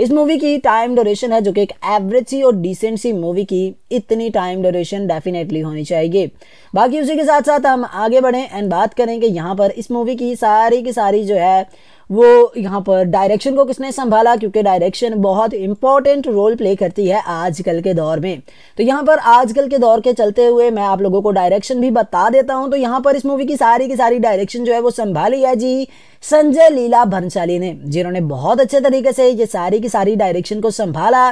इस मूवी की टाइम ड्यूरेशन है जो कि एक एवरेज सी और डिसेंट सी मूवी की इतनी टाइम ड्यूरेशन डेफिनेटली होनी चाहिए बाकी उसी के साथ साथ हम आगे बढ़ें एंड बात करें कि यहाँ पर इस मूवी की सारी की सारी जो है वो यहाँ पर डायरेक्शन को किसने संभाला क्योंकि डायरेक्शन बहुत इंपॉर्टेंट रोल प्ले करती है आजकल के दौर में तो यहाँ पर आजकल के दौर के चलते हुए मैं आप लोगों को डायरेक्शन भी बता देता हूँ तो यहाँ पर इस मूवी की सारी की सारी डायरेक्शन जो है वो संभाली है जी संजय लीला भंसाली ने जिन्होंने बहुत अच्छे तरीके से ये सारी की सारी डायरेक्शन को संभाला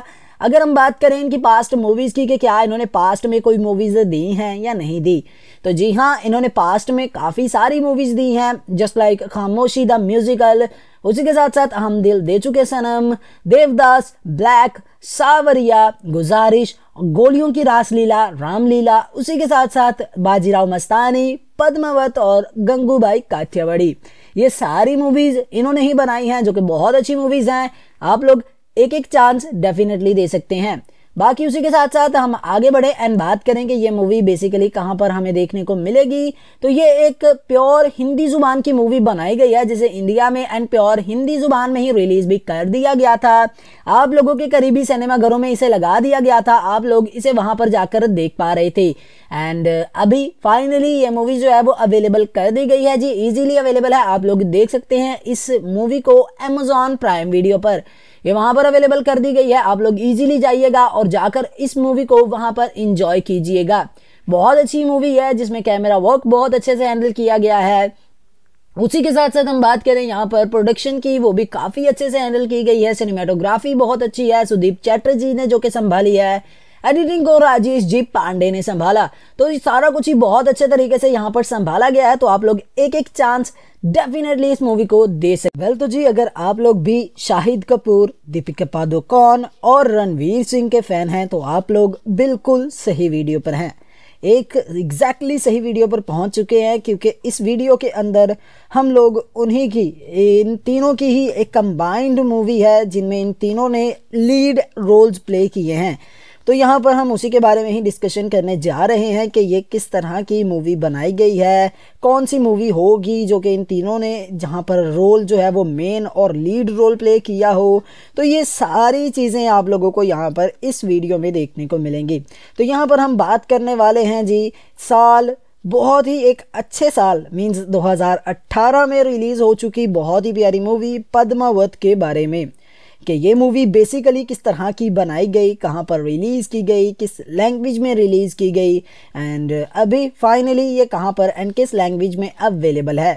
अगर हम बात करें इनकी पास्ट मूवीज़ की कि क्या इन्होंने पास्ट में कोई मूवीज़ दी हैं या नहीं दी तो जी हाँ इन्होंने पास्ट में काफ़ी सारी मूवीज़ दी हैं just like Khamoshi the musical उसी के साथ साथ हम दिल दे चुके सनम देवदास ब्लैक सावरिया गुजारिश गोलियों की रासलीला रामलीला उसी के साथ साथ बाजीराव मस्तानी पद्मावत और गंगूबाई काठियावाड़ी ये सारी मूवीज़ इन्होंने ही बनाई हैं जो कि बहुत अच्छी मूवीज़ हैं आप लोग एक एक चांस डेफिनेटली दे सकते हैं बाकी उसी के साथ साथ हम आगे बढ़े एंड बात करें कि ये मूवी बेसिकली कहाँ पर हमें देखने को मिलेगी तो ये एक प्योर हिंदी ज़ुबान की मूवी बनाई गई है जिसे इंडिया में एंड प्योर हिंदी ज़ुबान में ही रिलीज़ भी कर दिया गया था आप लोगों के करीबी सिनेमाघरों में इसे लगा दिया गया था आप लोग इसे वहां पर जाकर देख पा रहे थे एंड अभी फाइनली ये मूवी जो है वो अवेलेबल कर दी गई है जी इजीली अवेलेबल है आप लोग देख सकते हैं इस मूवी को एमेजॉन प्राइम वीडियो पर ये वहां पर अवेलेबल कर दी गई है आप लोग इजीली जाइएगा और जाकर इस मूवी को वहाँ पर इंजॉय कीजिएगा बहुत अच्छी मूवी है जिसमें कैमरा वर्क बहुत अच्छे से हैंडल किया गया है उसी के साथ साथ हम बात करें यहाँ पर प्रोडक्शन की वो भी काफ़ी अच्छे से हैंडल की गई है सिनेमाटोग्राफी बहुत अच्छी है सुदीप चैटर्जी ने जो कि संभाली है एडिटिंग को राजेश जी पांडे ने संभाला तो ये सारा कुछ ही बहुत अच्छे तरीके से यहाँ पर संभाला गया है तो आप लोग एक एक चांस डेफिनेटली इस मूवी को दे सकते वेल तो जी अगर आप लोग भी शाहिद कपूर दीपिका पादुकोण और रणवीर सिंह के फैन हैं तो आप लोग बिल्कुल सही वीडियो पर हैं एक एग्जैक्टली exactly सही वीडियो पर पहुंच चुके हैं क्योंकि इस वीडियो के अंदर हम लोग उन्हीं की इन तीनों की ही एक कंबाइंड मूवी है जिनमें इन तीनों ने लीड रोल्स प्ले किए हैं तो यहाँ पर हम उसी के बारे में ही डिस्कशन करने जा रहे हैं कि ये किस तरह की मूवी बनाई गई है कौन सी मूवी होगी जो कि इन तीनों ने जहाँ पर रोल जो है वो मेन और लीड रोल प्ले किया हो तो ये सारी चीज़ें आप लोगों को यहाँ पर इस वीडियो में देखने को मिलेंगी तो यहाँ पर हम बात करने वाले हैं जी साल बहुत ही एक अच्छे साल मींस 2018 में रिलीज़ हो चुकी बहुत ही प्यारी मूवी पद्मावत के बारे में कि ये मूवी बेसिकली किस तरह की बनाई गई कहाँ पर रिलीज़ की गई किस लैंग्वेज में रिलीज़ की गई एंड अभी फाइनली ये कहाँ पर एंड किस लैंग्वेज में अवेलेबल है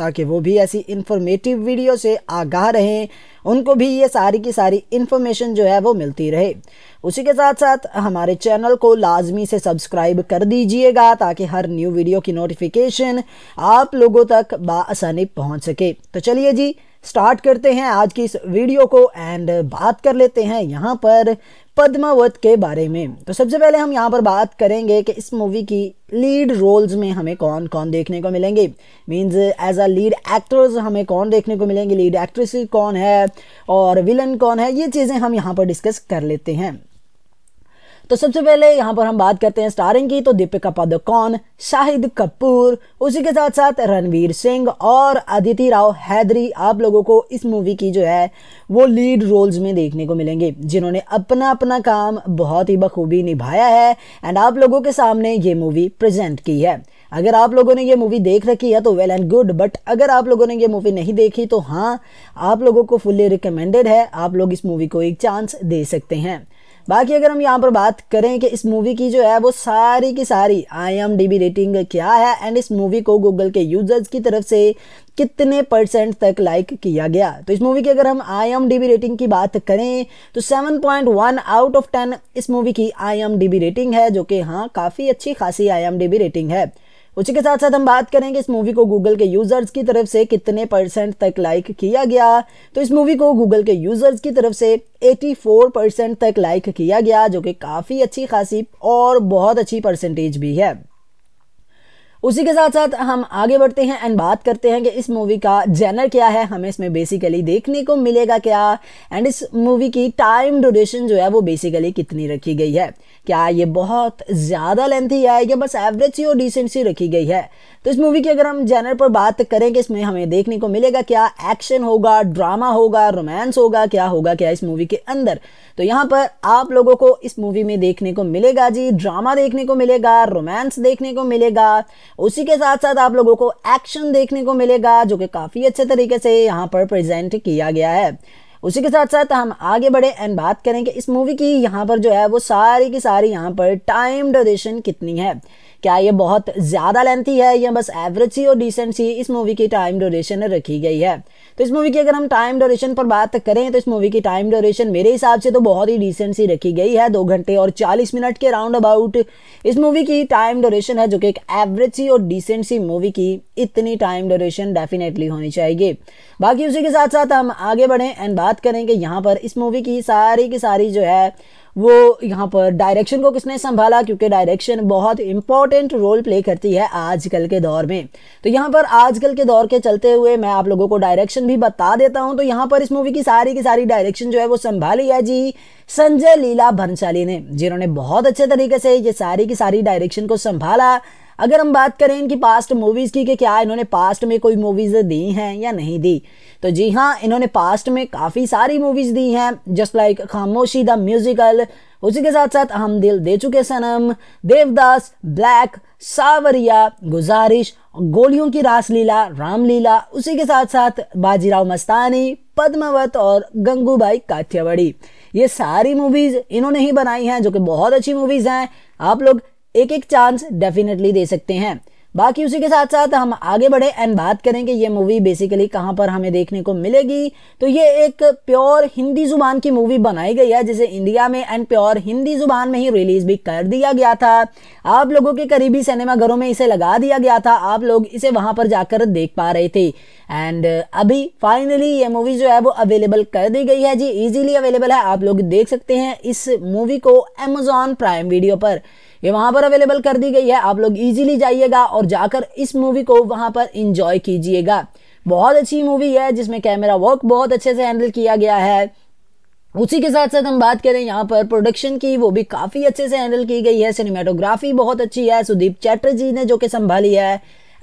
ताकि वो भी ऐसी इन्फॉर्मेटिव वीडियो से आगाह रहें उनको भी ये सारी की सारी इन्फॉर्मेशन जो है वो मिलती रहे उसी के साथ साथ हमारे चैनल को लाजमी से सब्सक्राइब कर दीजिएगा ताकि हर न्यू वीडियो की नोटिफिकेशन आप लोगों तक बसानी पहुँच सके तो चलिए जी स्टार्ट करते हैं आज की इस वीडियो को एंड बात कर लेते हैं यहाँ पर पद्मावत के बारे में तो सबसे पहले हम यहाँ पर बात करेंगे कि इस मूवी की लीड रोल्स में हमें कौन कौन देखने को मिलेंगे means as a lead actors हमें कौन देखने को मिलेंगे लीड एक्ट्रेस कौन है और विलन कौन है ये चीज़ें हम यहाँ पर डिस्कस कर लेते हैं तो सबसे पहले यहाँ पर हम बात करते हैं स्टारिंग की तो दीपिका पादुकोण शाहिद कपूर उसी के साथ साथ रणवीर सिंह और अदिति राव हैदरी आप लोगों को इस मूवी की जो है वो लीड रोल्स में देखने को मिलेंगे जिन्होंने अपना अपना काम बहुत ही बखूबी निभाया है एंड आप लोगों के सामने ये मूवी प्रेजेंट की है अगर आप लोगों ने ये मूवी देख रखी है तो वेल एंड गुड बट अगर आप लोगों ने ये मूवी नहीं देखी तो हाँ आप लोगों को फुल्ली रिकमेंडेड है आप लोग इस मूवी को एक चांस दे सकते हैं बाकी अगर हम यहाँ पर बात करें कि इस मूवी की जो है वो सारी की सारी I M D B rating क्या है एंड इस मूवी को गूगल के यूजर्स की तरफ से कितने परसेंट तक लाइक किया गया तो इस मूवी की अगर हम I M D B rating की बात करें तो 7.1 आउट ऑफ 10 इस मूवी की I M D B rating है जो कि हाँ काफ़ी अच्छी खासी I M D B rating है उसी के साथ साथ हम बात करेंगे इस मूवी को गूगल के यूज़र्स की तरफ से कितने परसेंट तक लाइक किया गया तो इस मूवी को गूगल के यूज़र्स की तरफ से 84 परसेंट तक लाइक किया गया जो कि काफ़ी अच्छी खासी और बहुत अच्छी परसेंटेज भी है उसी के साथ साथ हम आगे बढ़ते हैं एंड बात करते हैं कि इस मूवी का जेनर क्या है हमें इसमें बेसिकली देखने को मिलेगा क्या एंड इस मूवी की टाइम ड्यूरेशन जो है वो बेसिकली कितनी रखी गई है क्या ये बहुत ज़्यादा लेंथी है या बस एवरेज सी और डिसेंट सी रखी गई है तो इस मूवी की अगर हम जेनर पर बात करें कि इसमें हमें देखने को मिलेगा क्या एक्शन होगा ड्रामा होगा रोमांस होगा क्या होगा क्या इस मूवी के अंदर तो यहाँ पर आप लोगों को इस मूवी में देखने को मिलेगा जी ड्रामा देखने को मिलेगा रोमांस देखने को मिलेगा उसी के साथ साथ आप लोगों को एक्शन देखने को मिलेगा जो कि काफ़ी अच्छे तरीके से यहाँ पर प्रेजेंट किया गया है उसी के साथ साथ हम आगे बढ़े एंड बात करें कि इस मूवी की यहाँ पर जो है वो सारी की सारी यहाँ पर टाइम ड्यूरेशन कितनी है क्या ये बहुत ज़्यादा लेंथी है या बस एवरेज सी और डिसेंट सी इस मूवी की टाइम ड्यूरेशन रखी गई है तो इस मूवी की अगर हम टाइम ड्यूरेशन पर बात करें तो इस मूवी की टाइम ड्यूरेशन मेरे हिसाब से तो बहुत ही डिसेंट सी रखी गई है दो घंटे और चालीस मिनट के राउंड अबाउट इस मूवी की टाइम ड्यूरेशन है जो कि एक एवरेज सी और डिसेंट सी मूवी की इतनी टाइम ड्यूरेशन डेफिनेटली होनी चाहिए बाकी उसी के साथ साथ हम आगे बढ़ें एंड बात करें कि यहाँ पर इस मूवी की सारी की सारी जो है वो यहाँ पर डायरेक्शन को किसने संभाला क्योंकि डायरेक्शन बहुत इंपॉर्टेंट रोल प्ले करती है आजकल के दौर में तो यहाँ पर आजकल के दौर के चलते हुए मैं आप लोगों को डायरेक्शन भी बता देता हूँ तो यहाँ पर इस मूवी की सारी की सारी डायरेक्शन जो है वो संभाली है जी संजय लीला भंसाली ने जिन्होंने बहुत अच्छे तरीके से ये सारी की सारी डायरेक्शन को संभाला अगर हम बात करें इनकी पास्ट मूवीज़ की कि क्या इन्होंने पास्ट में कोई मूवीज़ दी हैं या नहीं दी तो जी हाँ इन्होंने पास्ट में काफ़ी सारी मूवीज़ दी हैं just like Khamoshi the musical उसी के साथ साथ हम दिल दे चुके सनम देवदास ब्लैक सावरिया गुजारिश गोलियों की रासलीला रामलीला उसी के साथ साथ बाजीराव मस्तानी पद्मावत और गंगूबाई काठियावाड़ी ये सारी मूवीज़ इन्होंने ही बनाई हैं जो कि बहुत अच्छी मूवीज़ हैं आप लोग एक एक चांस डेफिनेटली दे सकते हैं बाकी उसी के साथ साथ हम आगे बढ़े एंड बात करें कि ये मूवी बेसिकली कहां पर हमें देखने को मिलेगी तो ये एक प्योर हिंदी जुबान की मूवी बनाई गई है जिसे इंडिया में एंड प्योर हिंदी जुबान में ही रिलीज भी कर दिया गया था आप लोगों के करीबी सिनेमाघरों में इसे लगा दिया गया था आप लोग इसे वहां पर जाकर देख पा रहे थे एंड अभी फाइनली ये मूवी जो है वो अवेलेबल कर दी गई है जी इजीली अवेलेबल है आप लोग देख सकते हैं इस मूवी को एमेजॉन प्राइम वीडियो पर ये वहां पर अवेलेबल कर दी गई है आप लोग इजीली जाइएगा और जाकर इस मूवी को वहां पर इंजॉय कीजिएगा बहुत अच्छी मूवी है जिसमें कैमरा वर्क बहुत अच्छे से हैंडल किया गया है उसी के साथ साथ हम बात करें यहाँ पर प्रोडक्शन की वो भी काफ़ी अच्छे से हैंडल की गई है सिनेमाटोग्राफी बहुत अच्छी है सुदीप चैटर्जी ने जो कि संभाली है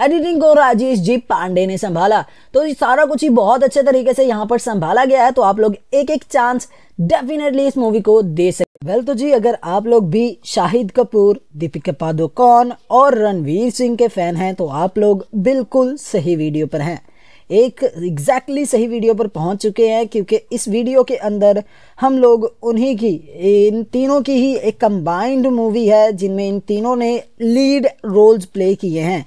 एडिटिंग को राजेश जी पांडे ने संभाला तो ये सारा कुछ ही बहुत अच्छे तरीके से यहाँ पर संभाला गया है तो आप लोग एक एक चांस डेफिनेटली इस मूवी को दे सकते वेल well, तो जी अगर आप लोग भी शाहिद कपूर दीपिका पादुकोण और रणवीर सिंह के फैन हैं तो आप लोग बिल्कुल सही वीडियो पर हैं एक एग्जैक्टली exactly सही वीडियो पर पहुंच चुके हैं क्योंकि इस वीडियो के अंदर हम लोग उन्हीं की इन तीनों की ही एक कंबाइंड मूवी है जिनमें इन तीनों ने लीड रोल्स प्ले किए हैं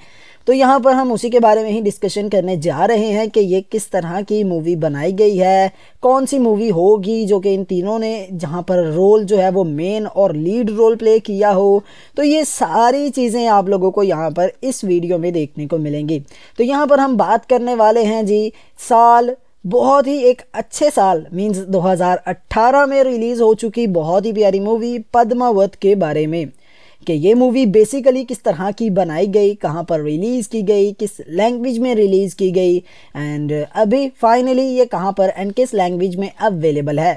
तो यहाँ पर हम उसी के बारे में ही डिस्कशन करने जा रहे हैं कि ये किस तरह की मूवी बनाई गई है कौन सी मूवी होगी जो कि इन तीनों ने जहाँ पर रोल जो है वो मेन और लीड रोल प्ले किया हो तो ये सारी चीज़ें आप लोगों को यहाँ पर इस वीडियो में देखने को मिलेंगी तो यहाँ पर हम बात करने वाले हैं जी साल बहुत ही एक अच्छे साल मीन्स 2018 में रिलीज़ हो चुकी बहुत ही प्यारी मूवी पद्मावत के बारे में कि ये मूवी बेसिकली किस तरह की बनाई गई कहाँ पर रिलीज़ की गई किस लैंग्वेज में रिलीज़ की गई एंड अभी फाइनली ये कहाँ पर एंड किस लैंग्वेज में अवेलेबल है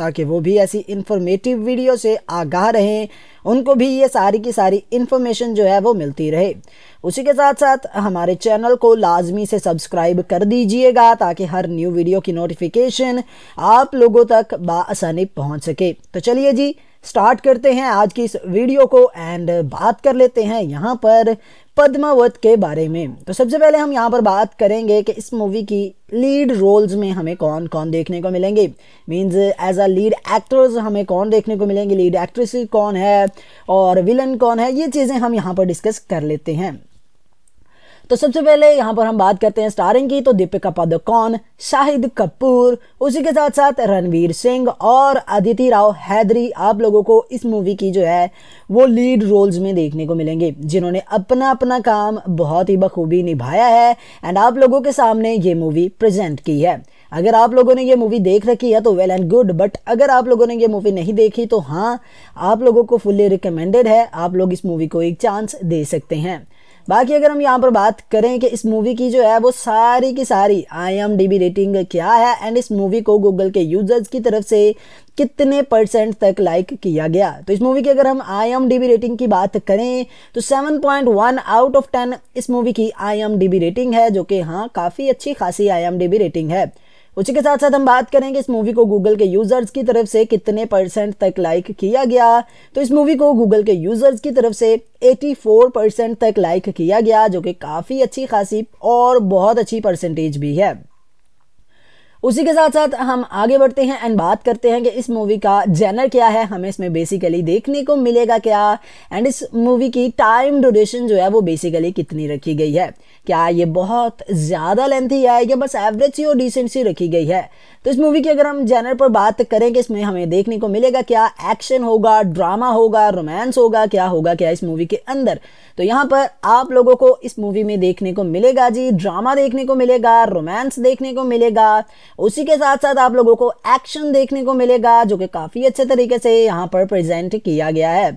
ताकि वो भी ऐसी इन्फॉर्मेटिव वीडियो से आगाह रहें उनको भी ये सारी की सारी इन्फॉर्मेशन जो है वो मिलती रहे उसी के साथ साथ हमारे चैनल को लाजमी से सब्सक्राइब कर दीजिएगा ताकि हर न्यू वीडियो की नोटिफिकेशन आप लोगों तक बसानी पहुँच सके तो चलिए जी स्टार्ट करते हैं आज की इस वीडियो को एंड बात कर लेते हैं यहाँ पर पद्मावत के बारे में तो सबसे पहले हम यहाँ पर बात करेंगे कि इस मूवी की लीड रोल्स में हमें कौन कौन देखने को मिलेंगे means as a lead actors हमें कौन देखने को मिलेंगे लीड एक्ट्रेस कौन है और विलन कौन है ये चीज़ें हम यहाँ पर डिस्कस कर लेते हैं तो सबसे पहले यहाँ पर हम बात करते हैं स्टारिंग की तो दीपिका पादुकोण शाहिद कपूर उसी के साथ साथ रणवीर सिंह और अदिति राव हैदरी आप लोगों को इस मूवी की जो है वो लीड रोल्स में देखने को मिलेंगे जिन्होंने अपना अपना काम बहुत ही बखूबी निभाया है एंड आप लोगों के सामने ये मूवी प्रेजेंट की है अगर आप लोगों ने ये मूवी देख रखी है तो वेल एंड गुड बट अगर आप लोगों ने ये मूवी नहीं देखी तो हाँ आप लोगों को फुल्ली रिकमेंडेड है आप लोग इस मूवी को एक चांस दे सकते हैं बाकी अगर हम यहाँ पर बात करें कि इस मूवी की जो है वो सारी की सारी I M D B rating क्या है एंड इस मूवी को गूगल के यूजर्स की तरफ से कितने परसेंट तक लाइक किया गया तो इस मूवी की अगर हम I M D B rating की बात करें तो 7.1 आउट ऑफ 10 इस मूवी की I M D B rating है जो कि हाँ काफ़ी अच्छी खासी I M D B rating है उसी के साथ साथ हम बात करेंगे इस मूवी को गूगल के यूज़र्स की तरफ से कितने परसेंट तक लाइक किया गया तो इस मूवी को गूगल के यूज़र्स की तरफ से 84 परसेंट तक लाइक किया गया जो कि काफ़ी अच्छी खासी और बहुत अच्छी परसेंटेज भी है उसी के साथ साथ हम आगे बढ़ते हैं एंड बात करते हैं कि इस मूवी का जेनर क्या है हमें इसमें बेसिकली देखने को मिलेगा क्या एंड इस मूवी की टाइम ड्यूरेशन जो है वो बेसिकली कितनी रखी गई है क्या ये बहुत ज़्यादा लेंथी है या बस एवरेज सी और डिसेंट सी रखी गई है तो इस मूवी की अगर हम जैनर पर बात करें कि इसमें हमें देखने को मिलेगा क्या एक्शन होगा ड्रामा होगा रोमांस होगा क्या होगा क्या इस मूवी के अंदर तो यहाँ पर आप लोगों को इस मूवी में देखने को मिलेगा जी ड्रामा देखने को मिलेगा रोमांस देखने को मिलेगा उसी के साथ साथ आप लोगों को एक्शन देखने को मिलेगा जो कि काफ़ी अच्छे तरीके से यहाँ पर प्रेजेंट किया गया है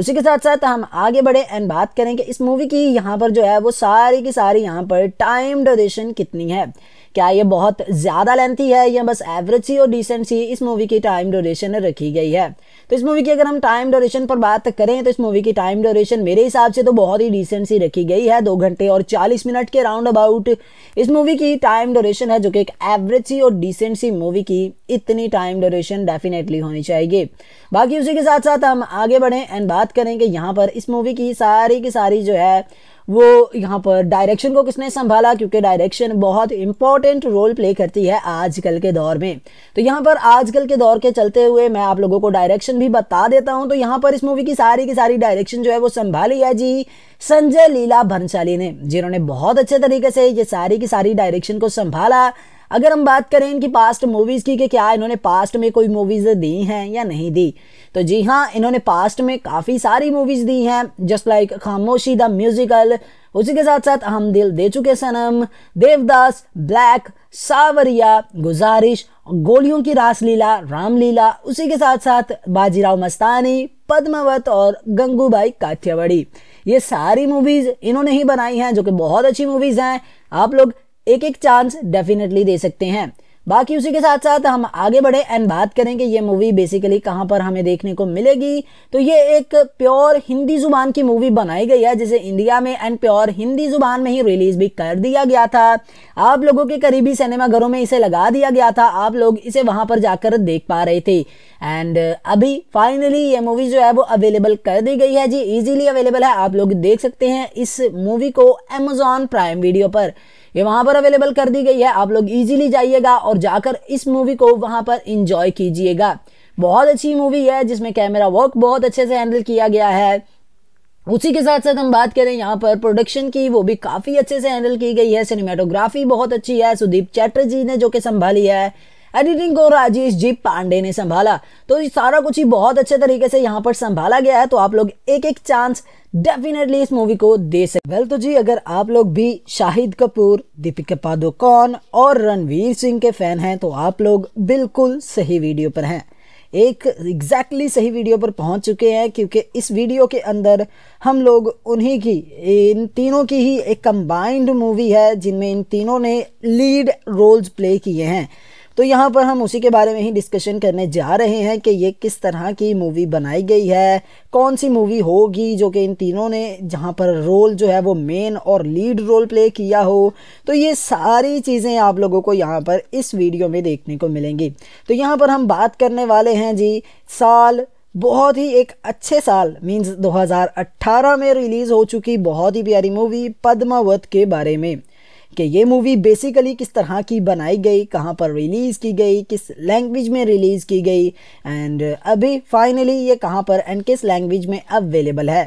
उसी के साथ साथ हम आगे बढ़े एंड बात करें कि इस मूवी की यहाँ पर जो है वो सारी की सारी यहाँ पर टाइम ड्यूरेशन कितनी है क्या ये बहुत ज़्यादा लेंथी है या बस एवरेज सी और डिसेंट सी इस मूवी की टाइम ड्यूरेशन रखी गई है तो इस मूवी की अगर हम टाइम ड्यूरेशन पर बात करें तो इस मूवी की टाइम ड्यूरेशन मेरे हिसाब से तो बहुत ही डिसेंट सी रखी गई है दो घंटे और चालीस मिनट के राउंड अबाउट इस मूवी की टाइम ड्यूरेशन है जो कि एक एवरेज सी और डिसेंट सी मूवी की इतनी टाइम ड्यूरेशन डेफिनेटली होनी चाहिए बाकी उसी के साथ साथ हम आगे बढ़ें एंड बात करें कि यहाँ पर इस मूवी की सारी की सारी जो है वो यहाँ पर डायरेक्शन को किसने संभाला क्योंकि डायरेक्शन बहुत इंपॉर्टेंट रोल प्ले करती है आजकल के दौर में तो यहाँ पर आजकल के दौर के चलते हुए मैं आप लोगों को डायरेक्शन भी बता देता हूँ तो यहाँ पर इस मूवी की सारी की सारी डायरेक्शन जो है वो संभाली है जी संजय लीला भंसाली ने जिन्होंने बहुत अच्छे तरीके से ये सारी की सारी डायरेक्शन को संभाला अगर हम बात करें इनकी पास्ट मूवीज़ की कि क्या इन्होंने पास्ट में कोई मूवीज़ दी हैं या नहीं दी तो जी हाँ इन्होंने पास्ट में काफ़ी सारी मूवीज़ दी हैं just like Khamoshi the musical उसी के साथ साथ हम दिल दे चुके सनम देवदास ब्लैक सावरिया गुजारिश गोलियों की रासलीला रामलीला उसी के साथ साथ बाजीराव मस्तानी पद्मावत और गंगूबाई काठियावाड़ी ये सारी मूवीज़ इन्होंने ही बनाई हैं जो कि बहुत अच्छी मूवीज़ हैं आप लोग एक एक चांस डेफिनेटली दे सकते हैं बाकी उसी के साथ साथ हम आगे बढ़े एंड बात करें कि ये मूवी बेसिकली कहाँ पर हमें देखने को मिलेगी तो ये एक प्योर हिंदी ज़ुबान की मूवी बनाई गई है जिसे इंडिया में एंड प्योर हिंदी ज़ुबान में ही रिलीज़ भी कर दिया गया था आप लोगों के करीबी सिनेमाघरों में इसे लगा दिया गया था आप लोग इसे वहां पर जाकर देख पा रहे थे एंड अभी फाइनली ये मूवी जो है वो अवेलेबल कर दी गई है जी इजीली अवेलेबल है आप लोग देख सकते हैं इस मूवी को एमेजॉन प्राइम वीडियो पर ये वहां पर अवेलेबल कर दी गई है आप लोग इजीली जाइएगा और जाकर इस मूवी को वहां पर इंजॉय कीजिएगा बहुत अच्छी मूवी है जिसमें कैमरा वर्क बहुत अच्छे से हैंडल किया गया है उसी के साथ साथ हम बात करें यहाँ पर प्रोडक्शन की वो भी काफ़ी अच्छे से हैंडल की गई है सिनेमाटोग्राफी बहुत अच्छी है सुदीप चैटर्जी ने जो कि संभाली है एडिटिंग को राजेश जी पांडे ने संभाला तो ये सारा कुछ ही बहुत अच्छे तरीके से यहाँ पर संभाला गया है तो आप लोग एक एक चांस डेफिनेटली इस मूवी को दे सकते वेल तो जी अगर आप लोग भी शाहिद कपूर दीपिका पादुकोण और रणवीर सिंह के फैन हैं तो आप लोग बिल्कुल सही वीडियो पर हैं एक एग्जैक्टली exactly सही वीडियो पर पहुंच चुके हैं क्योंकि इस वीडियो के अंदर हम लोग उन्हीं की इन तीनों की ही एक कंबाइंड मूवी है जिनमें इन तीनों ने लीड रोल्स प्ले किए हैं तो यहाँ पर हम उसी के बारे में ही डिस्कशन करने जा रहे हैं कि ये किस तरह की मूवी बनाई गई है कौन सी मूवी होगी जो कि इन तीनों ने जहाँ पर रोल जो है वो मेन और लीड रोल प्ले किया हो तो ये सारी चीज़ें आप लोगों को यहाँ पर इस वीडियो में देखने को मिलेंगी तो यहाँ पर हम बात करने वाले हैं जी साल बहुत ही एक अच्छे साल मीन्स 2018 में रिलीज़ हो चुकी बहुत ही प्यारी मूवी पद्मावत के बारे में कि ये मूवी बेसिकली किस तरह की बनाई गई कहाँ पर रिलीज़ की गई किस लैंग्वेज में रिलीज़ की गई एंड अभी फाइनली ये कहाँ पर एंड किस लैंग्वेज में अवेलेबल है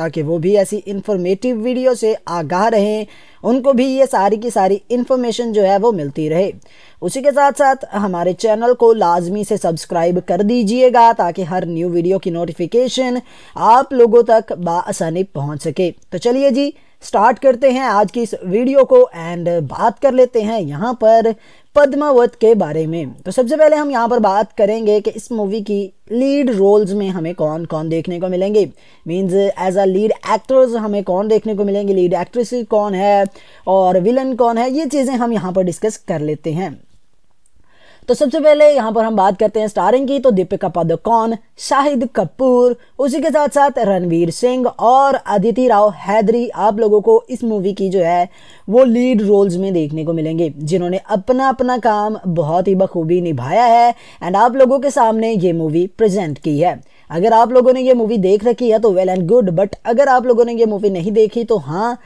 ताकि वो भी ऐसी इंफॉर्मेटिव वीडियो से आगाह रहें उनको भी ये सारी की सारी इन्फॉर्मेशन जो है वो मिलती रहे उसी के साथ साथ हमारे चैनल को लाजमी से सब्सक्राइब कर दीजिएगा ताकि हर न्यू वीडियो की नोटिफिकेशन आप लोगों तक बसानी पहुँच सके तो चलिए जी स्टार्ट करते हैं आज की इस वीडियो को एंड बात कर लेते हैं यहाँ पर पद्मावत के बारे में तो सबसे पहले हम यहाँ पर बात करेंगे कि इस मूवी की लीड रोल्स में हमें कौन कौन देखने को मिलेंगे means as a lead actors हमें कौन देखने को मिलेंगे लीड एक्ट्रेस कौन है और विलन कौन है ये चीज़ें हम यहाँ पर डिस्कस कर लेते हैं तो सबसे पहले यहाँ पर हम बात करते हैं स्टारिंग की तो दीपिका पादुकोण शाहिद कपूर उसी के साथ साथ रणवीर सिंह और अदिति राव हैदरी आप लोगों को इस मूवी की जो है वो लीड रोल्स में देखने को मिलेंगे जिन्होंने अपना अपना काम बहुत ही बखूबी निभाया है एंड आप लोगों के सामने ये मूवी प्रेजेंट की है अगर आप लोगों ने ये मूवी देख रखी है तो वेल एंड गुड बट अगर आप लोगों ने ये मूवी नहीं देखी तो हाँ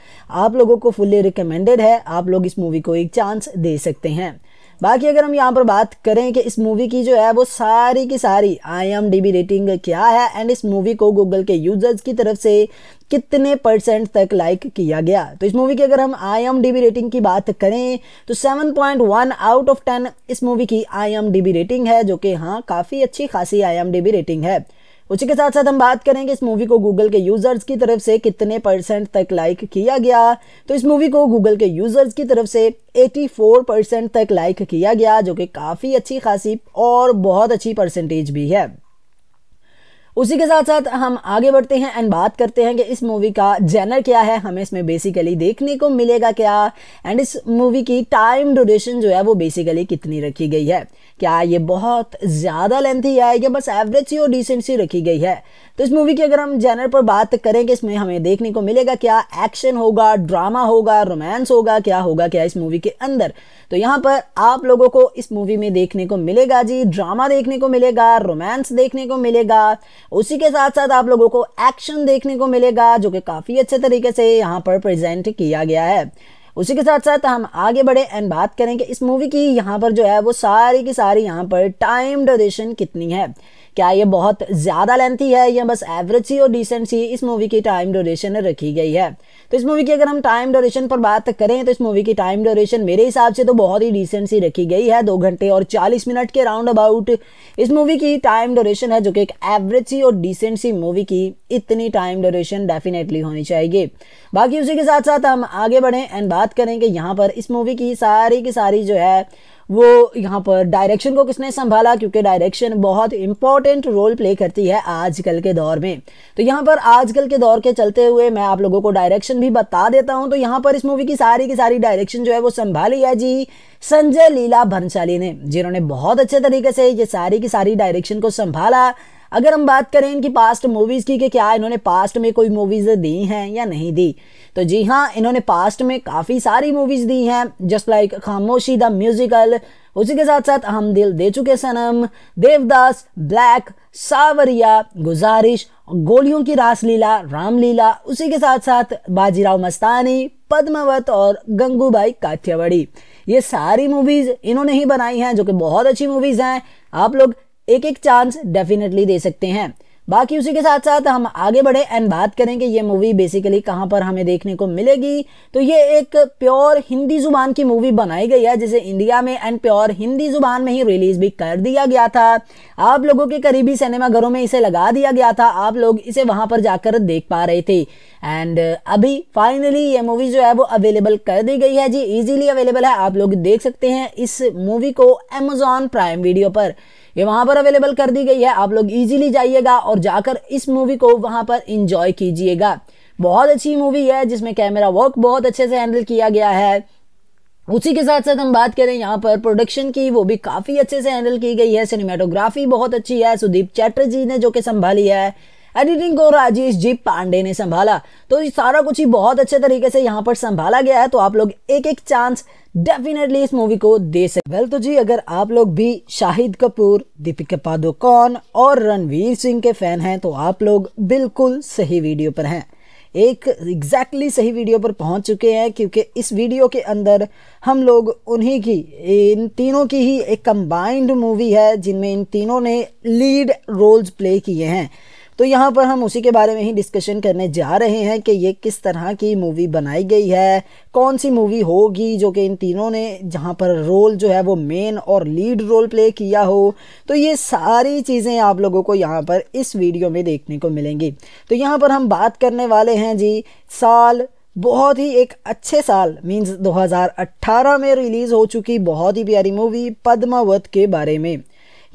आप लोगों को फुल्ली रिकमेंडेड है आप लोग इस मूवी को एक चांस दे सकते हैं बाकी अगर हम यहाँ पर बात करें कि इस मूवी की जो है वो सारी की सारी I M D B rating क्या है एंड इस मूवी को गूगल के यूजर्स की तरफ से कितने परसेंट तक लाइक किया गया तो इस मूवी की अगर हम I M D B rating की बात करें तो 7.1 आउट ऑफ 10 इस मूवी की I M D B rating है जो कि हाँ काफ़ी अच्छी खासी I M D B rating है उसी के साथ साथ हम बात करेंगे इस मूवी को गूगल के यूज़र्स की तरफ से कितने परसेंट तक लाइक किया गया तो इस मूवी को गूगल के यूज़र्स की तरफ से 84 परसेंट तक लाइक किया गया जो कि काफ़ी अच्छी खासी और बहुत अच्छी परसेंटेज भी है उसी के साथ साथ हम आगे बढ़ते हैं एंड बात करते हैं कि इस मूवी का जेनर क्या है हमें इसमें बेसिकली देखने को मिलेगा क्या एंड इस मूवी की टाइम ड्यूरेशन जो है वो बेसिकली कितनी रखी गई है क्या ये बहुत ज़्यादा लेंथी है या बस एवरेज सी और डिसेंट सी रखी गई है तो इस मूवी की अगर हम जैनर पर बात करें कि इसमें हमें देखने को मिलेगा क्या एक्शन होगा ड्रामा होगा रोमांस होगा क्या होगा क्या इस मूवी के अंदर तो यहाँ पर आप लोगों को इस मूवी में देखने को मिलेगा जी ड्रामा देखने को मिलेगा रोमांस देखने को मिलेगा उसी के साथ साथ आप लोगों को एक्शन देखने को मिलेगा जो कि काफ़ी अच्छे तरीके से यहाँ पर प्रेजेंट किया गया है उसी के साथ साथ हम आगे बढ़े एंड बात करें कि इस मूवी की यहाँ पर जो है वो सारी की सारी यहाँ पर टाइम डोरेशन कितनी है क्या ये बहुत ज़्यादा लेंथी है या बस एवरेज सी और डिसेंट सी इस मूवी की टाइम ड्यूरेशन रखी गई है तो इस मूवी की अगर हम टाइम ड्यूरेशन पर बात करें तो इस मूवी की टाइम ड्यूरेशन मेरे हिसाब से तो बहुत ही डिसेंट सी रखी गई है दो घंटे और चालीस मिनट के राउंड अबाउट इस मूवी की टाइम ड्यूरेशन है जो कि एक एवरेज सी और डिसेंट सी मूवी की इतनी टाइम ड्यूरेशन डेफिनेटली होनी चाहिए बाकी उसी के साथ साथ हम आगे बढ़ें एंड बात करें कि यहाँ पर इस मूवी की सारी की सारी जो है वो यहाँ पर डायरेक्शन को किसने संभाला क्योंकि डायरेक्शन बहुत इंपॉर्टेंट रोल प्ले करती है आजकल के दौर में तो यहाँ पर आजकल के दौर के चलते हुए मैं आप लोगों को डायरेक्शन भी बता देता हूँ तो यहाँ पर इस मूवी की सारी की सारी डायरेक्शन जो है वो संभाली है जी संजय लीला भंसाली ने जिन्होंने बहुत अच्छे तरीके से ये सारी की सारी डायरेक्शन को संभाला अगर हम बात करें इनकी पास्ट मूवीज़ की कि क्या इन्होंने पास्ट में कोई मूवीज़ दी हैं या नहीं दी तो जी हाँ इन्होंने पास्ट में काफ़ी सारी मूवीज़ दी हैं just like Khamoshi the musical उसी के साथ साथ हम दिल दे चुके सनम देवदास ब्लैक सावरिया गुजारिश गोलियों की रासलीला रामलीला उसी के साथ साथ बाजीराव मस्तानी पद्मावत और गंगूबाई काठियावाड़ी ये सारी मूवीज़ इन्होंने ही बनाई हैं जो कि बहुत अच्छी मूवीज़ हैं आप लोग एक एक चांस डेफिनेटली दे सकते हैं बाकी उसी के साथ साथ हम आगे बढ़े एंड बात करें कि ये मूवी बेसिकली कहाँ पर हमें देखने को मिलेगी तो ये एक प्योर हिंदी ज़ुबान की मूवी बनाई गई है जिसे इंडिया में एंड प्योर हिंदी ज़ुबान में ही रिलीज़ भी कर दिया गया था आप लोगों के करीबी सिनेमाघरों में इसे लगा दिया गया था आप लोग इसे वहां पर जाकर देख पा रहे थे एंड अभी फाइनली ये मूवी जो है वो अवेलेबल कर दी गई है जी इजीली अवेलेबल है आप लोग देख सकते हैं इस मूवी को एमेजॉन प्राइम वीडियो पर ये वहां पर अवेलेबल कर दी गई है आप लोग इजीली जाइएगा और जाकर इस मूवी को वहां पर इंजॉय कीजिएगा बहुत अच्छी मूवी है जिसमें कैमरा वर्क बहुत अच्छे से हैंडल किया गया है उसी के साथ साथ हम बात करें यहाँ पर प्रोडक्शन की वो भी काफ़ी अच्छे से हैंडल की गई है सिनेमाटोग्राफी बहुत अच्छी है सुदीप चैटर्जी ने जो कि संभाली है एडिटिंग को राजेश जी पांडे ने संभाला तो ये सारा कुछ ही बहुत अच्छे तरीके से यहाँ पर संभाला गया है तो आप लोग एक एक चांस डेफिनेटली इस मूवी को दे सकते वेल तो जी अगर आप लोग भी शाहिद कपूर दीपिका पादुकोण और रणवीर सिंह के फैन हैं तो आप लोग बिल्कुल सही वीडियो पर हैं एक एग्जैक्टली exactly सही वीडियो पर पहुंच चुके हैं क्योंकि इस वीडियो के अंदर हम लोग उन्हीं की इन तीनों की ही एक कंबाइंड मूवी है जिनमें इन तीनों ने लीड रोल्स प्ले किए हैं तो यहाँ पर हम उसी के बारे में ही डिस्कशन करने जा रहे हैं कि ये किस तरह की मूवी बनाई गई है कौन सी मूवी होगी जो कि इन तीनों ने जहाँ पर रोल जो है वो मेन और लीड रोल प्ले किया हो तो ये सारी चीज़ें आप लोगों को यहाँ पर इस वीडियो में देखने को मिलेंगी तो यहाँ पर हम बात करने वाले हैं जी साल बहुत ही एक अच्छे साल मीन्स 2018 में रिलीज़ हो चुकी बहुत ही प्यारी मूवी पद्मावत के बारे में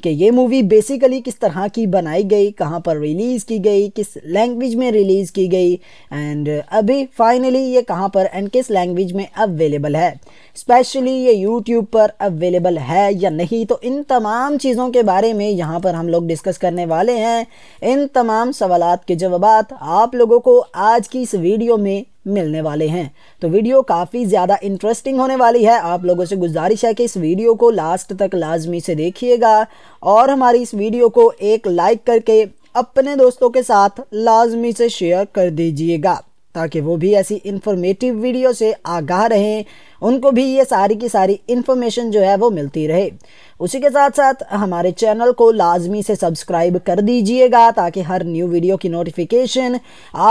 कि ये मूवी बेसिकली किस तरह की बनाई गई कहाँ पर रिलीज़ की गई किस लैंग्वेज में रिलीज़ की गई एंड अभी फाइनली ये कहाँ पर एंड किस लैंग्वेज में अवेलेबल है स्पेशली ये यूट्यूब पर अवेलेबल है या नहीं तो इन तमाम चीज़ों के बारे में यहाँ पर हम लोग डिस्कस करने वाले हैं इन तमाम सवाल के जवाब आप लोगों को आज की इस वीडियो में मिलने वाले हैं तो वीडियो काफ़ी ज़्यादा इंटरेस्टिंग होने वाली है आप लोगों से गुजारिश है कि इस वीडियो को लास्ट तक लाजमी से देखिएगा और हमारी इस वीडियो को एक लाइक करके अपने दोस्तों के साथ लाजमी से शेयर कर दीजिएगा ताकि वो भी ऐसी इंफॉर्मेटिव वीडियो से आगाह रहें उनको भी ये सारी की सारी इन्फॉर्मेशन जो है वो मिलती रहे उसी के साथ साथ हमारे चैनल को लाजमी से सब्सक्राइब कर दीजिएगा ताकि हर न्यू वीडियो की नोटिफिकेशन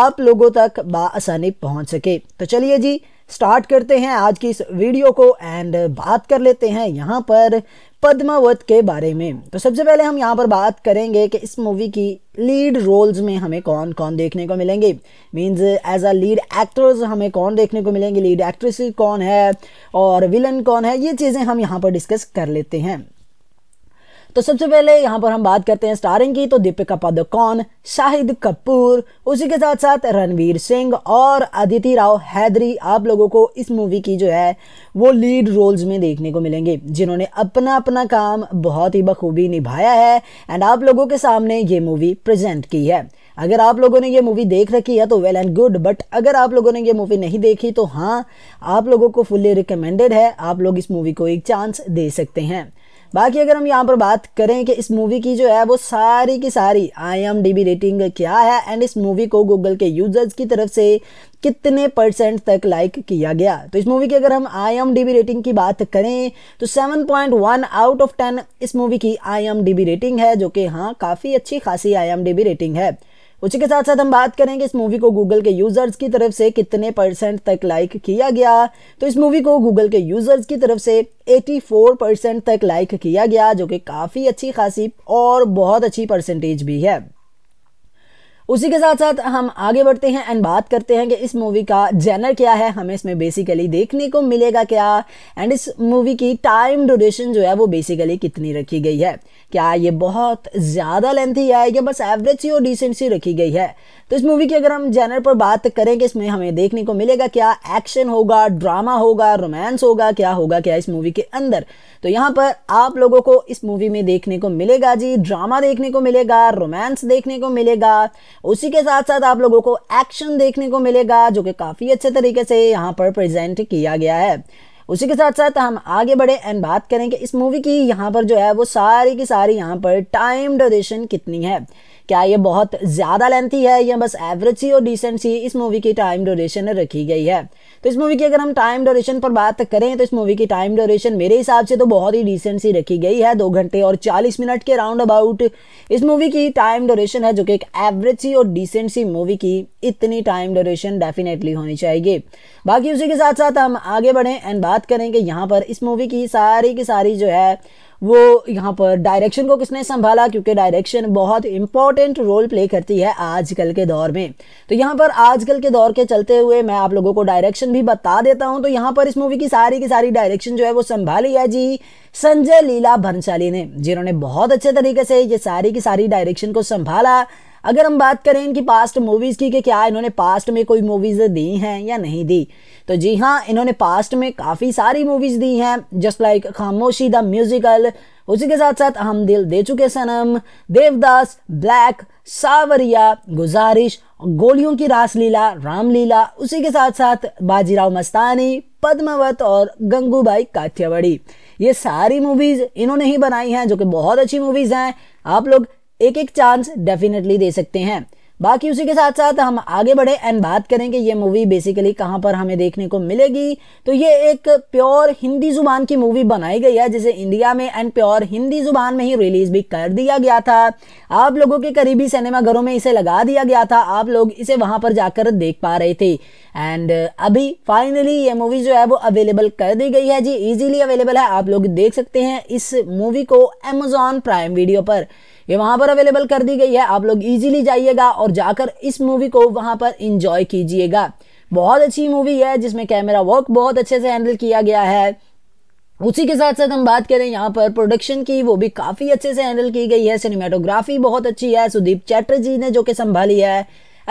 आप लोगों तक बसानी पहुंच सके तो चलिए जी स्टार्ट करते हैं आज की इस वीडियो को एंड बात कर लेते हैं यहाँ पर पद्मावत के बारे में तो सबसे पहले हम यहाँ पर बात करेंगे कि इस मूवी की लीड रोल्स में हमें कौन कौन देखने को मिलेंगे means as a lead actors हमें कौन देखने को मिलेंगे लीड एक्ट्रेस कौन है और विलन कौन है ये चीज़ें हम यहाँ पर डिस्कस कर लेते हैं तो सबसे पहले यहाँ पर हम बात करते हैं स्टारिंग की तो दीपिका पादुकोण शाहिद कपूर उसी के साथ साथ रणवीर सिंह और अदिति राव हैदरी आप लोगों को इस मूवी की जो है वो लीड रोल्स में देखने को मिलेंगे जिन्होंने अपना अपना काम बहुत ही बखूबी निभाया है एंड आप लोगों के सामने ये मूवी प्रेजेंट की है अगर आप लोगों ने ये मूवी देख रखी है तो वेल एंड गुड बट अगर आप लोगों ने ये मूवी नहीं देखी तो हाँ आप लोगों को फुल्ली रिकमेंडेड है आप लोग इस मूवी को एक चांस दे सकते हैं बाकी अगर हम यहाँ पर बात करें कि इस मूवी की जो है वो सारी की सारी I M D B rating क्या है एंड इस मूवी को गूगल के यूजर्स की तरफ से कितने परसेंट तक लाइक किया गया तो इस मूवी की अगर हम I M D B rating की बात करें तो 7.1 आउट ऑफ 10 इस मूवी की I M D B rating है जो कि हाँ काफ़ी अच्छी खासी I M D B rating है उसी के साथ साथ हम बात करेंगे इस मूवी को गूगल के यूजर्स की तरफ से कितने परसेंट तक लाइक किया गया तो इस मूवी को गूगल के यूजर्स की तरफ से 84 परसेंट तक लाइक किया गया जो कि काफ़ी अच्छी खासी और बहुत अच्छी परसेंटेज भी है उसी के साथ साथ हम आगे बढ़ते हैं एंड बात करते हैं कि इस मूवी का जेनर क्या है हमें इसमें बेसिकली देखने को मिलेगा क्या एंड इस मूवी की टाइम ड्यूरेशन जो है वो बेसिकली कितनी रखी गई है क्या ये बहुत ज़्यादा लेंथी है या बस एवरेज सी और डिसेंट सी रखी गई है तो इस मूवी की अगर हम जेनर पर बात करें कि इसमें हमें देखने को मिलेगा क्या एक्शन होगा ड्रामा होगा रोमांस होगा क्या होगा क्या इस मूवी के अंदर तो यहाँ पर आप लोगों को इस मूवी में देखने को मिलेगा जी ड्रामा देखने को मिलेगा रोमांस देखने को मिलेगा उसी के साथ साथ आप लोगों को एक्शन देखने को मिलेगा जो कि काफ़ी अच्छे तरीके से यहाँ पर प्रेजेंट किया गया है उसी के साथ साथ हम आगे बढ़े एंड बात करें कि इस मूवी की यहाँ पर जो है वो सारी की सारी यहाँ पर टाइम ड्यूरेशन कितनी है क्या ये बहुत ज़्यादा लेंथी है या बस एवरेज सी और डिसेंट सी इस मूवी की टाइम ड्यूरेशन रखी गई है तो इस मूवी की अगर हम टाइम ड्यूरेशन पर बात करें तो इस मूवी की टाइम ड्यूरेशन मेरे हिसाब से तो बहुत ही डिसेंट सी रखी गई है दो घंटे और चालीस मिनट के राउंड अबाउट इस मूवी की टाइम ड्यूरेशन है जो कि एक एवरेज सी और डिसेंट सी मूवी की इतनी टाइम ड्यूरेशन डेफिनेटली होनी चाहिए बाकी उसी के साथ साथ हम आगे बढ़ें एंड बात करें कि यहाँ पर इस मूवी की सारी की सारी जो है वो यहाँ पर डायरेक्शन को किसने संभाला क्योंकि डायरेक्शन बहुत इंपॉर्टेंट रोल प्ले करती है आजकल के दौर में तो यहाँ पर आजकल के दौर के चलते हुए मैं आप लोगों को डायरेक्शन भी बता देता हूँ तो यहाँ पर इस मूवी की सारी की सारी डायरेक्शन जो है वो संभाली है जी संजय लीला भंसाली ने जिन्होंने बहुत अच्छे तरीके से ये सारी की सारी डायरेक्शन को संभाला अगर हम बात करें इनकी पास्ट मूवीज़ की कि क्या इन्होंने पास्ट में कोई मूवीज़ दी हैं या नहीं दी तो जी हाँ इन्होंने पास्ट में काफ़ी सारी मूवीज़ दी हैं just like Khamoshi the musical उसी के साथ साथ हम दिल दे चुके सनम देवदास ब्लैक सावरिया गुजारिश गोलियों की रासलीला रामलीला उसी के साथ साथ बाजीराव मस्तानी पद्मावत और गंगूबाई काठियावाड़ी ये सारी मूवीज़ इन्होंने ही बनाई हैं जो कि बहुत अच्छी मूवीज़ हैं आप लोग एक एक चांस डेफिनेटली दे सकते हैं बाकी उसी के साथ साथ हम आगे बढ़े एंड बात करें कि ये मूवी बेसिकली कहाँ पर हमें देखने को मिलेगी तो ये एक प्योर हिंदी ज़ुबान की मूवी बनाई गई है जिसे इंडिया में एंड प्योर हिंदी ज़ुबान में ही रिलीज़ भी कर दिया गया था आप लोगों के करीबी सिनेमाघरों में इसे लगा दिया गया था आप लोग इसे वहां पर जाकर देख पा रहे थे एंड अभी फाइनली ये मूवी जो है वो अवेलेबल कर दी गई है जी इजीली अवेलेबल है आप लोग देख सकते हैं इस मूवी को एमेजॉन प्राइम वीडियो पर ये वहां पर अवेलेबल कर दी गई है आप लोग इजीली जाइएगा और जाकर इस मूवी को वहां पर इंजॉय कीजिएगा बहुत अच्छी मूवी है जिसमें कैमरा वर्क बहुत अच्छे से हैंडल किया गया है उसी के साथ साथ हम बात करें यहाँ पर प्रोडक्शन की वो भी काफ़ी अच्छे से हैंडल की गई है सिनेमाटोग्राफी बहुत अच्छी है सुदीप चैटर्जी ने जो कि संभाली है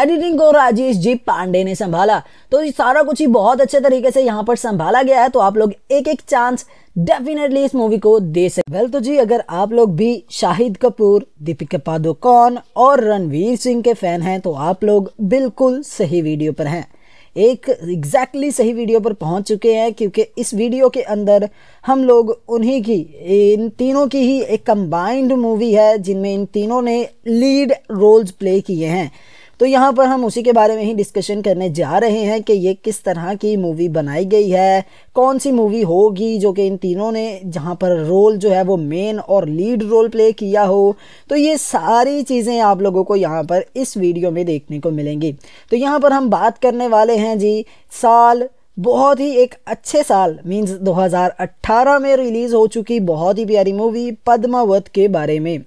एडिटिंग को राजेश जी पांडे ने संभाला तो ये सारा कुछ ही बहुत अच्छे तरीके से यहाँ पर संभाला गया है तो आप लोग एक एक चांस डेफिनेटली इस मूवी को दे सकते वेल तो जी अगर आप लोग भी शाहिद कपूर दीपिका पादुकोण और रणवीर सिंह के फैन हैं तो आप लोग बिल्कुल सही वीडियो पर हैं एक एग्जैक्टली exactly सही वीडियो पर पहुंच चुके हैं क्योंकि इस वीडियो के अंदर हम लोग उन्हीं की इन तीनों की ही एक कंबाइंड मूवी है जिनमें इन तीनों ने लीड रोल्स प्ले किए हैं तो यहाँ पर हम उसी के बारे में ही डिस्कशन करने जा रहे हैं कि ये किस तरह की मूवी बनाई गई है कौन सी मूवी होगी जो कि इन तीनों ने जहाँ पर रोल जो है वो मेन और लीड रोल प्ले किया हो तो ये सारी चीज़ें आप लोगों को यहाँ पर इस वीडियो में देखने को मिलेंगी तो यहाँ पर हम बात करने वाले हैं जी साल बहुत ही एक अच्छे साल मीन्स 2018 में रिलीज़ हो चुकी बहुत ही प्यारी मूवी पद्मावत के बारे में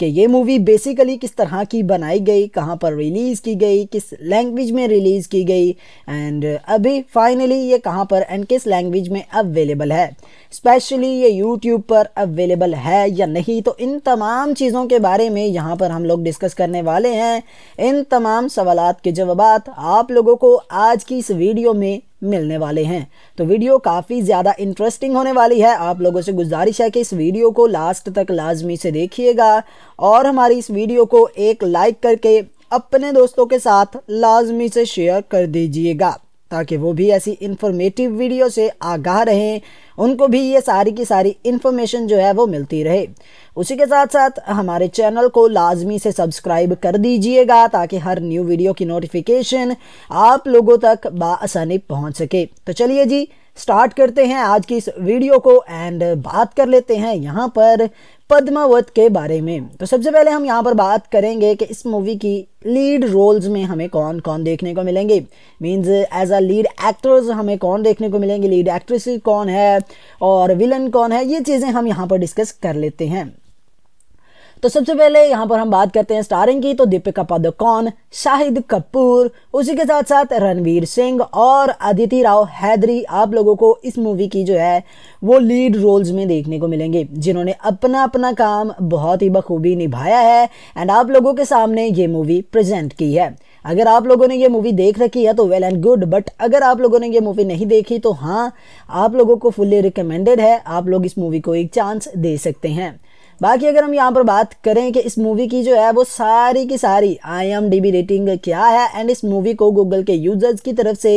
कि ये मूवी बेसिकली किस तरह की बनाई गई कहाँ पर रिलीज़ की गई किस लैंग्वेज में रिलीज़ की गई एंड अभी फाइनली ये कहाँ पर एंड किस लैंग्वेज में अवेलेबल है स्पेशली ये यूट्यूब पर अवेलेबल है या नहीं तो इन तमाम चीज़ों के बारे में यहाँ पर हम लोग डिस्कस करने वाले हैं इन तमाम सवाल के जवाब आप लोगों को आज की इस वीडियो में मिलने वाले हैं तो वीडियो काफ़ी ज़्यादा इंटरेस्टिंग होने वाली है आप लोगों से गुजारिश है कि इस वीडियो को लास्ट तक लाजमी से देखिएगा और हमारी इस वीडियो को एक लाइक करके अपने दोस्तों के साथ लाजमी से शेयर कर दीजिएगा ताकि वो भी ऐसी इंफॉर्मेटिव वीडियो से आगाह रहें उनको भी ये सारी की सारी इन्फॉर्मेशन जो है वो मिलती रहे उसी के साथ साथ हमारे चैनल को लाजमी से सब्सक्राइब कर दीजिएगा ताकि हर न्यू वीडियो की नोटिफिकेशन आप लोगों तक बसानी पहुँच सके तो चलिए जी स्टार्ट करते हैं आज की इस वीडियो को एंड बात कर लेते हैं यहाँ पर पद्मावत के बारे में तो सबसे पहले हम यहाँ पर बात करेंगे कि इस मूवी की लीड रोल्स में हमें कौन कौन देखने को मिलेंगे means as a lead actors हमें कौन देखने को मिलेंगे लीड एक्ट्रेस कौन है और विलन कौन है ये चीज़ें हम यहाँ पर डिस्कस कर लेते हैं तो सबसे पहले यहाँ पर हम बात करते हैं स्टारिंग की तो दीपिका पादुकोण शाहिद कपूर उसी के साथ साथ रणवीर सिंह और अदिति राव हैदरी आप लोगों को इस मूवी की जो है वो लीड रोल्स में देखने को मिलेंगे जिन्होंने अपना अपना काम बहुत ही बखूबी निभाया है एंड आप लोगों के सामने ये मूवी प्रेजेंट की है अगर आप लोगों ने ये मूवी देख रखी है तो वेल एंड गुड बट अगर आप लोगों ने ये मूवी नहीं देखी तो हाँ आप लोगों को फुल्ली रिकमेंडेड है आप लोग इस मूवी को एक चांस दे सकते हैं बाकी अगर हम यहाँ पर बात करें कि इस मूवी की जो है वो सारी की सारी I M D B rating क्या है एंड इस मूवी को गूगल के यूजर्स की तरफ से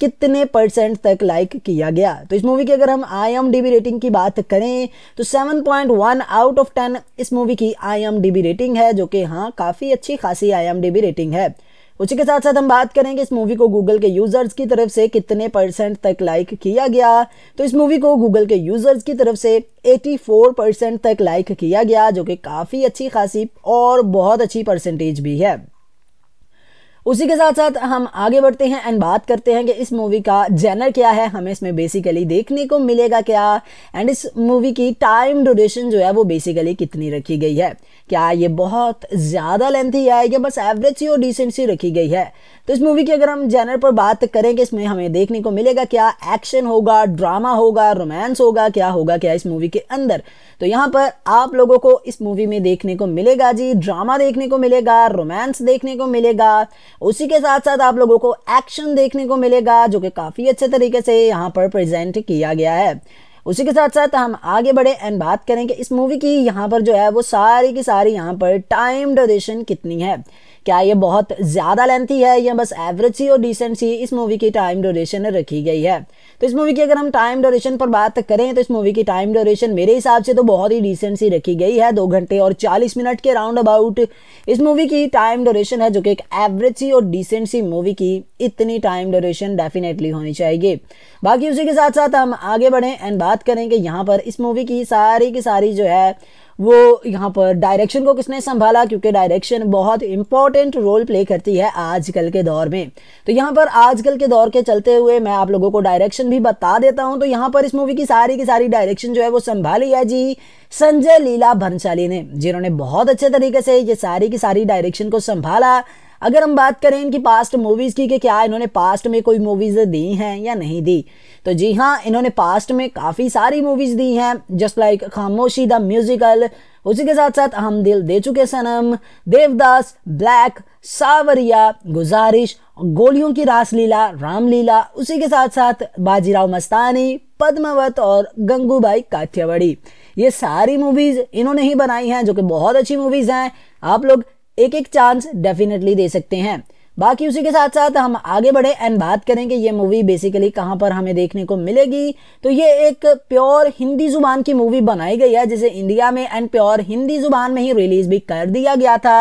कितने परसेंट तक लाइक किया गया तो इस मूवी की अगर हम I M D B rating की बात करें तो 7.1 आउट ऑफ 10 इस मूवी की I M D B rating है जो कि हाँ काफ़ी अच्छी खासी I M D B rating है उसी के साथ साथ हम बात करेंगे इस मूवी को गूगल के यूज़र्स की तरफ से कितने परसेंट तक लाइक किया गया तो इस मूवी को गूगल के यूज़र्स की तरफ से 84 परसेंट तक लाइक किया गया जो कि काफ़ी अच्छी खासी और बहुत अच्छी परसेंटेज भी है उसी के साथ साथ हम आगे बढ़ते हैं एंड बात करते हैं कि इस मूवी का जेनर क्या है हमें इसमें बेसिकली देखने को मिलेगा क्या एंड इस मूवी की टाइम ड्यूरेशन जो है वो बेसिकली कितनी रखी गई है क्या ये बहुत ज़्यादा लेंथी है या बस एवरेज सी और डिसेंट सी रखी गई है तो इस मूवी की अगर हम जैनर पर बात करें कि इसमें हमें देखने को मिलेगा क्या एक्शन होगा ड्रामा होगा रोमांस होगा क्या होगा क्या इस मूवी के अंदर तो यहाँ पर आप लोगों को इस मूवी में देखने को मिलेगा जी ड्रामा देखने को मिलेगा रोमांस देखने को मिलेगा उसी के साथ साथ आप लोगों को एक्शन देखने को मिलेगा जो कि काफ़ी अच्छे तरीके से यहाँ पर प्रेजेंट किया गया है उसी के साथ साथ हम आगे बढ़े एंड बात करें कि इस मूवी की यहाँ पर जो है वो सारी की सारी यहाँ पर टाइम ड्यूरेशन कितनी है क्या ये बहुत ज़्यादा लेंथी है या बस एवरेज सी और डिसेंट सी इस मूवी की टाइम ड्यूरेशन रखी गई है तो इस मूवी की अगर हम टाइम ड्यूरेशन पर बात करें तो इस मूवी की टाइम ड्यूरेशन मेरे हिसाब से तो बहुत ही डिसेंट सी रखी गई है दो घंटे और चालीस मिनट के राउंड अबाउट इस मूवी की टाइम ड्यूरेशन है जो कि एक एवरेज सी और डिसेंट सी मूवी की इतनी टाइम ड्यूरेशन डेफिनेटली होनी चाहिए बाकी उसी के साथ साथ हम आगे बढ़ें एंड बात करें कि यहाँ पर इस मूवी की सारी की सारी जो है वो यहाँ पर डायरेक्शन को किसने संभाला क्योंकि डायरेक्शन बहुत इंपॉर्टेंट रोल प्ले करती है आजकल के दौर में तो यहाँ पर आजकल के दौर के चलते हुए मैं आप लोगों को डायरेक्शन भी बता देता हूँ तो यहाँ पर इस मूवी की सारी की सारी डायरेक्शन जो है वो संभाली है जी संजय लीला भंसाली ने जिन्होंने बहुत अच्छे तरीके से ये सारी की सारी डायरेक्शन को संभाला अगर हम बात करें इनकी पास्ट मूवीज़ की कि क्या इन्होंने पास्ट में कोई मूवीज़ दी हैं या नहीं दी तो जी हाँ इन्होंने पास्ट में काफ़ी सारी मूवीज़ दी हैं just like Khamoshi the musical उसी के साथ साथ हम दिल दे चुके सनम देवदास ब्लैक सावरिया गुजारिश गोलियों की रासलीला रामलीला उसी के साथ साथ बाजीराव मस्तानी पद्मावत और गंगूबाई काठियावाड़ी ये सारी मूवीज़ इन्होंने ही बनाई हैं जो कि बहुत अच्छी मूवीज़ हैं आप लोग एक एक चांस डेफिनेटली दे सकते हैं बाकी उसी के साथ साथ हम आगे बढ़े एंड बात करें कि ये मूवी बेसिकली कहाँ पर हमें देखने को मिलेगी तो ये एक प्योर हिंदी जुबान की मूवी बनाई गई है जिसे इंडिया में एंड प्योर हिंदी जुबान में ही रिलीज भी कर दिया गया था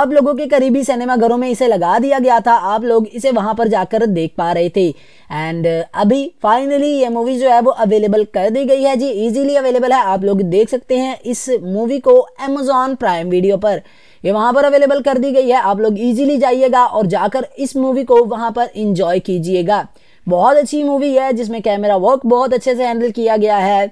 आप लोगों के करीबी सिनेमाघरों में इसे लगा दिया गया था आप लोग इसे वहां पर जाकर देख पा रहे थे एंड अभी फाइनली ये मूवी जो है वो अवेलेबल कर दी गई है जी इजीली अवेलेबल है आप लोग देख सकते हैं इस मूवी को एमेजॉन प्राइम वीडियो पर ये वहां पर अवेलेबल कर दी गई है आप लोग इजीली जाइएगा और जाकर इस मूवी को वहां पर इंजॉय कीजिएगा बहुत अच्छी मूवी है जिसमें कैमरा वर्क बहुत अच्छे से हैंडल किया गया है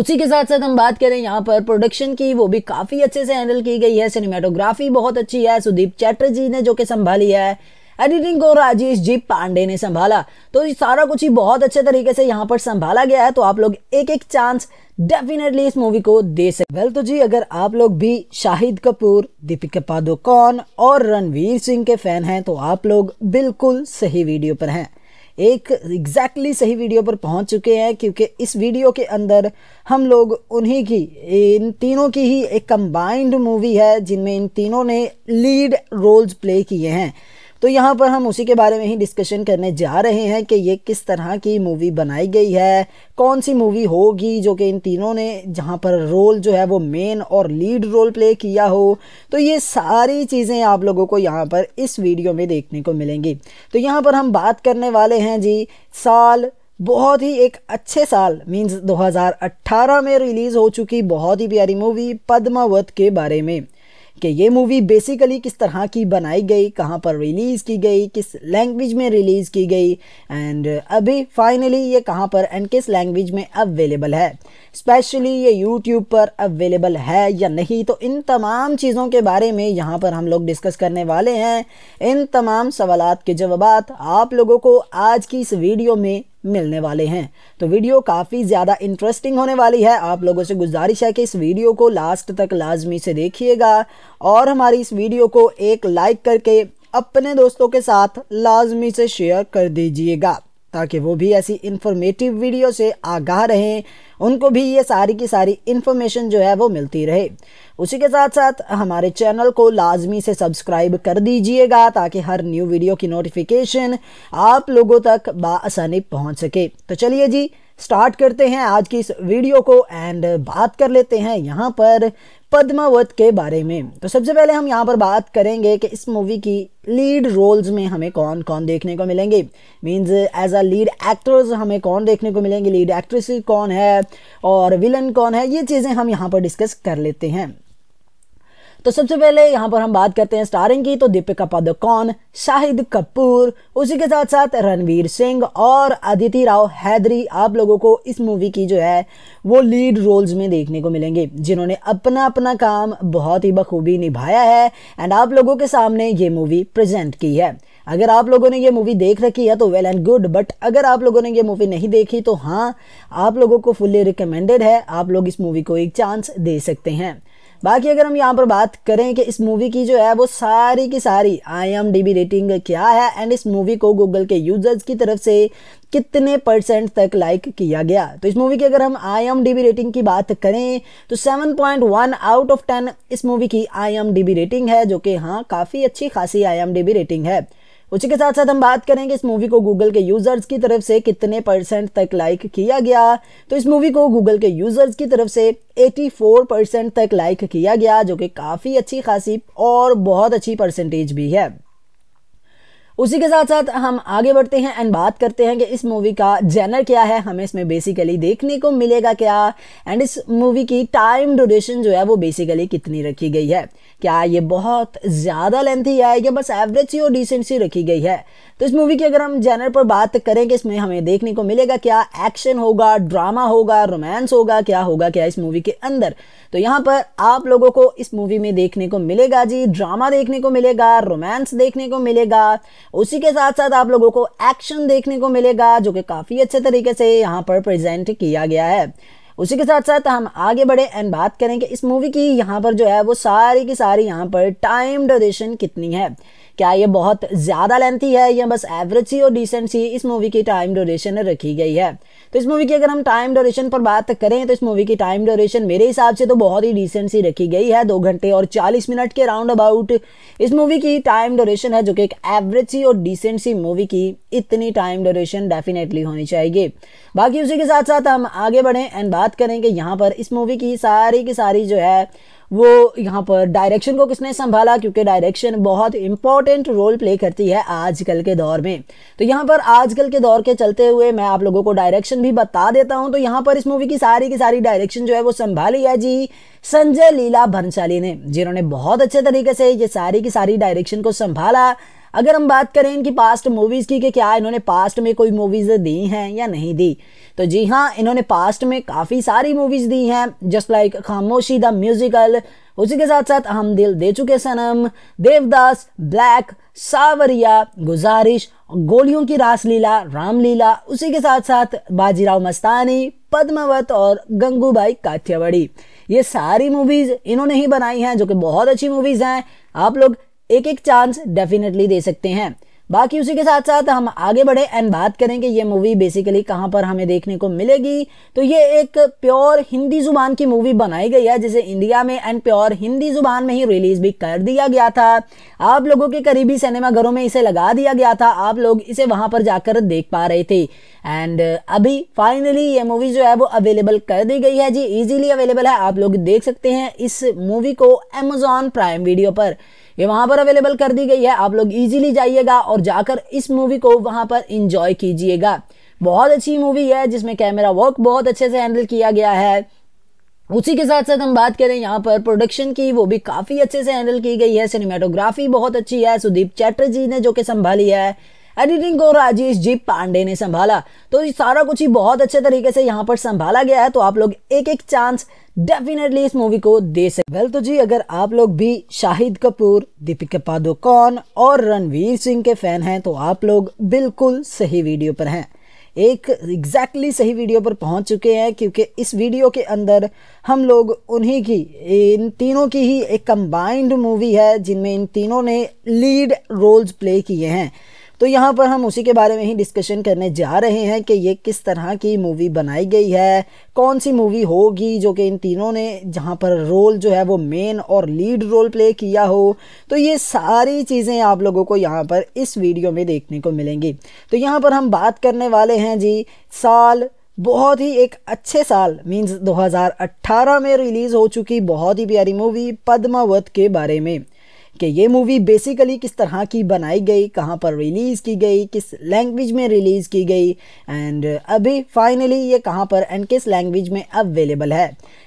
उसी के साथ साथ हम बात करें यहाँ पर प्रोडक्शन की वो भी काफ़ी अच्छे से हैंडल की गई है सिनेमाटोग्राफी बहुत अच्छी है सुदीप चैटर्जी ने जो कि संभाली है एडिटिंग को राजेश जी पांडे ने संभाला तो ये सारा कुछ ही बहुत अच्छे तरीके से यहाँ पर संभाला गया है तो आप लोग एक एक चांस डेफिनेटली इस मूवी को दे सकते वेल तो जी अगर आप लोग भी शाहिद कपूर दीपिका पादुकोण और रणवीर सिंह के फैन हैं तो आप लोग बिल्कुल सही वीडियो पर हैं एक एग्जैक्टली exactly सही वीडियो पर पहुंच चुके हैं क्योंकि इस वीडियो के अंदर हम लोग उन्हीं की इन तीनों की ही एक कंबाइंड मूवी है जिनमें इन तीनों ने लीड रोल्स प्ले किए हैं तो यहाँ पर हम उसी के बारे में ही डिस्कशन करने जा रहे हैं कि ये किस तरह की मूवी बनाई गई है कौन सी मूवी होगी जो कि इन तीनों ने जहाँ पर रोल जो है वो मेन और लीड रोल प्ले किया हो तो ये सारी चीज़ें आप लोगों को यहाँ पर इस वीडियो में देखने को मिलेंगी तो यहाँ पर हम बात करने वाले हैं जी साल बहुत ही एक अच्छे साल मींस 2018 में रिलीज़ हो चुकी बहुत ही प्यारी मूवी पद्मावत के बारे में कि ये मूवी बेसिकली किस तरह की बनाई गई कहाँ पर रिलीज़ की गई किस लैंग्वेज में रिलीज़ की गई एंड uh, अभी फाइनली ये कहाँ पर एंड किस लैंग्वेज में अवेलेबल है स्पेशली ये यूट्यूब पर अवेलेबल है या नहीं तो इन तमाम चीज़ों के बारे में यहाँ पर हम लोग डिस्कस करने वाले हैं इन तमाम सवाल के जवाब आप लोगों को आज की इस वीडियो में मिलने वाले हैं तो वीडियो काफ़ी ज़्यादा इंटरेस्टिंग होने वाली है आप लोगों से गुजारिश है कि इस वीडियो को लास्ट तक लाजमी से देखिएगा और हमारी इस वीडियो को एक लाइक करके अपने दोस्तों के साथ लाजमी से शेयर कर दीजिएगा ताकि वो भी ऐसी इंफॉर्मेटिव वीडियो से आगाह रहें उनको भी ये सारी की सारी इन्फॉर्मेशन जो है वो मिलती रहे उसी के साथ साथ हमारे चैनल को लाजमी से सब्सक्राइब कर दीजिएगा ताकि हर न्यू वीडियो की नोटिफिकेशन आप लोगों तक बसानी पहुँच सके तो चलिए जी स्टार्ट करते हैं आज की इस वीडियो को एंड बात कर लेते हैं यहाँ पर पद्मावत के बारे में तो सबसे पहले हम यहाँ पर बात करेंगे कि इस मूवी की लीड रोल्स में हमें कौन कौन देखने को मिलेंगे means as a lead actors हमें कौन देखने को मिलेंगे लीड एक्ट्रेस कौन है और विलन कौन है ये चीज़ें हम यहाँ पर डिस्कस कर लेते हैं तो सबसे पहले यहाँ पर हम बात करते हैं स्टारिंग की तो दीपिका पादुकोण शाहिद कपूर उसी के साथ साथ रणवीर सिंह और अदिति राव हैदरी आप लोगों को इस मूवी की जो है वो लीड रोल्स में देखने को मिलेंगे जिन्होंने अपना अपना काम बहुत ही बखूबी निभाया है एंड आप लोगों के सामने ये मूवी प्रेजेंट की है अगर आप लोगों ने ये मूवी देख रखी है तो वेल एंड गुड बट अगर आप लोगों ने ये मूवी नहीं देखी तो हाँ आप लोगों को फुल्ली रिकमेंडेड है आप लोग इस मूवी को एक चांस दे सकते हैं बाकी अगर हम यहाँ पर बात करें कि इस मूवी की जो है वो सारी की सारी आई रेटिंग क्या है एंड इस मूवी को गूगल के यूजर्स की तरफ से कितने परसेंट तक लाइक किया गया तो इस मूवी की अगर हम I M D B rating की बात करें तो 7.1 आउट ऑफ 10 इस मूवी की I M D B rating है जो कि हाँ काफ़ी अच्छी खासी I M D B rating है उसी के साथ साथ हम बात करेंगे इस मूवी को गूगल के यूजर्स की तरफ से कितने परसेंट तक लाइक किया गया तो इस मूवी को गूगल के यूजर्स की तरफ से 84 परसेंट तक लाइक किया गया जो कि काफ़ी अच्छी खासी और बहुत अच्छी परसेंटेज भी है उसी के साथ साथ हम आगे बढ़ते हैं एंड बात करते हैं कि इस मूवी का जेनर क्या है हमें इसमें बेसिकली देखने को मिलेगा क्या एंड इस मूवी की टाइम ड्यूरेशन जो है वो बेसिकली कितनी रखी गई है क्या ये बहुत ज़्यादा लेंथी है या बस एवरेज सी और डिसेंट सी रखी गई है तो इस मूवी की अगर हम जैनर पर बात करें कि इसमें हमें देखने को मिलेगा क्या एक्शन होगा ड्रामा होगा रोमांस होगा क्या होगा क्या इस मूवी के अंदर तो यहाँ पर आप लोगों को इस मूवी में देखने को मिलेगा जी ड्रामा देखने को मिलेगा रोमांस देखने को मिलेगा उसी के साथ साथ आप लोगों को एक्शन देखने को मिलेगा जो कि काफ़ी अच्छे तरीके से यहाँ पर प्रेजेंट किया गया है उसी के साथ साथ हम आगे बढ़े एंड बात करें कि इस मूवी की यहाँ पर जो है वो सारी की सारी यहाँ पर टाइम ड्यूरेशन कितनी है क्या ये बहुत ज़्यादा लेंथी है या बस एवरेज सी और डिसेंट सी इस मूवी की टाइम ड्यूरेशन रखी गई है तो इस मूवी की अगर हम टाइम ड्यूरेशन पर बात करें तो इस मूवी की टाइम ड्यूरेशन मेरे हिसाब से तो बहुत ही डिसेंट सी रखी गई है दो घंटे और चालीस मिनट के राउंड अबाउट इस मूवी की टाइम ड्यूरेशन है जो कि एक एवरेज सी और डिसेंट सी मूवी की इतनी टाइम ड्यूरेशन डेफिनेटली होनी चाहिए बाकी उसी के साथ साथ हम आगे बढ़ें एंड बात करें कि यहाँ पर इस मूवी की सारी की सारी जो है वो यहाँ पर डायरेक्शन को किसने संभाला क्योंकि डायरेक्शन बहुत इंपॉर्टेंट रोल प्ले करती है आजकल के दौर में तो यहाँ पर आजकल के दौर के चलते हुए मैं आप लोगों को डायरेक्शन भी बता देता हूँ तो यहाँ पर इस मूवी की सारी की सारी डायरेक्शन जो है वो संभाली है जी संजय लीला भंसाली ने जिन्होंने बहुत अच्छे तरीके से ये सारी की सारी डायरेक्शन को संभाला अगर हम बात करें इनकी पास्ट मूवीज़ की कि क्या इन्होंने पास्ट में कोई मूवीज़ दी हैं या नहीं दी तो जी हाँ इन्होंने पास्ट में काफ़ी सारी मूवीज़ दी हैं just like Khamoshi the musical उसी के साथ साथ हम दिल दे चुके सनम देवदास ब्लैक सावरिया गुजारिश गोलियों की रासलीला रामलीला उसी के साथ साथ बाजीराव मस्तानी पद्मावत और गंगूबाई काठियावाड़ी ये सारी मूवीज़ इन्होंने ही बनाई हैं जो कि बहुत अच्छी मूवीज़ हैं आप लोग एक एक चांस डेफिनेटली दे सकते हैं बाकी उसी के साथ साथ हम आगे बढ़े एंड बात करें कि ये मूवी बेसिकली कहां पर हमें देखने को मिलेगी तो ये एक प्योर हिंदी जुबान की मूवी बनाई गई है जिसे इंडिया में एंड प्योर हिंदी जुबान में ही रिलीज भी कर दिया गया था आप लोगों के करीबी सिनेमा घरों में इसे लगा दिया गया था आप लोग इसे वहां पर जाकर देख पा रहे थे एंड uh, अभी फाइनली ये मूवी जो है वो अवेलेबल कर दी गई है जी इजीली अवेलेबल है आप लोग देख सकते हैं इस मूवी को एमेजॉन प्राइम वीडियो पर ये वहां पर अवेलेबल कर दी गई है आप लोग इजीली जाइएगा और जाकर इस मूवी को वहां पर इंजॉय कीजिएगा बहुत अच्छी मूवी है जिसमें कैमरा वर्क बहुत अच्छे से हैंडल किया गया है उसी के साथ साथ हम बात करें यहाँ पर प्रोडक्शन की वो भी काफ़ी अच्छे से हैंडल की गई है सिनेमाटोग्राफी बहुत अच्छी है सुदीप चैटर्जी ने जो कि संभाली है एडिटिंग को राजेश जी पांडे ने संभाला तो ये सारा कुछ ही बहुत अच्छे तरीके से यहाँ पर संभाला गया है तो आप लोग एक एक चांस डेफिनेटली इस मूवी को दे सकते वेल तो जी अगर आप लोग भी शाहिद कपूर दीपिका पादुकोण और रणवीर सिंह के फैन हैं तो आप लोग बिल्कुल सही वीडियो पर हैं एक एग्जैक्टली exactly सही वीडियो पर पहुंच चुके हैं क्योंकि इस वीडियो के अंदर हम लोग उन्हीं की इन तीनों की ही एक कंबाइंड मूवी है जिनमें इन तीनों ने लीड रोल्स प्ले किए हैं तो यहाँ पर हम उसी के बारे में ही डिस्कशन करने जा रहे हैं कि ये किस तरह की मूवी बनाई गई है कौन सी मूवी होगी जो कि इन तीनों ने जहाँ पर रोल जो है वो मेन और लीड रोल प्ले किया हो तो ये सारी चीज़ें आप लोगों को यहाँ पर इस वीडियो में देखने को मिलेंगी तो यहाँ पर हम बात करने वाले हैं जी साल बहुत ही एक अच्छे साल मींस 2018 में रिलीज़ हो चुकी बहुत ही प्यारी मूवी पद्मावत के बारे में कि ये मूवी बेसिकली किस तरह की बनाई गई कहाँ पर रिलीज़ की गई किस लैंग्वेज में रिलीज़ की गई एंड अभी फाइनली ये कहाँ पर एंड किस लैंग्वेज में अवेलेबल है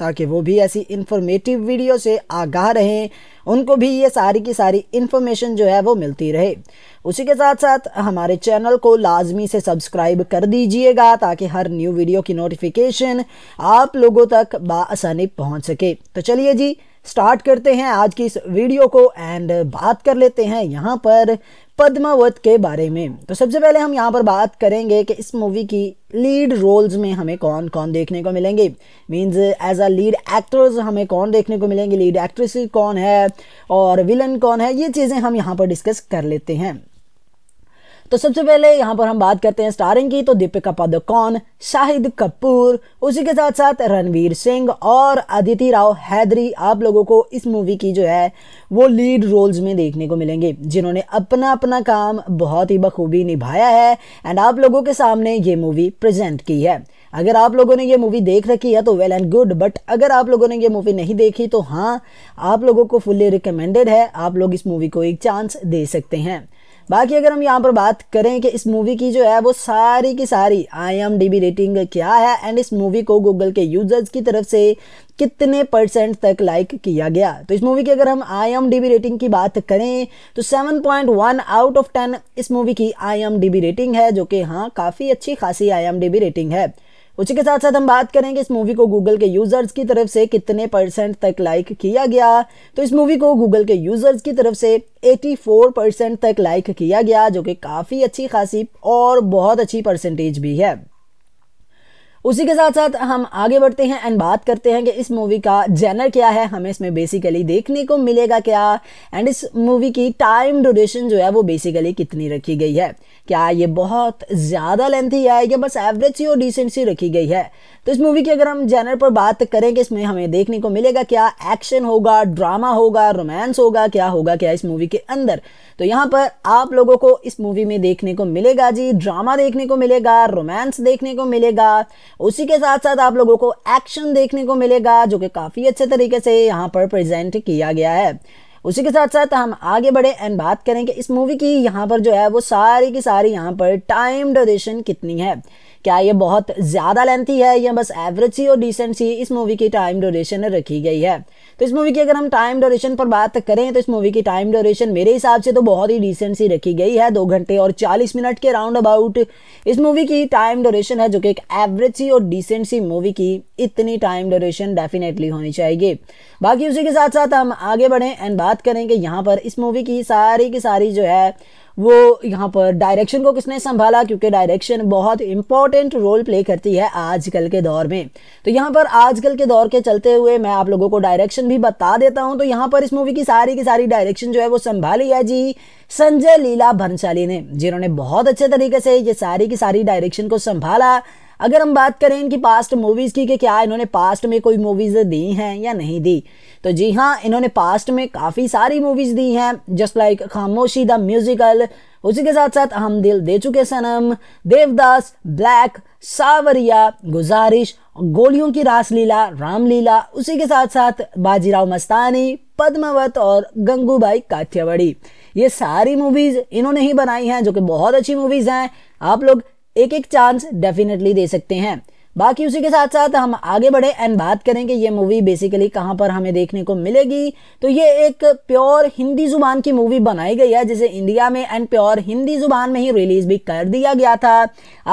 ताकि वो भी ऐसी इंफॉर्मेटिव वीडियो से आगाह रहें उनको भी ये सारी की सारी इन्फॉर्मेशन जो है वो मिलती रहे उसी के साथ साथ हमारे चैनल को लाजमी से सब्सक्राइब कर दीजिएगा ताकि हर न्यू वीडियो की नोटिफिकेशन आप लोगों तक बसानी पहुँच सके तो चलिए जी स्टार्ट करते हैं आज की इस वीडियो को एंड बात कर लेते हैं यहाँ पर पद्मावत के बारे में तो सबसे पहले हम यहाँ पर बात करेंगे कि इस मूवी की लीड रोल्स में हमें कौन कौन देखने को मिलेंगे means as a lead actors हमें कौन देखने को मिलेंगे लीड एक्ट्रेस कौन है और विलन कौन है ये चीज़ें हम यहाँ पर डिस्कस कर लेते हैं तो सबसे पहले यहाँ पर हम बात करते हैं स्टारिंग की तो दीपिका पादुकोण शाहिद कपूर उसी के साथ साथ रणवीर सिंह और अदिति राव हैदरी आप लोगों को इस मूवी की जो है वो लीड रोल्स में देखने को मिलेंगे जिन्होंने अपना अपना काम बहुत ही बखूबी निभाया है एंड आप लोगों के सामने ये मूवी प्रेजेंट की है अगर आप लोगों ने ये मूवी देख रखी है तो वेल एंड गुड बट अगर आप लोगों ने ये मूवी नहीं देखी तो हाँ आप लोगों को फुल्ली रिकमेंडेड है आप लोग इस मूवी को एक चांस दे सकते हैं बाकी अगर हम यहाँ पर बात करें कि इस मूवी की जो है वो सारी की सारी आई रेटिंग क्या है एंड इस मूवी को गूगल के यूजर्स की तरफ से कितने परसेंट तक लाइक किया गया तो इस मूवी की अगर हम आई रेटिंग की बात करें तो 7.1 आउट ऑफ 10 इस मूवी की आई रेटिंग है जो कि हाँ काफ़ी अच्छी खासी आई रेटिंग है उसी के साथ साथ हम बात करेंगे इस मूवी को गूगल के यूजर्स की तरफ से कितने परसेंट तक लाइक किया गया तो इस मूवी को गूगल के यूजर्स की तरफ से 84 परसेंट तक लाइक किया गया जो कि काफ़ी अच्छी खासी और बहुत अच्छी परसेंटेज भी है उसी के साथ साथ हम आगे बढ़ते हैं एंड बात करते हैं कि इस मूवी का जेनर क्या है हमें इसमें बेसिकली देखने को मिलेगा क्या एंड इस मूवी की टाइम ड्यूरेशन जो है वो बेसिकली कितनी रखी गई है क्या ये बहुत ज़्यादा लेंथी है या बस एवरेज सी और डिसेंट सी रखी गई है तो इस मूवी की अगर हम जेनर पर बात करें कि इसमें हमें देखने को मिलेगा क्या एक्शन होगा ड्रामा होगा रोमांस होगा क्या होगा क्या इस मूवी के अंदर तो यहाँ पर आप लोगों को इस मूवी में देखने को मिलेगा जी ड्रामा देखने को मिलेगा रोमांस देखने को मिलेगा उसी के साथ साथ आप लोगों को एक्शन देखने को मिलेगा जो कि काफ़ी अच्छे तरीके से यहाँ पर प्रेजेंट किया गया है उसी के साथ साथ हम आगे बढ़े एंड बात करें कि इस मूवी की यहाँ पर जो है वो सारी की सारी यहाँ पर टाइम ड्यूरेशन कितनी है क्या ये बहुत ज़्यादा लेंथी है या बस एवरेज सी और डिसेंट सी इस मूवी की टाइम ड्यूरेशन रखी गई है तो इस मूवी की अगर हम टाइम ड्यूरेशन पर बात करें तो इस मूवी की टाइम ड्यूरेशन मेरे हिसाब से तो बहुत ही डिसेंट सी रखी गई है दो घंटे और चालीस मिनट के राउंड अबाउट इस मूवी की टाइम ड्यूरेशन है जो कि एक एवरेज सी और डिसेंट सी मूवी की इतनी टाइम ड्यूरेशन डेफिनेटली होनी चाहिए बाकी उसी के साथ साथ हम आगे बढ़ें एंड बात करें कि यहाँ पर इस मूवी की सारी की सारी जो है वो यहाँ पर डायरेक्शन को किसने संभाला क्योंकि डायरेक्शन बहुत इंपॉर्टेंट रोल प्ले करती है आजकल के दौर में तो यहाँ पर आजकल के दौर के चलते हुए मैं आप लोगों को डायरेक्शन भी बता देता हूँ तो यहाँ पर इस मूवी की सारी की सारी डायरेक्शन जो है वो संभाली है जी संजय लीला भंसाली ने जिन्होंने बहुत अच्छे तरीके से ये सारी की सारी डायरेक्शन को संभाला अगर हम बात करें इनकी पास्ट मूवीज़ की कि क्या इन्होंने पास्ट में कोई मूवीज़ दी हैं या नहीं दी तो जी हाँ इन्होंने पास्ट में काफ़ी सारी मूवीज़ दी हैं just like Khamoshi the musical उसी के साथ साथ हम दिल दे चुके सनम देवदास ब्लैक सावरिया गुजारिश गोलियों की रासलीला रामलीला उसी के साथ साथ बाजीराव मस्तानी पद्मावत और गंगूबाई काठियावाड़ी ये सारी मूवीज़ इन्होंने ही बनाई हैं जो कि बहुत अच्छी मूवीज़ हैं आप लोग एक एक चांस डेफिनेटली दे सकते हैं बाकी उसी के साथ साथ हम आगे बढ़े एंड बात करें कि ये मूवी बेसिकली कहां पर हमें देखने को मिलेगी तो ये एक प्योर हिंदी जुबान की मूवी बनाई गई है जिसे इंडिया में एंड प्योर हिंदी जुबान में ही रिलीज भी कर दिया गया था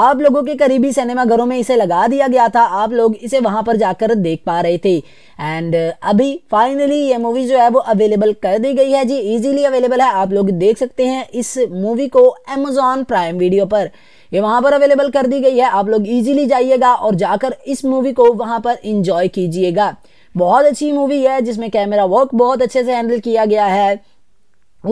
आप लोगों के करीबी सिनेमाघरों में इसे लगा दिया गया था आप लोग इसे वहां पर जाकर देख पा रहे थे एंड अभी फाइनली ये मूवी जो है वो अवेलेबल कर दी गई है जी इजीली अवेलेबल है आप लोग देख सकते हैं इस मूवी को एमेजॉन प्राइम वीडियो पर ये वहां पर अवेलेबल कर दी गई है आप लोग इजीली जाइएगा और जाकर इस मूवी को वहां पर इंजॉय कीजिएगा बहुत अच्छी मूवी है जिसमें कैमरा वर्क बहुत अच्छे से हैंडल किया गया है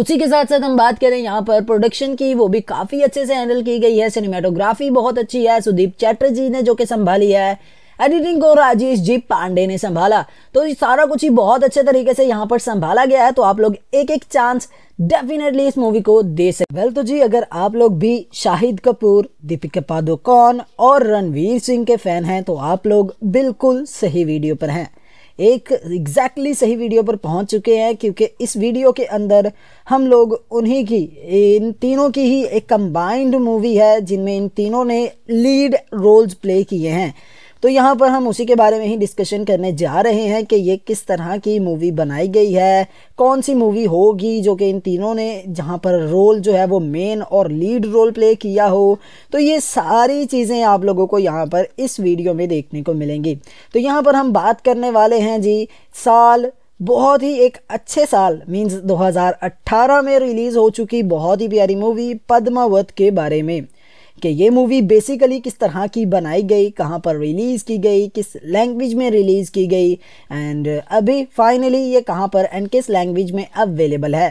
उसी के साथ साथ हम बात करें यहाँ पर प्रोडक्शन की वो भी काफ़ी अच्छे से हैंडल की गई है सिनेमाटोग्राफी बहुत अच्छी है सुदीप चैटर्जी ने जो कि संभाली है एडिटिंग को राजेश जी पांडे ने संभाला तो ये सारा कुछ ही बहुत अच्छे तरीके से यहाँ पर संभाला गया है तो आप लोग एक एक चांस डेफिनेटली इस मूवी को दे सकते वेल well, तो जी अगर आप लोग भी शाहिद कपूर दीपिका पादुकोण और रणवीर सिंह के फैन हैं तो आप लोग बिल्कुल सही वीडियो पर हैं एक एग्जैक्टली exactly सही वीडियो पर पहुंच चुके हैं क्योंकि इस वीडियो के अंदर हम लोग उन्हीं की इन तीनों की ही एक कंबाइंड मूवी है जिनमें इन तीनों ने लीड रोल्स प्ले किए हैं तो यहाँ पर हम उसी के बारे में ही डिस्कशन करने जा रहे हैं कि ये किस तरह की मूवी बनाई गई है कौन सी मूवी होगी जो कि इन तीनों ने जहाँ पर रोल जो है वो मेन और लीड रोल प्ले किया हो तो ये सारी चीज़ें आप लोगों को यहाँ पर इस वीडियो में देखने को मिलेंगी तो यहाँ पर हम बात करने वाले हैं जी साल बहुत ही एक अच्छे साल मींस 2018 में रिलीज़ हो चुकी बहुत ही प्यारी मूवी पद्मावत के बारे में कि ये मूवी बेसिकली किस तरह की बनाई गई कहाँ पर रिलीज़ की गई किस लैंग्वेज में रिलीज़ की गई एंड अभी फाइनली ये कहाँ पर एंड किस लैंग्वेज में अवेलेबल है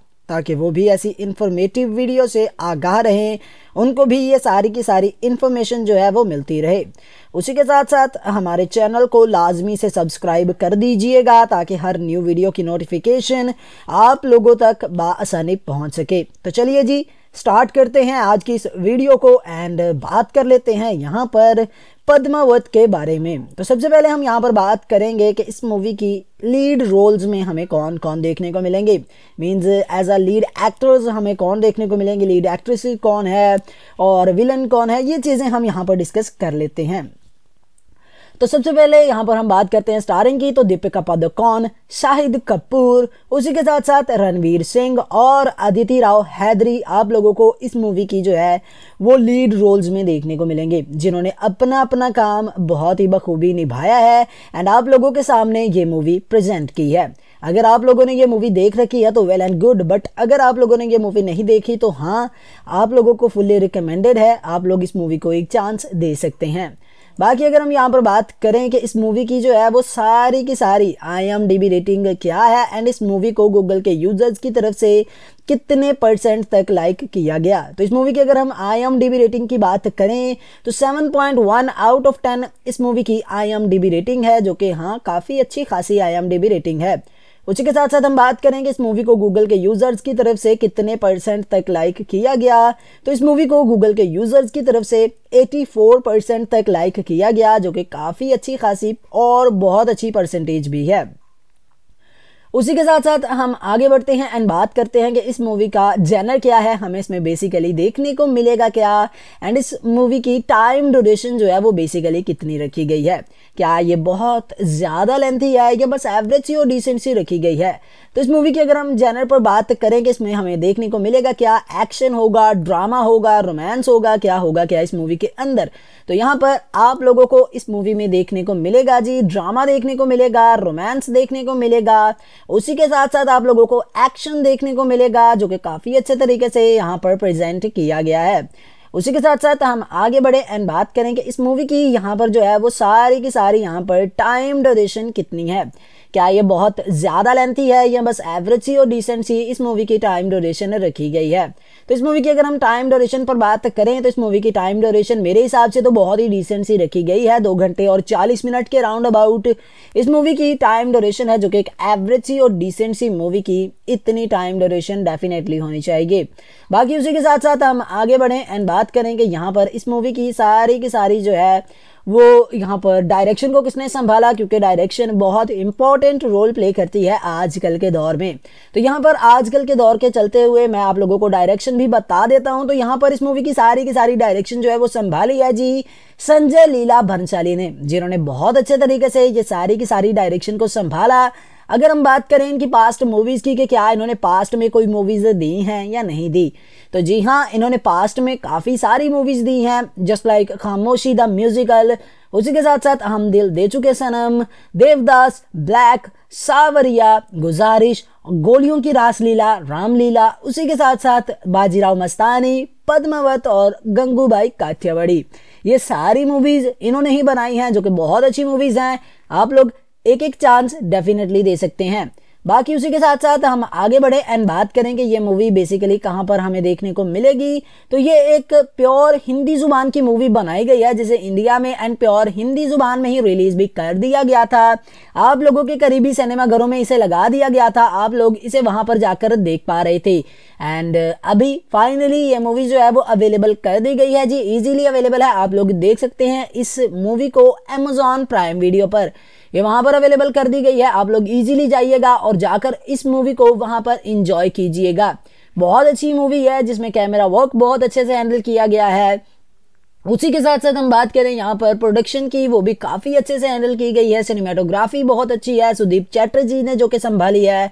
ताकि वो भी ऐसी इन्फॉर्मेटिव वीडियो से आगाह रहें उनको भी ये सारी की सारी इन्फॉर्मेशन जो है वो मिलती रहे उसी के साथ साथ हमारे चैनल को लाजमी से सब्सक्राइब कर दीजिएगा ताकि हर न्यू वीडियो की नोटिफिकेशन आप लोगों तक बसानी पहुँच सके तो चलिए जी स्टार्ट करते हैं आज की इस वीडियो को एंड बात कर लेते हैं यहाँ पर पद्मावत के बारे में तो सबसे पहले हम यहाँ पर बात करेंगे कि इस मूवी की लीड रोल्स में हमें कौन कौन देखने को मिलेंगे means as a lead actors हमें कौन देखने को मिलेंगे लीड एक्ट्रेस कौन है और विलन कौन है ये चीज़ें हम यहाँ पर डिस्कस कर लेते हैं तो सबसे पहले यहाँ पर हम बात करते हैं स्टारिंग की तो दीपिका पादुकोण शाहिद कपूर उसी के साथ साथ रणवीर सिंह और अदिति राव हैदरी आप लोगों को इस मूवी की जो है वो लीड रोल्स में देखने को मिलेंगे जिन्होंने अपना अपना काम बहुत ही बखूबी निभाया है एंड आप लोगों के सामने ये मूवी प्रेजेंट की है अगर आप लोगों ने ये मूवी देख रखी है तो वेल एंड गुड बट अगर आप लोगों ने ये मूवी नहीं देखी तो हाँ आप लोगों को फुल्ली रिकमेंडेड है आप लोग इस मूवी को एक चांस दे सकते हैं बाकी अगर हम यहाँ पर बात करें कि इस मूवी की जो है वो सारी की सारी I M D B rating क्या है एंड इस मूवी को गूगल के यूजर्स की तरफ से कितने परसेंट तक लाइक किया गया तो इस मूवी की अगर हम I M D B rating की बात करें तो 7.1 आउट ऑफ 10 इस मूवी की I M D B rating है जो कि हाँ काफ़ी अच्छी खासी I M D B rating है उसी के साथ साथ हम बात करेंगे इस मूवी को गूगल के यूज़र्स की तरफ से कितने परसेंट तक लाइक किया गया तो इस मूवी को गूगल के यूज़र्स की तरफ से 84 परसेंट तक लाइक किया गया जो कि काफ़ी अच्छी खासी और बहुत अच्छी परसेंटेज भी है उसी के साथ साथ हम आगे बढ़ते हैं एंड बात करते हैं कि इस मूवी का जेनर क्या है हमें इसमें बेसिकली देखने को मिलेगा क्या एंड इस मूवी की टाइम ड्यूरेशन जो है वो बेसिकली कितनी रखी गई है क्या ये बहुत ज़्यादा लेंथी है या बस एवरेज सी और डिसेंट सी रखी गई है तो इस मूवी की अगर हम जेनर पर बात करें कि इसमें हमें देखने को मिलेगा क्या एक्शन होगा ड्रामा होगा रोमांस होगा क्या होगा क्या इस मूवी के अंदर तो यहाँ पर आप लोगों को इस मूवी में देखने को मिलेगा जी ड्रामा देखने को मिलेगा रोमांस देखने को मिलेगा उसी के साथ साथ आप लोगों को एक्शन देखने को मिलेगा जो कि काफ़ी अच्छे तरीके से यहाँ पर प्रेजेंट किया गया है उसी के साथ साथ हम आगे बढ़े एंड बात करें कि इस मूवी की यहाँ पर जो है वो सारी की सारी यहाँ पर टाइम ड्यूरेशन कितनी है क्या ये बहुत ज़्यादा लेंथी है या बस एवरेज सी और डिसेंट सी इस मूवी की टाइम ड्यूरेशन रखी गई है तो इस मूवी की अगर हम टाइम ड्यूरेशन पर बात करें तो इस मूवी की टाइम ड्यूरेशन मेरे हिसाब से तो बहुत ही डिसेंट सी रखी गई है दो घंटे और चालीस मिनट के राउंड अबाउट इस मूवी की टाइम ड्यूरेशन है जो कि एक एवरेज सी और डिसेंट सी मूवी की इतनी टाइम ड्यूरेशन डेफिनेटली होनी चाहिए बाकी उसी के साथ साथ हम आगे बढ़ें एंड बात करें कि यहाँ पर इस मूवी की सारी की सारी जो है वो यहाँ पर डायरेक्शन को किसने संभाला क्योंकि डायरेक्शन बहुत इंपॉर्टेंट रोल प्ले करती है आजकल के दौर में तो यहाँ पर आजकल के दौर के चलते हुए मैं आप लोगों को डायरेक्शन भी बता देता हूँ तो यहाँ पर इस मूवी की सारी की सारी डायरेक्शन जो है वो संभाली है जी संजय लीला भंसाली ने जिन्होंने बहुत अच्छे तरीके से ये सारी की सारी डायरेक्शन को संभाला अगर हम बात करें इनकी पास्ट मूवीज़ की कि क्या इन्होंने पास्ट में कोई मूवीज़ दी हैं या नहीं दी तो जी हाँ इन्होंने पास्ट में काफ़ी सारी मूवीज़ दी हैं just like Khamoshi the musical उसी के साथ साथ हम दिल दे चुके सनम देवदास ब्लैक सावरिया गुजारिश गोलियों की रासलीला रामलीला उसी के साथ साथ बाजीराव मस्तानी पद्मावत और गंगूबाई काठियावाड़ी ये सारी मूवीज़ इन्होंने ही बनाई हैं जो कि बहुत अच्छी मूवीज़ हैं आप लोग एक एक चांस डेफिनेटली दे सकते हैं बाकी उसी के साथ साथ हम आगे बढ़े एंड बात करें कि ये मूवी बेसिकली कहां पर हमें देखने को मिलेगी तो ये एक प्योर हिंदी जुबान की मूवी बनाई गई है जिसे इंडिया में एंड प्योर हिंदी जुबान में ही रिलीज भी कर दिया गया था आप लोगों के करीबी सिनेमाघरों में इसे लगा दिया गया था आप लोग इसे वहां पर जाकर देख पा रहे थे एंड अभी फाइनली ये मूवी जो है वो अवेलेबल कर दी गई है जी इजीली अवेलेबल है आप लोग देख सकते हैं इस मूवी को एमेजॉन प्राइम वीडियो पर ये वहां पर अवेलेबल कर दी गई है आप लोग इजीली जाइएगा और जाकर इस मूवी को वहां पर इंजॉय कीजिएगा बहुत अच्छी मूवी है जिसमें कैमरा वर्क बहुत अच्छे से हैंडल किया गया है उसी के साथ साथ हम बात करें यहाँ पर प्रोडक्शन की वो भी काफ़ी अच्छे से हैंडल की गई है सिनेमाटोग्राफी बहुत अच्छी है सुदीप चैटर्जी ने जो कि संभाली है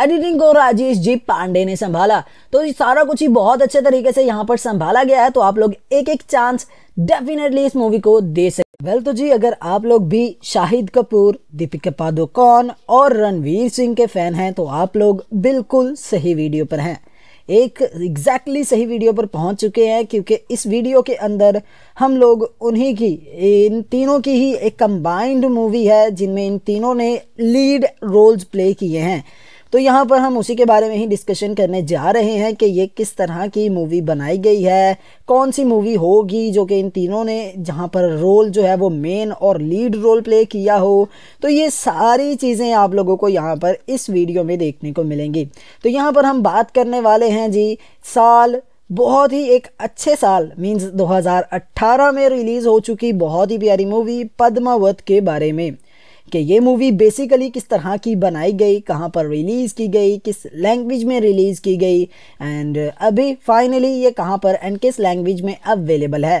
एडिटिंग को राजेश जी पांडे ने संभाला तो ये सारा कुछ ही बहुत अच्छे तरीके से यहाँ पर संभाला गया है तो आप लोग एक एक चांस डेफिनेटली इस मूवी को दे सकते वेल well, तो जी अगर आप लोग भी शाहिद कपूर दीपिका पादुकोण और रणवीर सिंह के फैन हैं तो आप लोग बिल्कुल सही वीडियो पर हैं एक एग्जैक्टली exactly सही वीडियो पर पहुंच चुके हैं क्योंकि इस वीडियो के अंदर हम लोग उन्हीं की इन तीनों की ही एक कंबाइंड मूवी है जिनमें इन तीनों ने लीड रोल्स प्ले किए हैं तो यहाँ पर हम उसी के बारे में ही डिस्कशन करने जा रहे हैं कि ये किस तरह की मूवी बनाई गई है कौन सी मूवी होगी जो कि इन तीनों ने जहाँ पर रोल जो है वो मेन और लीड रोल प्ले किया हो तो ये सारी चीज़ें आप लोगों को यहाँ पर इस वीडियो में देखने को मिलेंगी तो यहाँ पर हम बात करने वाले हैं जी साल बहुत ही एक अच्छे साल मीन्स 2018 में रिलीज़ हो चुकी बहुत ही प्यारी मूवी पद्मावत के बारे में कि ये मूवी बेसिकली किस तरह की बनाई गई कहाँ पर रिलीज़ की गई किस लैंग्वेज में रिलीज़ की गई एंड अभी फाइनली ये कहाँ पर एंड किस लैंग्वेज में अवेलेबल है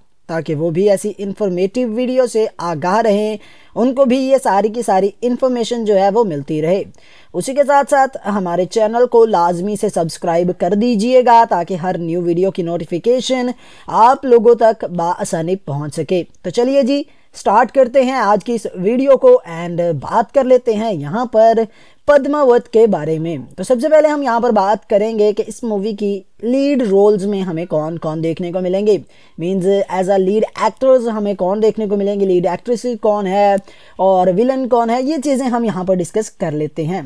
ताकि वो भी ऐसी इन्फॉर्मेटिव वीडियो से आगाह रहें उनको भी ये सारी की सारी इन्फॉर्मेशन जो है वो मिलती रहे उसी के साथ साथ हमारे चैनल को लाजमी से सब्सक्राइब कर दीजिएगा ताकि हर न्यू वीडियो की नोटिफिकेशन आप लोगों तक बसानी पहुँच सके तो चलिए जी स्टार्ट करते हैं आज की इस वीडियो को एंड बात कर लेते हैं यहाँ पर पद्मावत के बारे में तो सबसे पहले हम यहाँ पर बात करेंगे कि इस मूवी की लीड रोल्स में हमें कौन कौन देखने को मिलेंगे means as a lead actors हमें कौन देखने को मिलेंगे लीड एक्ट्रेस कौन है और विलन कौन है ये चीज़ें हम यहाँ पर डिस्कस कर लेते हैं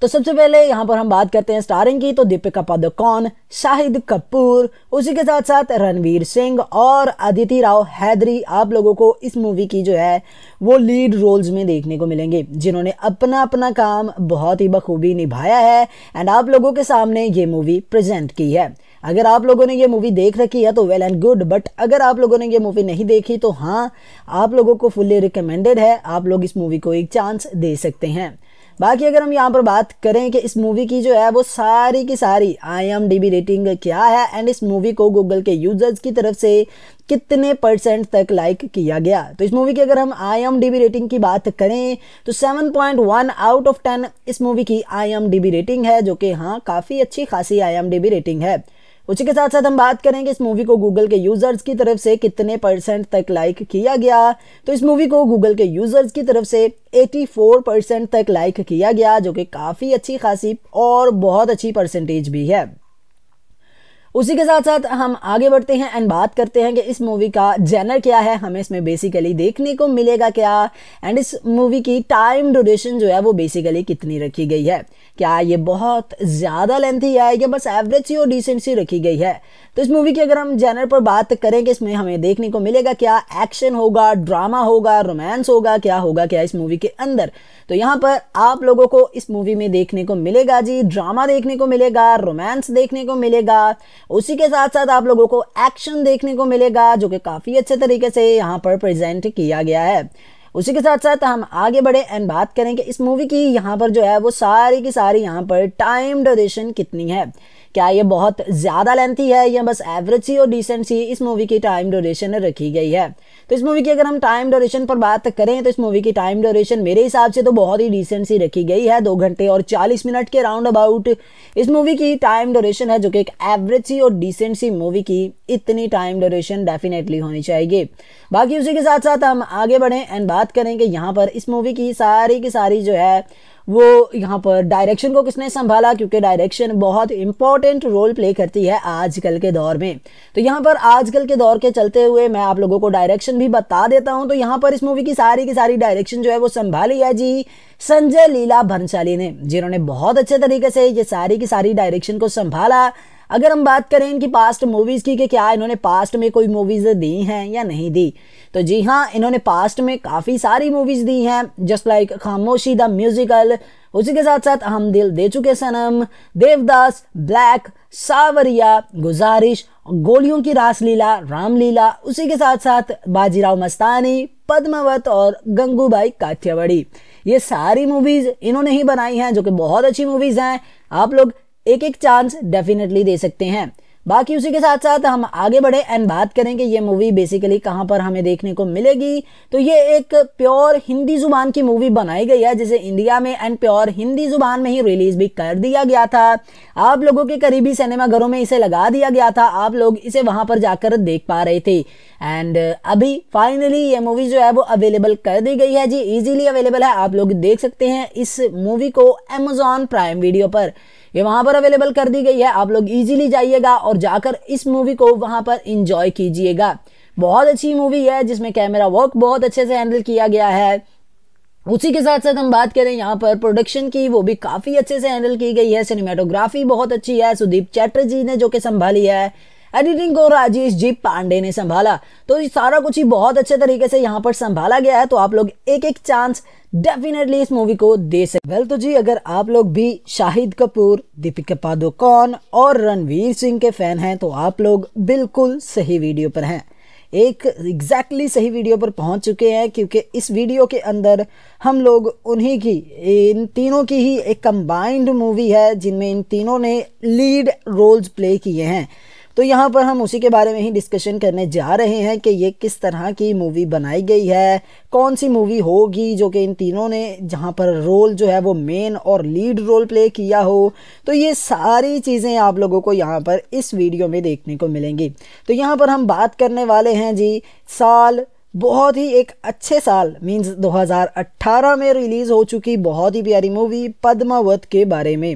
तो सबसे पहले यहाँ पर हम बात करते हैं स्टारिंग की तो दीपिका पादुकोण शाहिद कपूर उसी के साथ साथ रणवीर सिंह और अदिति राव हैदरी आप लोगों को इस मूवी की जो है वो लीड रोल्स में देखने को मिलेंगे जिन्होंने अपना अपना काम बहुत ही बखूबी निभाया है एंड आप लोगों के सामने ये मूवी प्रेजेंट की है अगर आप लोगों ने ये मूवी देख रखी है तो वेल एंड गुड बट अगर आप लोगों ने ये मूवी नहीं देखी तो हाँ आप लोगों को फुल्ली रिकमेंडेड है आप लोग इस मूवी को एक चांस दे सकते हैं बाकी अगर हम यहाँ पर बात करें कि इस मूवी की जो है वो सारी की सारी I M D B rating क्या है एंड इस मूवी को गूगल के यूजर्स की तरफ से कितने परसेंट तक लाइक किया गया तो इस मूवी की अगर हम I M D B rating की बात करें तो 7.1 आउट ऑफ 10 इस मूवी की I M D B rating है जो कि हाँ काफ़ी अच्छी खासी I M D B rating है उसी के साथ साथ हम बात करेंगे इस मूवी को गूगल के यूज़र्स की तरफ से कितने परसेंट तक लाइक किया गया तो इस मूवी को गूगल के यूज़र्स की तरफ से 84 परसेंट तक लाइक किया गया जो कि काफ़ी अच्छी खासी और बहुत अच्छी परसेंटेज भी है उसी के साथ साथ हम आगे बढ़ते हैं एंड बात करते हैं कि इस मूवी का जेनर क्या है हमें इसमें बेसिकली देखने को मिलेगा क्या एंड इस मूवी की टाइम ड्यूरेशन जो है वो बेसिकली कितनी रखी गई है क्या ये बहुत ज़्यादा लेंथी है या बस एवरेज सी और डिसेंट सी रखी गई है तो इस मूवी की अगर हम जैनर पर बात करें कि इसमें हमें देखने को मिलेगा क्या एक्शन होगा ड्रामा होगा रोमांस होगा क्या होगा क्या इस मूवी के अंदर तो यहाँ पर आप लोगों को इस मूवी में देखने को मिलेगा जी ड्रामा देखने को मिलेगा रोमांस देखने को मिलेगा उसी के साथ साथ आप लोगों को एक्शन देखने को मिलेगा जो कि काफ़ी अच्छे तरीके से यहाँ पर प्रेजेंट किया गया है उसी के साथ साथ हम आगे बढ़े एंड बात करें कि इस मूवी की यहाँ पर जो है वो सारी की सारी यहाँ पर टाइम ड्यूरेशन कितनी है क्या ये बहुत ज़्यादा लेंथी है या बस एवरेज सी और डिसेंट सी इस मूवी की टाइम ड्यूरेशन रखी गई है तो इस मूवी की अगर हम टाइम ड्यूरेशन पर बात करें तो इस मूवी की टाइम ड्यूरेशन मेरे हिसाब से तो बहुत ही डिसेंट सी रखी गई है दो घंटे और चालीस मिनट के राउंड अबाउट इस मूवी की टाइम ड्यूरेशन है जो कि एक एवरेज सी और डिसेंट सी मूवी की इतनी टाइम ड्यूरेशन डेफिनेटली होनी चाहिए बाकी उसी के साथ साथ हम आगे बढ़ें एंड बात करें कि यहाँ पर इस मूवी की सारी की सारी जो है वो यहाँ पर डायरेक्शन को किसने संभाला क्योंकि डायरेक्शन बहुत इंपॉर्टेंट रोल प्ले करती है आजकल के दौर में तो यहाँ पर आजकल के दौर के चलते हुए मैं आप लोगों को डायरेक्शन भी बता देता हूँ तो यहाँ पर इस मूवी की सारी की सारी डायरेक्शन जो है वो संभाली है जी संजय लीला भंसाली ने जिन्होंने बहुत अच्छे तरीके से ये सारी की सारी डायरेक्शन को संभाला अगर हम बात करें इनकी पास्ट मूवीज़ की कि क्या इन्होंने पास्ट में कोई मूवीज़ दी हैं या नहीं दी तो जी हाँ इन्होंने पास्ट में काफ़ी सारी मूवीज़ दी हैं just like Khamoshi the musical उसी के साथ साथ हम दिल दे चुके सनम देवदास ब्लैक सावरिया गुजारिश गोलियों की रासलीला रामलीला उसी के साथ साथ बाजीराव मस्तानी पद्मावत और गंगूबाई काठियावाड़ी ये सारी मूवीज़ इन्होंने ही बनाई हैं जो कि बहुत अच्छी मूवीज़ हैं आप लोग एक एक चांस डेफिनेटली दे सकते हैं बाकी उसी के साथ साथ हम आगे बढ़े एंड बात करें कि ये मूवी बेसिकली कहां पर हमें देखने को मिलेगी तो ये एक प्योर हिंदी जुबान की मूवी बनाई गई है जिसे इंडिया में एंड प्योर हिंदी जुबान में ही रिलीज भी कर दिया गया था आप लोगों के करीबी सिनेमाघरों में इसे लगा दिया गया था आप लोग इसे वहां पर जाकर देख पा रहे थे एंड अभी फाइनली ये मूवी जो है वो अवेलेबल कर दी गई है जी इजीली अवेलेबल है आप लोग देख सकते हैं इस मूवी को एमेजॉन प्राइम वीडियो पर ये वहां पर अवेलेबल कर दी गई है आप लोग इजीली जाइएगा और जाकर इस मूवी को वहां पर इंजॉय कीजिएगा बहुत अच्छी मूवी है जिसमें कैमरा वर्क बहुत अच्छे से हैंडल किया गया है उसी के साथ साथ हम बात करें यहाँ पर प्रोडक्शन की वो भी काफ़ी अच्छे से हैंडल की गई है सिनेमाटोग्राफी बहुत अच्छी है सुदीप चैटर्जी ने जो कि संभाली है एडिटिंग को राजेश जी पांडे ने संभाला तो ये सारा कुछ ही बहुत अच्छे तरीके से यहाँ पर संभाला गया है तो आप लोग एक एक चांस डेफिनेटली इस मूवी को दे सकते वेल well, तो जी अगर आप लोग भी शाहिद कपूर दीपिका पादुकोण और रणवीर सिंह के फैन हैं तो आप लोग बिल्कुल सही वीडियो पर हैं एक एग्जैक्टली exactly सही वीडियो पर पहुंच चुके हैं क्योंकि इस वीडियो के अंदर हम लोग उन्हीं की इन तीनों की ही एक कंबाइंड मूवी है जिनमें इन तीनों ने लीड रोल्स प्ले किए हैं तो यहाँ पर हम उसी के बारे में ही डिस्कशन करने जा रहे हैं कि ये किस तरह की मूवी बनाई गई है कौन सी मूवी होगी जो कि इन तीनों ने जहाँ पर रोल जो है वो मेन और लीड रोल प्ले किया हो तो ये सारी चीज़ें आप लोगों को यहाँ पर इस वीडियो में देखने को मिलेंगी तो यहाँ पर हम बात करने वाले हैं जी साल बहुत ही एक अच्छे साल मीन्स 2018 में रिलीज़ हो चुकी बहुत ही प्यारी मूवी पद्मावत के बारे में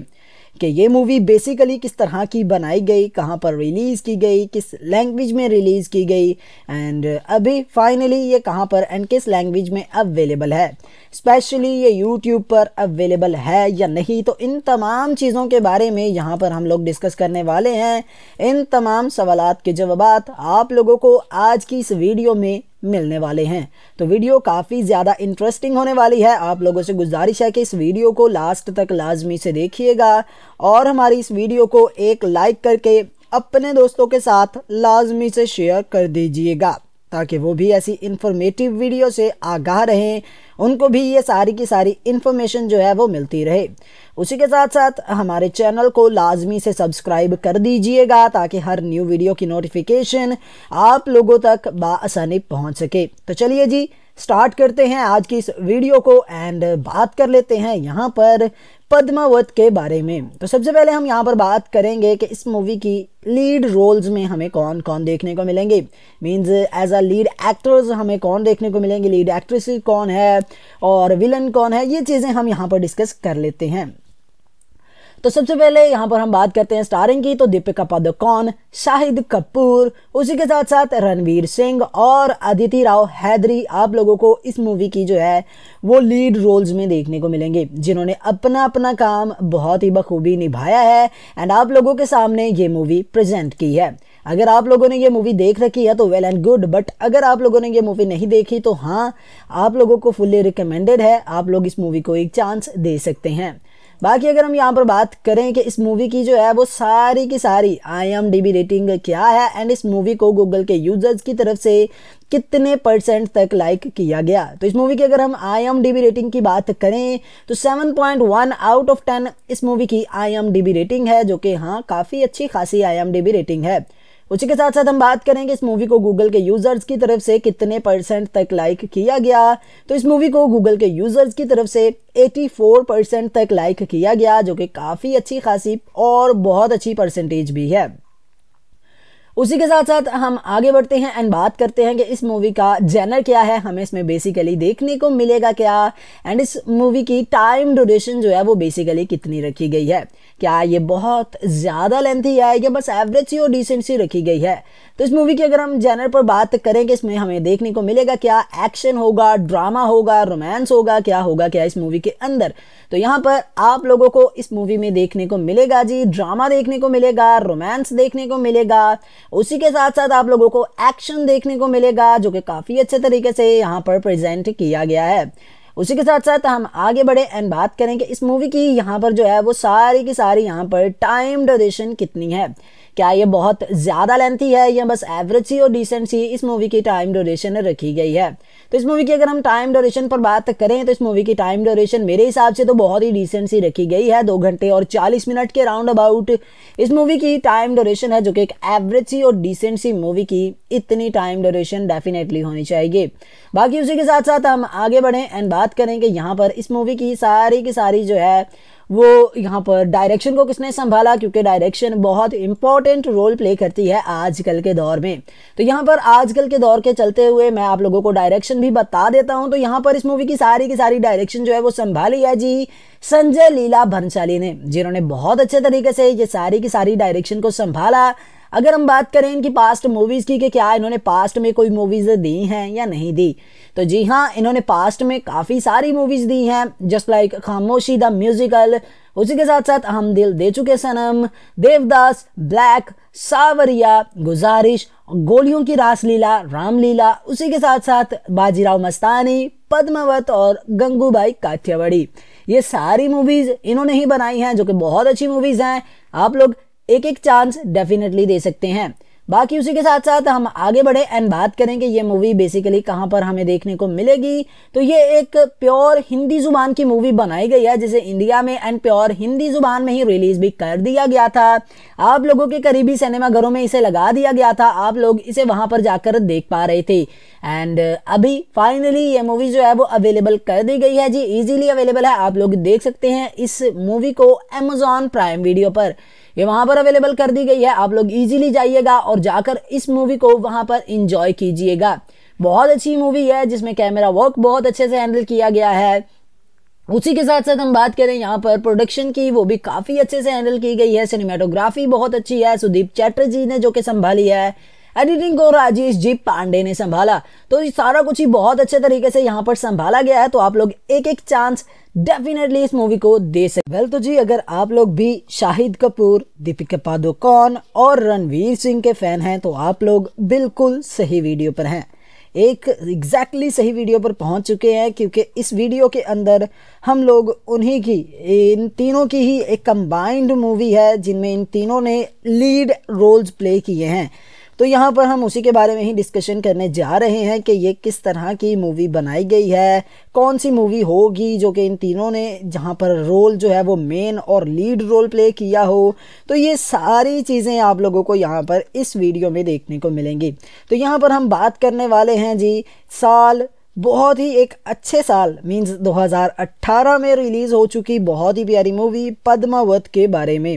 कि ये मूवी बेसिकली किस तरह की बनाई गई कहाँ पर रिलीज़ की गई किस लैंग्वेज में रिलीज़ की गई एंड अभी फाइनली ये कहाँ पर एंड किस लैंग्वेज में अवेलेबल है स्पेशली ये यूट्यूब पर अवेलेबल है या नहीं तो इन तमाम चीज़ों के बारे में यहाँ पर हम लोग डिस्कस करने वाले हैं इन तमाम सवाल के जवाब आप लोगों को आज की इस वीडियो में मिलने वाले हैं तो वीडियो काफ़ी ज़्यादा इंटरेस्टिंग होने वाली है आप लोगों से गुजारिश है कि इस वीडियो को लास्ट तक लाजमी से देखिएगा और हमारी इस वीडियो को एक लाइक करके अपने दोस्तों के साथ लाजमी से शेयर कर दीजिएगा ताकि वो भी ऐसी इंफॉर्मेटिव वीडियो से आगाह रहें उनको भी ये सारी की सारी इन्फॉर्मेशन जो है वो मिलती रहे उसी के साथ साथ हमारे चैनल को लाजमी से सब्सक्राइब कर दीजिएगा ताकि हर न्यू वीडियो की नोटिफिकेशन आप लोगों तक बसानी पहुँच सके तो चलिए जी स्टार्ट करते हैं आज की इस वीडियो को एंड बात कर लेते हैं यहाँ पर पद्मावत के बारे में तो सबसे पहले हम यहाँ पर बात करेंगे कि इस मूवी की लीड रोल्स में हमें कौन कौन देखने को मिलेंगे means as a lead actors हमें कौन देखने को मिलेंगे लीड एक्ट्रेस कौन है और विलन कौन है ये चीज़ें हम यहाँ पर डिस्कस कर लेते हैं तो सबसे पहले यहाँ पर हम बात करते हैं स्टारिंग की तो दीपिका पादुकोण शाहिद कपूर उसी के साथ साथ रणवीर सिंह और अदिति राव हैदरी आप लोगों को इस मूवी की जो है वो लीड रोल्स में देखने को मिलेंगे जिन्होंने अपना अपना काम बहुत ही बखूबी निभाया है एंड आप लोगों के सामने ये मूवी प्रेजेंट की है अगर आप लोगों ने ये मूवी देख रखी है तो वेल एंड गुड बट अगर आप लोगों ने ये मूवी नहीं देखी तो हाँ आप लोगों को फुल्ली रिकमेंडेड है आप लोग इस मूवी को एक चांस दे सकते हैं बाकी अगर हम यहाँ पर बात करें कि इस मूवी की जो है वो सारी की सारी I M D B rating क्या है एंड इस मूवी को गूगल के यूजर्स की तरफ से कितने परसेंट तक लाइक किया गया तो इस मूवी की अगर हम I M D B rating की बात करें तो 7.1 आउट ऑफ 10 इस मूवी की I M D B rating है जो कि हाँ काफ़ी अच्छी खासी I M D B rating है उसी के साथ साथ हम बात करेंगे इस मूवी को गूगल के यूज़र्स की तरफ से कितने परसेंट तक लाइक किया गया तो इस मूवी को गूगल के यूज़र्स की तरफ से 84 परसेंट तक लाइक किया गया जो कि काफ़ी अच्छी खासी और बहुत अच्छी परसेंटेज भी है उसी के साथ साथ हम आगे बढ़ते हैं एंड बात करते हैं कि इस मूवी का जेनर क्या है हमें इसमें बेसिकली देखने को मिलेगा क्या एंड इस मूवी की टाइम ड्यूरेशन जो है वो बेसिकली कितनी रखी गई है क्या ये बहुत ज़्यादा लेंथी है या बस एवरेज सी और डिसेंट सी रखी गई है तो इस मूवी की अगर हम जेनर पर बात करें कि इसमें हमें देखने को मिलेगा क्या एक्शन होगा ड्रामा होगा रोमांस होगा क्या होगा क्या इस मूवी के अंदर तो यहाँ पर आप लोगों को इस मूवी में देखने को मिलेगा जी ड्रामा देखने को मिलेगा रोमांस देखने को मिलेगा उसी के साथ साथ आप लोगों को एक्शन देखने को मिलेगा जो कि काफ़ी अच्छे तरीके से यहाँ पर प्रेजेंट किया गया है उसी के साथ साथ हम आगे बढ़े एंड बात करें कि इस मूवी की यहाँ पर जो है वो सारी की सारी यहाँ पर टाइम ड्यूरेशन कितनी है क्या ये बहुत ज़्यादा लेंथी है या बस एवरेज सी और डिसेंट सी इस मूवी की टाइम ड्यूरेशन रखी गई है तो इस मूवी की अगर हम टाइम ड्यूरेशन पर बात करें तो इस मूवी की टाइम ड्यूरेशन मेरे हिसाब से तो बहुत ही डिसेंट सी रखी गई है दो घंटे और चालीस मिनट के राउंड अबाउट इस मूवी की टाइम ड्यूरेशन है जो कि एक एवरेज सी और डिसेंट सी मूवी की इतनी टाइम ड्यूरेशन डेफिनेटली होनी चाहिए बाकी उसी के साथ साथ हम आगे बढ़ें एंड बात करें कि यहाँ पर इस मूवी की सारी की सारी जो है वो यहाँ पर डायरेक्शन को किसने संभाला क्योंकि डायरेक्शन बहुत इंपॉर्टेंट रोल प्ले करती है आजकल के दौर में तो यहाँ पर आजकल के दौर के चलते हुए मैं आप लोगों को डायरेक्शन भी बता देता हूँ तो यहाँ पर इस मूवी की सारी की सारी डायरेक्शन जो है वो संभाली है जी संजय लीला भंसाली ने जिन्होंने बहुत अच्छे तरीके से ये सारी की सारी डायरेक्शन को संभाला अगर हम बात करें इनकी पास्ट मूवीज़ की कि क्या इन्होंने पास्ट में कोई मूवीज़ दी हैं या नहीं दी तो जी हाँ इन्होंने पास्ट में काफ़ी सारी मूवीज़ दी हैं just like Khamoshi the musical उसी के साथ साथ हम दिल दे चुके सनम देवदास ब्लैक सावरिया गुजारिश गोलियों की रासलीला रामलीला उसी के साथ साथ बाजीराव मस्तानी पद्मावत और गंगूबाई काठियावाड़ी ये सारी मूवीज़ इन्होंने ही बनाई हैं जो कि बहुत अच्छी मूवीज़ हैं आप लोग एक एक चांस डेफिनेटली दे सकते हैं बाकी उसी के साथ साथ हम आगे बढ़े एंड बात करें कि ये मूवी बेसिकली कहाँ पर हमें देखने को मिलेगी तो ये एक प्योर हिंदी जुबान की मूवी बनाई गई है जिसे इंडिया में एंड प्योर हिंदी जुबान में ही रिलीज भी कर दिया गया था आप लोगों के करीबी सिनेमाघरों में इसे लगा दिया गया था आप लोग इसे वहां पर जाकर देख पा रहे थे एंड अभी फाइनली ये मूवी जो है वो अवेलेबल कर दी गई है जी इजिली अवेलेबल है आप लोग देख सकते हैं इस मूवी को एमेजॉन प्राइम वीडियो पर ये वहां पर अवेलेबल कर दी गई है आप लोग इजीली जाइएगा और जाकर इस मूवी को वहां पर इंजॉय कीजिएगा बहुत अच्छी मूवी है जिसमें कैमरा वर्क बहुत अच्छे से हैंडल किया गया है उसी के साथ साथ हम बात करें यहाँ पर प्रोडक्शन की वो भी काफ़ी अच्छे से हैंडल की गई है सिनेमाटोग्राफी बहुत अच्छी है सुदीप चैटर्जी ने जो कि संभाली है एडिटिंग को राजेश जी पांडे ने संभाला तो ये सारा कुछ ही बहुत अच्छे तरीके से यहाँ पर संभाला गया है तो आप लोग एक एक चांस डेफिनेटली इस मूवी को दे सकते वेल well, तो जी अगर आप लोग भी शाहिद कपूर दीपिका पादुकोण और रणवीर सिंह के फैन हैं तो आप लोग बिल्कुल सही वीडियो पर हैं एक एग्जैक्टली exactly सही वीडियो पर पहुंच चुके हैं क्योंकि इस वीडियो के अंदर हम लोग उन्हीं की इन तीनों की ही एक कंबाइंड मूवी है जिनमें इन तीनों ने लीड रोल्स प्ले किए हैं तो यहाँ पर हम उसी के बारे में ही डिस्कशन करने जा रहे हैं कि ये किस तरह की मूवी बनाई गई है कौन सी मूवी होगी जो कि इन तीनों ने जहाँ पर रोल जो है वो मेन और लीड रोल प्ले किया हो तो ये सारी चीज़ें आप लोगों को यहाँ पर इस वीडियो में देखने को मिलेंगी तो यहाँ पर हम बात करने वाले हैं जी साल बहुत ही एक अच्छे साल मीन्स 2018 में रिलीज़ हो चुकी बहुत ही प्यारी मूवी पद्मावत के बारे में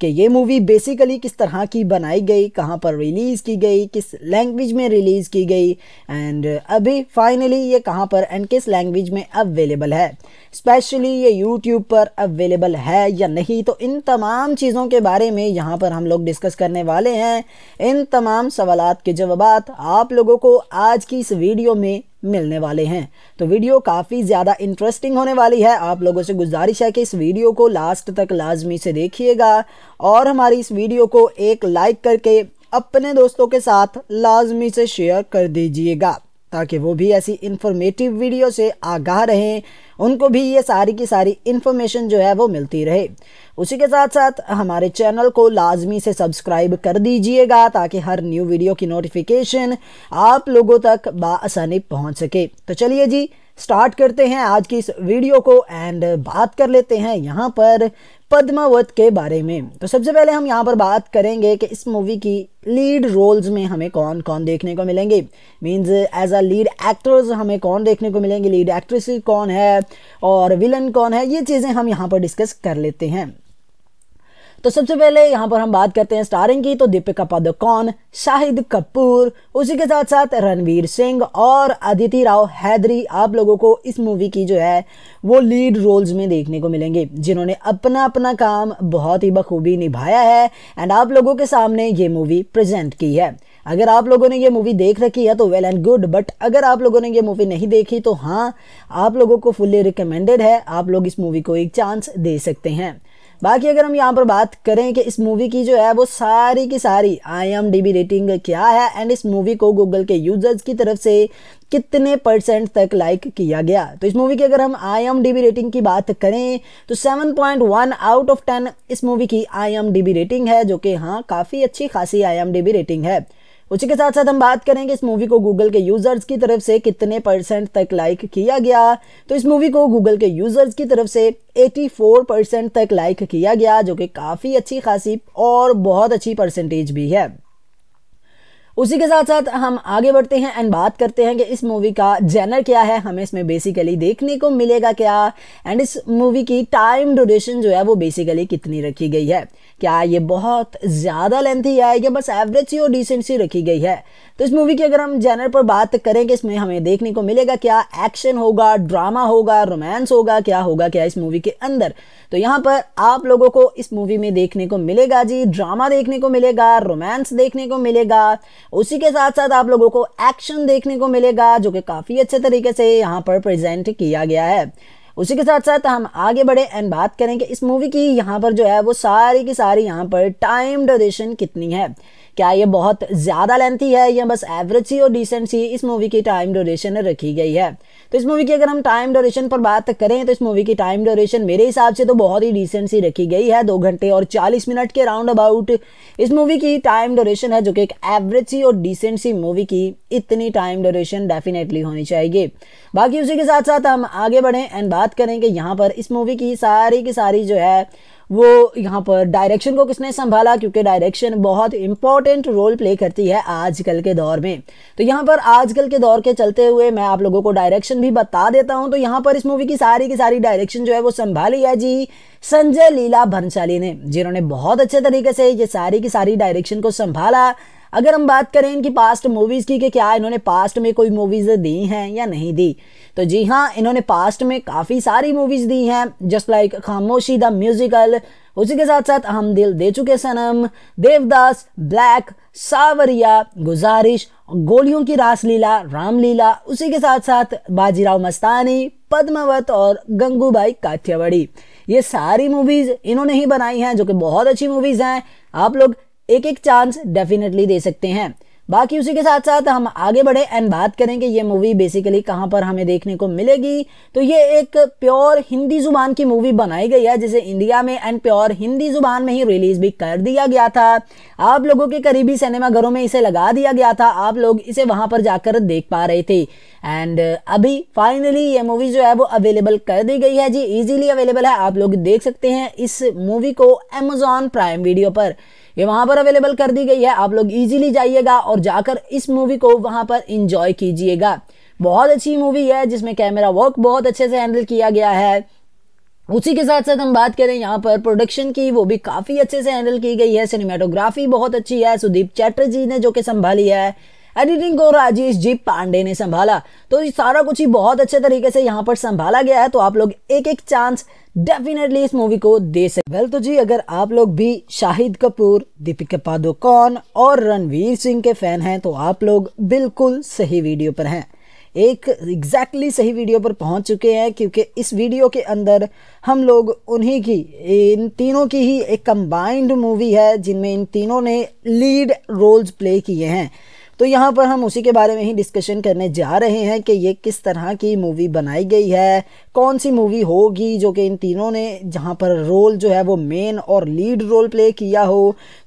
कि ये मूवी बेसिकली किस तरह की बनाई गई कहाँ पर रिलीज़ की गई किस लैंग्वेज में रिलीज़ की गई एंड अभी फाइनली ये कहाँ पर एंड किस लैंग्वेज में अवेलेबल है स्पेशली ये यूट्यूब पर अवेलेबल है या नहीं तो इन तमाम चीज़ों के बारे में यहाँ पर हम लोग डिस्कस करने वाले हैं इन तमाम सवाल के जवाब आप लोगों को आज की इस वीडियो में मिलने वाले हैं तो वीडियो काफ़ी ज़्यादा इंटरेस्टिंग होने वाली है आप लोगों से गुजारिश है कि इस वीडियो को लास्ट तक लाजमी से देखिएगा और हमारी इस वीडियो को एक लाइक करके अपने दोस्तों के साथ लाजमी से शेयर कर दीजिएगा ताकि वो भी ऐसी इंफॉर्मेटिव वीडियो से आगाह रहें उनको भी ये सारी की सारी इन्फॉर्मेशन जो है वो मिलती रहे उसी के साथ साथ हमारे चैनल को लाजमी से सब्सक्राइब कर दीजिएगा ताकि हर न्यू वीडियो की नोटिफिकेशन आप लोगों तक बसानी पहुँच सके तो चलिए जी स्टार्ट करते हैं आज की इस वीडियो को एंड बात कर लेते हैं यहाँ पर पद्मावत के बारे में तो सबसे पहले हम यहाँ पर बात करेंगे कि इस मूवी की लीड रोल्स में हमें कौन कौन देखने को मिलेंगे means as a lead actors हमें कौन देखने को मिलेंगे लीड एक्ट्रेस कौन है और विलन कौन है ये चीज़ें हम यहाँ पर डिस्कस कर लेते हैं तो सबसे पहले यहाँ पर हम बात करते हैं स्टारिंग की तो दीपिका पादुकोण शाहिद कपूर उसी के साथ साथ रणवीर सिंह और अदिति राव हैदरी आप लोगों को इस मूवी की जो है वो लीड रोल्स में देखने को मिलेंगे जिन्होंने अपना अपना काम बहुत ही बखूबी निभाया है एंड आप लोगों के सामने ये मूवी प्रेजेंट की है अगर आप लोगों ने ये मूवी देख रखी है तो वेल एंड गुड बट अगर आप लोगों ने ये मूवी नहीं देखी तो हाँ आप लोगों को फुल्ली रिकमेंडेड है आप लोग इस मूवी को एक चांस दे सकते हैं बाकी अगर हम यहाँ पर बात करें कि इस मूवी की जो है वो सारी की सारी I M D B rating क्या है एंड इस मूवी को गूगल के यूजर्स की तरफ से कितने परसेंट तक लाइक किया गया तो इस मूवी की अगर हम I M D B rating की बात करें तो 7.1 आउट ऑफ 10 इस मूवी की I M D B rating है जो कि हाँ काफ़ी अच्छी खासी I M D B rating है उसी के साथ साथ हम बात करेंगे इस मूवी को गूगल के यूज़र्स की तरफ से कितने परसेंट तक लाइक किया गया तो इस मूवी को गूगल के यूज़र्स की तरफ से 84 परसेंट तक लाइक किया गया जो कि काफ़ी अच्छी खासी और बहुत अच्छी परसेंटेज भी है उसी के साथ साथ हम आगे बढ़ते हैं एंड बात करते हैं कि इस मूवी का जेनर क्या है हमें इसमें बेसिकली देखने को मिलेगा क्या एंड इस मूवी की टाइम ड्यूरेशन जो है वो बेसिकली कितनी रखी गई है क्या ये बहुत ज़्यादा लेंथी है या बस एवरेज सी और डिसेंट सी रखी गई है तो इस मूवी की अगर हम जैनर पर बात करें कि इसमें हमें देखने को मिलेगा क्या एक्शन होगा ड्रामा होगा रोमांस होगा क्या होगा क्या इस मूवी के अंदर तो यहाँ पर आप लोगों को इस मूवी में देखने को मिलेगा जी ड्रामा देखने को मिलेगा रोमांस देखने को मिलेगा उसी के साथ साथ आप लोगों को एक्शन देखने को मिलेगा जो कि काफ़ी अच्छे तरीके से यहाँ पर प्रेजेंट किया गया है उसी के साथ साथ हम आगे बढ़े एंड बात करें कि इस मूवी की यहाँ पर जो है वो सारी की सारी यहाँ पर टाइम ड्यूरेशन कितनी है क्या ये बहुत ज़्यादा लेंथी है या बस एवरेज सी और डिसेंट सी इस मूवी की टाइम ड्यूरेशन रखी गई है तो इस मूवी की अगर हम टाइम ड्यूरेशन पर बात करें तो इस मूवी की टाइम ड्यूरेशन मेरे हिसाब से तो बहुत ही डिसेंट सी रखी गई है दो घंटे और चालीस मिनट के राउंड अबाउट इस मूवी की टाइम ड्यूरेशन है जो कि एक एवरेज सी और डिसेंट सी मूवी की इतनी टाइम ड्यूरेशन डेफिनेटली होनी चाहिए बाकी उसी के साथ साथ हम आगे बढ़ें एंड बात करें कि यहाँ पर इस मूवी की सारी की सारी जो है वो यहाँ पर डायरेक्शन को किसने संभाला क्योंकि डायरेक्शन बहुत इंपॉर्टेंट रोल प्ले करती है आजकल के दौर में तो यहाँ पर आजकल के दौर के चलते हुए मैं आप लोगों को डायरेक्शन भी बता देता हूँ तो यहाँ पर इस मूवी की सारी की सारी डायरेक्शन जो है वो संभाली है जी संजय लीला भंसाली ने जिन्होंने बहुत अच्छे तरीके से ये सारी की सारी डायरेक्शन को संभाला अगर हम बात करें इनकी पास्ट मूवीज़ की कि क्या इन्होंने पास्ट में कोई मूवीज़ दी हैं या नहीं दी तो जी हाँ इन्होंने पास्ट में काफ़ी सारी मूवीज़ दी हैं just like Khamoshi the musical उसी के साथ साथ हम दिल दे चुके सनम देवदास ब्लैक सावरिया गुजारिश गोलियों की रासलीला रामलीला उसी के साथ साथ बाजीराव मस्तानी पद्मावत और गंगूबाई काठियावाड़ी ये सारी मूवीज़ इन्होंने ही बनाई हैं जो कि बहुत अच्छी मूवीज़ हैं आप लोग एक एक चांस डेफिनेटली दे सकते हैं बाकी उसी के साथ साथ हम आगे बढ़े एंड बात करें कि ये मूवी बेसिकली कहाँ पर हमें देखने को मिलेगी तो ये एक प्योर हिंदी जुबान की मूवी बनाई गई है जिसे इंडिया में एंड प्योर हिंदी जुबान में ही रिलीज भी कर दिया गया था आप लोगों के करीबी सिनेमाघरों में इसे लगा दिया गया था आप लोग इसे वहां पर जाकर देख पा रहे थे एंड अभी फाइनली ये मूवी जो है वो अवेलेबल कर दी गई है जी इजीली अवेलेबल है आप लोग देख सकते हैं इस मूवी को अमेजॉन प्राइम वीडियो पर ये वहां पर अवेलेबल कर दी गई है आप लोग इजीली जाइएगा और जाकर इस मूवी को वहां पर इंजॉय कीजिएगा बहुत अच्छी मूवी है जिसमें कैमरा वर्क बहुत अच्छे से हैंडल किया गया है उसी के साथ साथ हम बात करें यहाँ पर प्रोडक्शन की वो भी काफ़ी अच्छे से हैंडल की गई है सिनेमाटोग्राफी बहुत अच्छी है सुदीप चैटर्जी ने जो कि संभाली है एडिटिंग को राजेश जी पांडे ने संभाला तो ये सारा कुछ ही बहुत अच्छे तरीके से यहाँ पर संभाला गया है तो आप लोग एक एक चांस डेफिनेटली इस मूवी को दे सकते वेल तो जी अगर आप लोग भी शाहिद कपूर दीपिका पादुकोण और रणवीर सिंह के फैन हैं तो आप लोग बिल्कुल सही वीडियो पर हैं एक एग्जैक्टली exactly सही वीडियो पर पहुंच चुके हैं क्योंकि इस वीडियो के अंदर हम लोग उन्हीं की इन तीनों की ही एक कंबाइंड मूवी है जिनमें इन तीनों ने लीड रोल्स प्ले किए हैं तो यहाँ पर हम उसी के बारे में ही डिस्कशन करने जा रहे हैं कि ये किस तरह की मूवी बनाई गई है कौन सी मूवी होगी जो कि इन तीनों ने जहाँ पर रोल जो है वो मेन और लीड रोल प्ले किया हो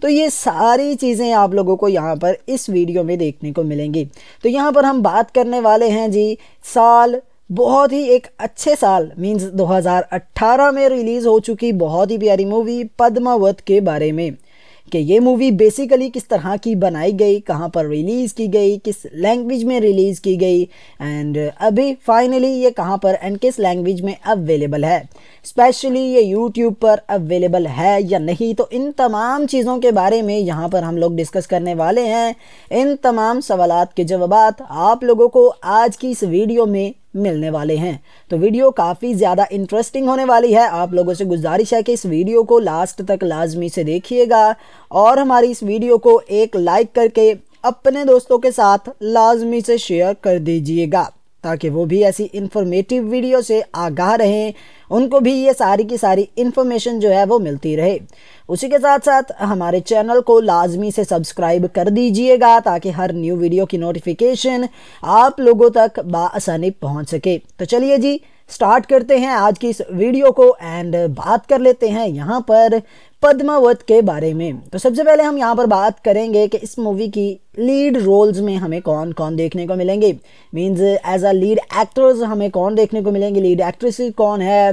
तो ये सारी चीज़ें आप लोगों को यहाँ पर इस वीडियो में देखने को मिलेंगी तो यहाँ पर हम बात करने वाले हैं जी साल बहुत ही एक अच्छे साल मीन्स 2018 में रिलीज़ हो चुकी बहुत ही प्यारी मूवी पद्मावत के बारे में कि ये मूवी बेसिकली किस तरह की बनाई गई कहाँ पर रिलीज़ की गई किस लैंग्वेज में रिलीज़ की गई एंड अभी फाइनली ये कहाँ पर एंड किस लैंग्वेज में अवेलेबल है स्पेशली ये यूट्यूब पर अवेलेबल है या नहीं तो इन तमाम चीज़ों के बारे में यहाँ पर हम लोग डिस्कस करने वाले हैं इन तमाम सवाल के जवाब आप लोगों को आज की इस वीडियो में मिलने वाले हैं तो वीडियो काफ़ी ज़्यादा इंटरेस्टिंग होने वाली है आप लोगों से गुजारिश है कि इस वीडियो को लास्ट तक लाजमी से देखिएगा और हमारी इस वीडियो को एक लाइक करके अपने दोस्तों के साथ लाजमी से शेयर कर दीजिएगा ताकि वो भी ऐसी इंफॉर्मेटिव वीडियो से आगाह रहें उनको भी ये सारी की सारी इन्फॉर्मेशन जो है वो मिलती रहे उसी के साथ साथ हमारे चैनल को लाजमी से सब्सक्राइब कर दीजिएगा ताकि हर न्यू वीडियो की नोटिफिकेशन आप लोगों तक बसानी पहुँच सके तो चलिए जी स्टार्ट करते हैं आज की इस वीडियो को एंड बात कर लेते हैं यहाँ पर पद्मावत के बारे में तो सबसे पहले हम यहाँ पर बात करेंगे कि इस मूवी की लीड रोल्स में हमें कौन कौन देखने को मिलेंगे means as a lead actors हमें कौन देखने को मिलेंगे लीड एक्ट्रेस कौन है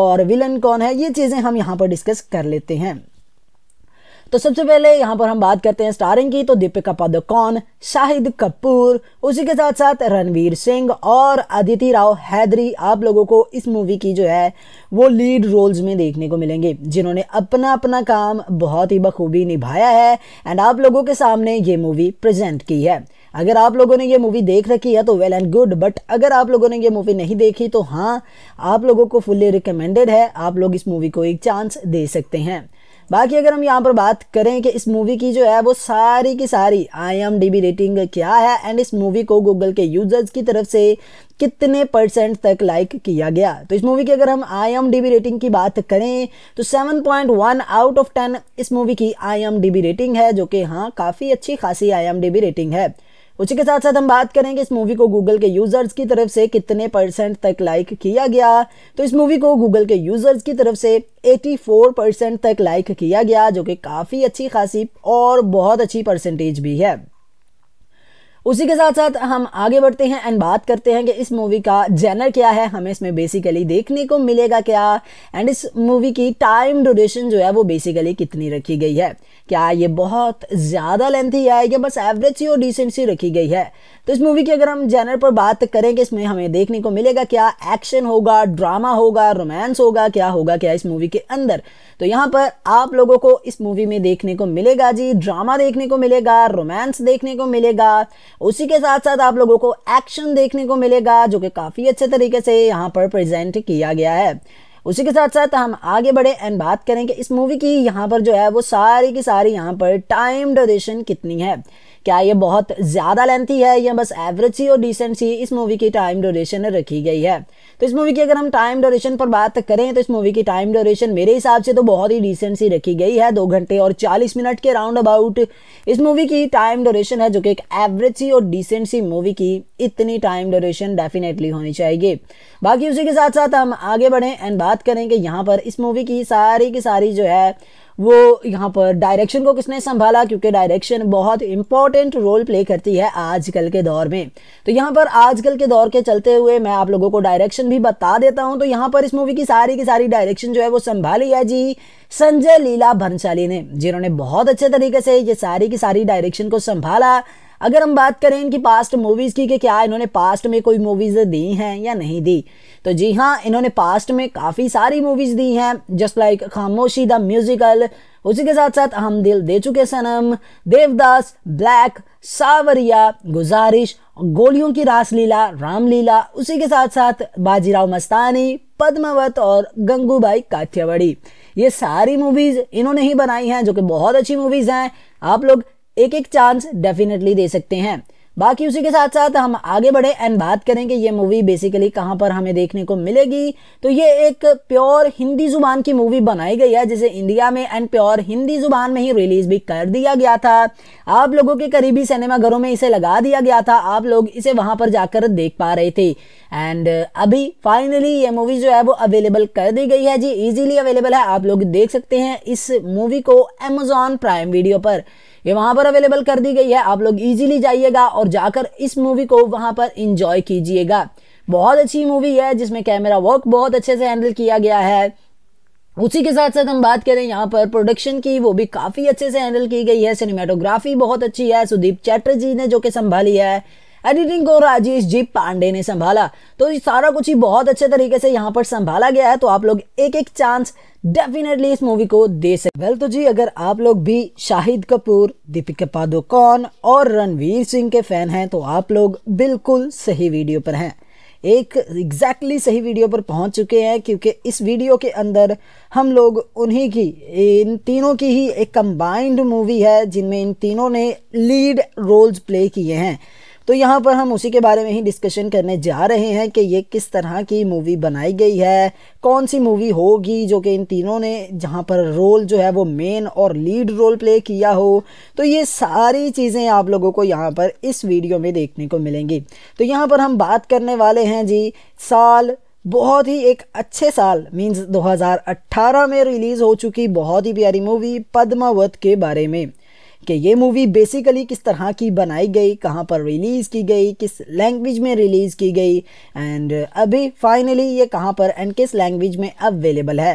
और विलन कौन है ये चीज़ें हम यहाँ पर डिस्कस कर लेते हैं तो सबसे पहले यहाँ पर हम बात करते हैं स्टारिंग की तो दीपिका पादुकोण शाहिद कपूर उसी के साथ साथ रणवीर सिंह और अदिति राव हैदरी आप लोगों को इस मूवी की जो है वो लीड रोल्स में देखने को मिलेंगे जिन्होंने अपना अपना काम बहुत ही बखूबी निभाया है एंड आप लोगों के सामने ये मूवी प्रेजेंट की है अगर आप लोगों ने ये मूवी देख रखी है तो वेल एंड गुड बट अगर आप लोगों ने ये मूवी नहीं देखी तो हाँ आप लोगों को फुल्ली रिकमेंडेड है आप लोग इस मूवी को एक चांस दे सकते हैं बाकी अगर हम यहाँ पर बात करें कि इस मूवी की जो है वो सारी की सारी आई एम रेटिंग क्या है एंड इस मूवी को गूगल के यूजर्स की तरफ से कितने परसेंट तक लाइक किया गया तो इस मूवी की अगर हम आई एम रेटिंग की बात करें तो 7.1 आउट ऑफ 10 इस मूवी की आई एम रेटिंग है जो कि हाँ काफ़ी अच्छी खासी आई एम रेटिंग है उसी के साथ साथ हम बात करेंगे इस मूवी को गूगल के यूज़र्स की तरफ से कितने परसेंट तक लाइक किया गया तो इस मूवी को गूगल के यूज़र्स की तरफ से 84 परसेंट तक लाइक किया गया जो कि काफ़ी अच्छी खासी और बहुत अच्छी परसेंटेज भी है उसी के साथ साथ हम आगे बढ़ते हैं एंड बात करते हैं कि इस मूवी का जेनर क्या है हमें इसमें बेसिकली देखने को मिलेगा क्या एंड इस मूवी की टाइम ड्यूरेशन जो है वो बेसिकली कितनी रखी गई है क्या ये बहुत ज़्यादा लेंथी है या बस एवरेज सी और डिसेंट सी रखी गई है तो इस मूवी की अगर हम जैनर पर बात करें कि इसमें हमें देखने को मिलेगा क्या एक्शन होगा ड्रामा होगा रोमांस होगा क्या होगा क्या इस मूवी के अंदर तो यहाँ पर आप लोगों को इस मूवी में देखने को मिलेगा जी ड्रामा देखने को मिलेगा रोमांस देखने को मिलेगा उसी के साथ साथ आप लोगों को एक्शन देखने को मिलेगा जो कि काफ़ी अच्छे तरीके से यहाँ पर प्रेजेंट किया गया है उसी के साथ साथ हम आगे बढ़े एंड बात करें कि इस मूवी की यहाँ पर जो है वो सारी की सारी यहाँ पर टाइम ड्यूरेशन कितनी है क्या ये बहुत ज़्यादा लेंथी है या बस एवरेज सी और डिसेंट सी इस मूवी की टाइम ड्यूरेशन रखी गई है तो इस मूवी की अगर हम टाइम ड्यूरेशन पर बात करें तो इस मूवी की टाइम ड्यूरेशन मेरे हिसाब से तो बहुत ही डिसेंट सी रखी गई है दो घंटे और चालीस मिनट के राउंड अबाउट इस मूवी की टाइम ड्यूरेशन है जो कि एक एवरेज सी और डिसेंट सी मूवी की इतनी टाइम ड्यूरेशन डेफिनेटली होनी चाहिए बाकी उसी के साथ साथ हम आगे बढ़ें एंड बात करें कि यहाँ पर इस मूवी की सारी की सारी जो है वो यहाँ पर डायरेक्शन को किसने संभाला क्योंकि डायरेक्शन बहुत इंपॉर्टेंट रोल प्ले करती है आजकल के दौर में तो यहाँ पर आजकल के दौर के चलते हुए मैं आप लोगों को डायरेक्शन भी बता देता हूँ तो यहाँ पर इस मूवी की सारी की सारी डायरेक्शन जो है वो संभाली है जी संजय लीला भंसाली ने जिन्होंने बहुत अच्छे तरीके से ये सारी की सारी डायरेक्शन को संभाला अगर हम बात करें इनकी पास्ट मूवीज़ की कि क्या इन्होंने पास्ट में कोई मूवीज़ दी हैं या नहीं दी तो जी हाँ इन्होंने पास्ट में काफ़ी सारी मूवीज़ दी हैं just like Khamoshi the musical उसी के साथ साथ हम दिल दे चुके सनम देवदास ब्लैक सावरिया गुजारिश गोलियों की रासलीला रामलीला उसी के साथ साथ बाजीराव मस्तानी पद्मावत और गंगूबाई काठियावाड़ी ये सारी मूवीज़ इन्होंने ही बनाई हैं जो कि बहुत अच्छी मूवीज़ हैं आप लोग एक एक चांस डेफिनेटली दे सकते हैं बाकी उसी के साथ साथ हम आगे बढ़े एंड बात करें कि ये मूवी बेसिकली कहाँ पर हमें देखने को मिलेगी तो ये एक प्योर हिंदी जुबान की मूवी बनाई गई है जिसे इंडिया में एंड प्योर हिंदी जुबान में ही रिलीज भी कर दिया गया था आप लोगों के करीबी सिनेमाघरों में इसे लगा दिया गया था आप लोग इसे वहां पर जाकर देख पा रहे थे एंड अभी फाइनली ये मूवी जो है वो अवेलेबल कर दी गई है जी इजीली अवेलेबल है आप लोग देख सकते हैं इस मूवी को एमेजॉन प्राइम वीडियो पर ये वहां पर अवेलेबल कर दी गई है आप लोग इजीली जाइएगा और जाकर इस मूवी को वहां पर इंजॉय कीजिएगा बहुत अच्छी मूवी है जिसमें कैमरा वर्क बहुत अच्छे से हैंडल किया गया है उसी के साथ साथ हम बात करें यहाँ पर प्रोडक्शन की वो भी काफ़ी अच्छे से हैंडल की गई है सिनेमाटोग्राफी बहुत अच्छी है सुदीप चैटर्जी ने जो कि संभाली है एडिटिंग को राजेश जी पांडे ने संभाला तो ये सारा कुछ ही बहुत अच्छे तरीके से यहाँ पर संभाला गया है तो आप लोग एक एक चांस डेफिनेटली इस मूवी को दे सकते वेल तो जी अगर आप लोग भी शाहिद कपूर दीपिका पादुकोण और रणवीर सिंह के फैन हैं तो आप लोग बिल्कुल सही वीडियो पर हैं एक एग्जैक्टली exactly सही वीडियो पर पहुंच चुके हैं क्योंकि इस वीडियो के अंदर हम लोग उन्हीं की इन तीनों की ही एक कंबाइंड मूवी है जिनमें इन तीनों ने लीड रोल्स प्ले किए हैं तो यहाँ पर हम उसी के बारे में ही डिस्कशन करने जा रहे हैं कि ये किस तरह की मूवी बनाई गई है कौन सी मूवी होगी जो कि इन तीनों ने जहाँ पर रोल जो है वो मेन और लीड रोल प्ले किया हो तो ये सारी चीज़ें आप लोगों को यहाँ पर इस वीडियो में देखने को मिलेंगी तो यहाँ पर हम बात करने वाले हैं जी साल बहुत ही एक अच्छे साल मींस 2018 में रिलीज़ हो चुकी बहुत ही प्यारी मूवी पद्मावत के बारे में कि ये मूवी बेसिकली किस तरह की बनाई गई कहाँ पर रिलीज़ की गई किस लैंग्वेज में रिलीज़ की गई एंड अभी फाइनली ये कहाँ पर एंड किस लैंग्वेज में अवेलेबल है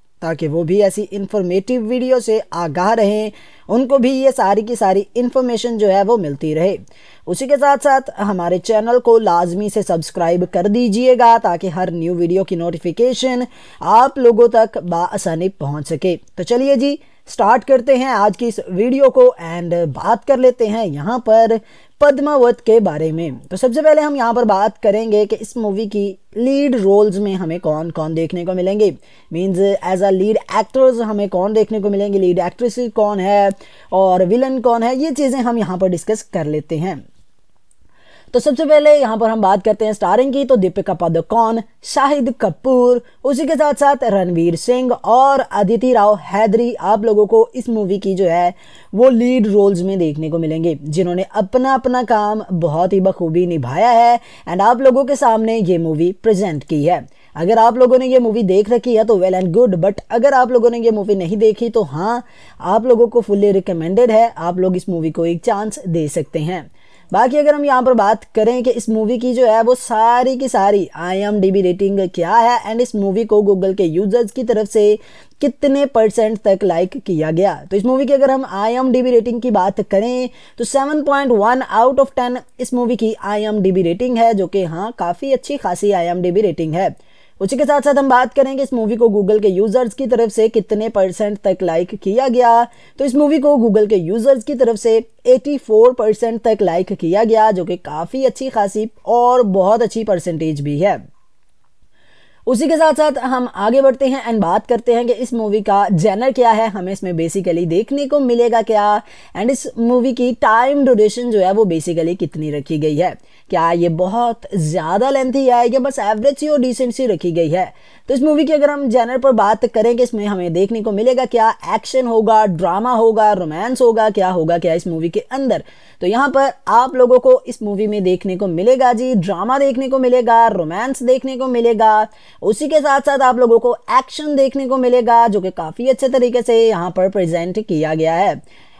ताकि वो भी ऐसी इन्फॉर्मेटिव वीडियो से आगाह रहें उनको भी ये सारी की सारी इन्फॉर्मेशन जो है वो मिलती रहे उसी के साथ साथ हमारे चैनल को लाजमी से सब्सक्राइब कर दीजिएगा ताकि हर न्यू वीडियो की नोटिफिकेशन आप लोगों तक बसानी पहुँच सके तो चलिए जी स्टार्ट करते हैं आज की इस वीडियो को एंड बात कर लेते हैं यहाँ पर पद्मावत के बारे में तो सबसे पहले हम यहाँ पर बात करेंगे कि इस मूवी की लीड रोल्स में हमें कौन कौन देखने को मिलेंगे means as a lead actors हमें कौन देखने को मिलेंगे लीड एक्ट्रेस कौन है और विलन कौन है ये चीज़ें हम यहाँ पर डिस्कस कर लेते हैं तो सबसे पहले यहाँ पर हम बात करते हैं स्टारिंग की तो दीपिका पादुकोण शाहिद कपूर उसी के साथ साथ रणवीर सिंह और अदिति राव हैदरी आप लोगों को इस मूवी की जो है वो लीड रोल्स में देखने को मिलेंगे जिन्होंने अपना अपना काम बहुत ही बखूबी निभाया है एंड आप लोगों के सामने ये मूवी प्रेजेंट की है अगर आप लोगों ने ये मूवी देख रखी है तो वेल एंड गुड बट अगर आप लोगों ने ये मूवी नहीं देखी तो हाँ आप लोगों को फुल्ली रिकमेंडेड है आप लोग इस मूवी को एक चांस दे सकते हैं बाकी अगर हम यहाँ पर बात करें कि इस मूवी की जो है वो सारी की सारी आई रेटिंग क्या है एंड इस मूवी को गूगल के यूजर्स की तरफ से कितने परसेंट तक लाइक किया गया तो इस मूवी की अगर हम I M D B rating की बात करें तो 7.1 आउट ऑफ 10 इस मूवी की I M D B rating है जो कि हाँ काफ़ी अच्छी खासी I M D B rating है उसी के साथ साथ हम बात करेंगे इस मूवी को गूगल के यूजर्स की तरफ से कितने परसेंट तक लाइक किया गया तो इस मूवी को गूगल के यूजर्स की तरफ से 84 परसेंट तक लाइक किया गया जो कि काफ़ी अच्छी खासी और बहुत अच्छी परसेंटेज भी है उसी के साथ साथ हम आगे बढ़ते हैं एंड बात करते हैं कि इस मूवी का जेनर क्या है हमें इसमें बेसिकली देखने को मिलेगा क्या एंड इस मूवी की टाइम ड्यूरेशन जो है वो बेसिकली कितनी रखी गई है क्या ये बहुत ज़्यादा लेंथी है या बस एवरेज सी और डिसेंट सी रखी गई है तो इस मूवी की अगर हम जैनर पर बात करें कि इसमें हमें देखने को मिलेगा क्या एक्शन होगा ड्रामा होगा रोमांस होगा क्या होगा क्या इस मूवी के अंदर तो यहाँ पर आप लोगों को इस मूवी में देखने को मिलेगा जी ड्रामा देखने को मिलेगा रोमांस देखने को मिलेगा उसी के साथ साथ आप लोगों को एक्शन देखने को मिलेगा जो कि काफ़ी अच्छे तरीके से यहाँ पर प्रेजेंट किया गया है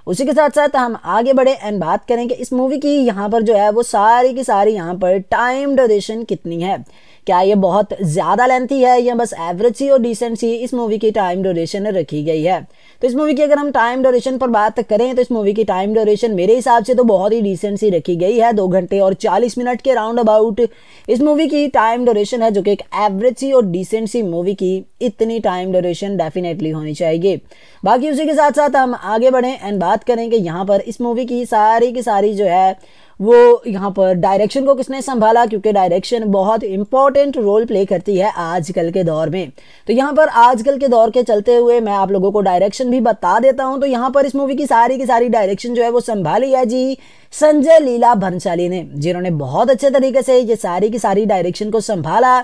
उसी के साथ साथ हम आगे बढ़े एंड बात करें कि इस मूवी की यहाँ पर जो है वो सारी की सारी यहाँ पर टाइम ड्यूरेशन कितनी है क्या ये बहुत ज़्यादा लेंथी है या बस एवरेज सी और डिसेंट सी इस मूवी की टाइम ड्यूरेशन रखी गई है तो इस मूवी की अगर हम टाइम ड्यूरेशन पर बात करें तो इस मूवी की टाइम ड्यूरेशन मेरे हिसाब से तो बहुत ही डिसेंट सी रखी गई है दो घंटे और चालीस मिनट के राउंड अबाउट इस मूवी की टाइम ड्यूरेशन है जो कि एक एवरेज सी और डिसेंट सी मूवी की इतनी टाइम ड्यूरेशन डेफिनेटली होनी चाहिए बाकी उसी के साथ साथ हम आगे बढ़ें एंड बात करें कि यहाँ पर इस मूवी की सारी की सारी जो है वो यहाँ पर डायरेक्शन को किसने संभाला क्योंकि डायरेक्शन बहुत इंपॉर्टेंट रोल प्ले करती है आजकल के दौर में तो यहाँ पर आजकल के दौर के चलते हुए मैं आप लोगों को डायरेक्शन भी बता देता हूँ तो यहाँ पर इस मूवी की सारी की सारी डायरेक्शन जो है वो संभाली है जी संजय लीला भंसाली ने जिन्होंने बहुत अच्छे तरीके से ये सारी की सारी डायरेक्शन को संभाला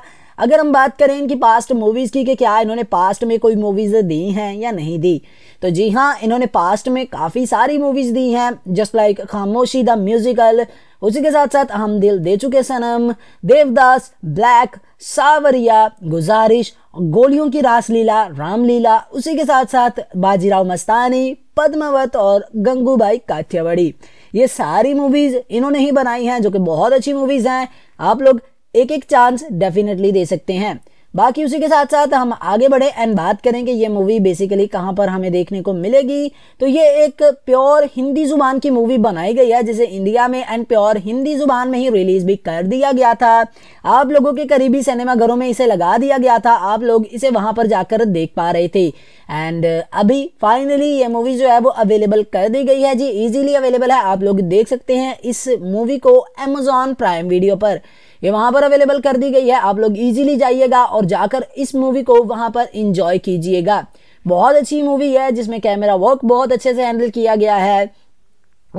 अगर हम बात करें इनकी पास्ट मूवीज़ की कि क्या इन्होंने पास्ट में कोई मूवीज़ दी हैं या नहीं दी तो जी हाँ इन्होंने पास्ट में काफ़ी सारी मूवीज़ दी हैं just like Khamoshi the musical उसी के साथ साथ हम दिल दे चुके सनम देवदास ब्लैक सावरिया गुजारिश गोलियों की रासलीला रामलीला उसी के साथ साथ बाजीराव मस्तानी पद्मावत और गंगूबाई काठियावाड़ी ये सारी मूवीज़ इन्होंने ही बनाई हैं जो कि बहुत अच्छी मूवीज़ हैं आप लोग एक एक चांस डेफिनेटली दे सकते हैं बाकी उसी के साथ साथ हम आगे बढ़े एंड बात करें कि ये मूवी बेसिकली कहाँ पर हमें देखने को मिलेगी तो ये एक प्योर हिंदी ज़ुबान की मूवी बनाई गई है जिसे इंडिया में एंड प्योर हिंदी ज़ुबान में ही रिलीज़ भी कर दिया गया था आप लोगों के करीबी सिनेमाघरों में इसे लगा दिया गया था आप लोग इसे वहां पर जाकर देख पा रहे थे एंड अभी फाइनली ये मूवी जो है वो अवेलेबल कर दी गई है जी इजीली अवेलेबल है आप लोग देख सकते हैं इस मूवी को एमेजॉन प्राइम वीडियो पर ये वहां पर अवेलेबल कर दी गई है आप लोग इजीली जाइएगा और जाकर इस मूवी को वहां पर इंजॉय कीजिएगा बहुत अच्छी मूवी है जिसमें कैमरा वर्क बहुत अच्छे से हैंडल किया गया है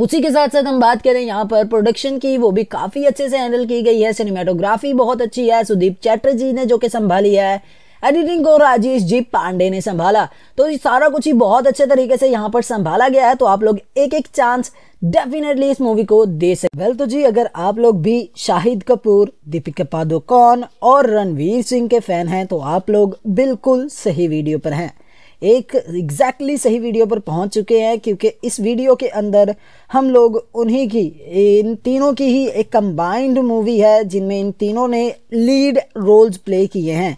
उसी के साथ साथ हम बात करें यहाँ पर प्रोडक्शन की वो भी काफ़ी अच्छे से हैंडल की गई है सिनेमाटोग्राफी बहुत अच्छी है सुदीप चैटर्जी ने जो कि संभाली है एडिटिंग को राजेश जी पांडे ने संभाला तो सारा कुछ ही बहुत अच्छे तरीके से यहाँ पर संभाला गया है तो आप लोग एक एक चांस डेफिनेटली इस मूवी को दे सकते वेल तो जी अगर आप लोग भी शाहिद कपूर दीपिका पादुकोण और रणवीर सिंह के फैन हैं तो आप लोग बिल्कुल सही वीडियो पर हैं एक एग्जैक्टली exactly सही वीडियो पर पहुंच चुके हैं क्योंकि इस वीडियो के अंदर हम लोग उन्हीं की इन तीनों की ही एक कंबाइंड मूवी है जिनमें इन तीनों ने लीड रोल्स प्ले किए हैं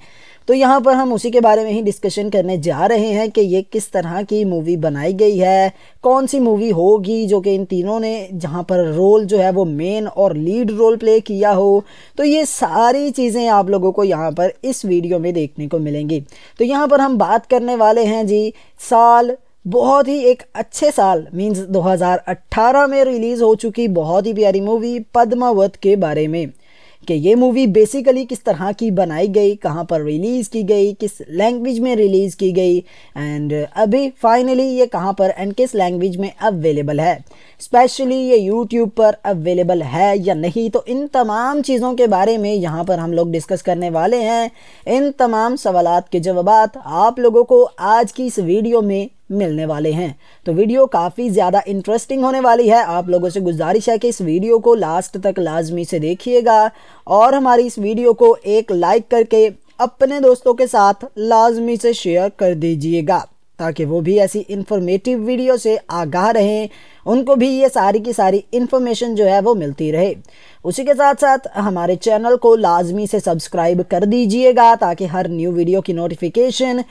तो यहाँ पर हम उसी के बारे में ही डिस्कशन करने जा रहे हैं कि ये किस तरह की मूवी बनाई गई है कौन सी मूवी होगी जो कि इन तीनों ने जहाँ पर रोल जो है वो मेन और लीड रोल प्ले किया हो तो ये सारी चीज़ें आप लोगों को यहाँ पर इस वीडियो में देखने को मिलेंगी तो यहाँ पर हम बात करने वाले हैं जी साल बहुत ही एक अच्छे साल मींस 2018 में रिलीज़ हो चुकी बहुत ही प्यारी मूवी पद्मावत के बारे में कि ये मूवी बेसिकली किस तरह की बनाई गई कहाँ पर रिलीज़ की गई किस लैंग्वेज में रिलीज़ की गई एंड अभी फाइनली ये कहाँ पर एंड किस लैंग्वेज में अवेलेबल है स्पेशली ये यूट्यूब पर अवेलेबल है या नहीं तो इन तमाम चीज़ों के बारे में यहाँ पर हम लोग डिस्कस करने वाले हैं इन तमाम सवाल के जवाब आप लोगों को आज की इस वीडियो में मिलने वाले हैं तो वीडियो काफ़ी ज़्यादा इंटरेस्टिंग होने वाली है आप लोगों से गुजारिश है कि इस वीडियो को लास्ट तक लाजमी से देखिएगा और हमारी इस वीडियो को एक लाइक करके अपने दोस्तों के साथ लाजमी से शेयर कर दीजिएगा ताकि वो भी ऐसी इन्फॉर्मेटिव वीडियो से आगाह रहें उनको भी ये सारी की सारी इन्फॉर्मेशन जो है वो मिलती रहे उसी के साथ साथ हमारे चैनल को लाजमी से सब्सक्राइब कर दीजिएगा ताकि हर न्यू वीडियो की नोटिफिकेशन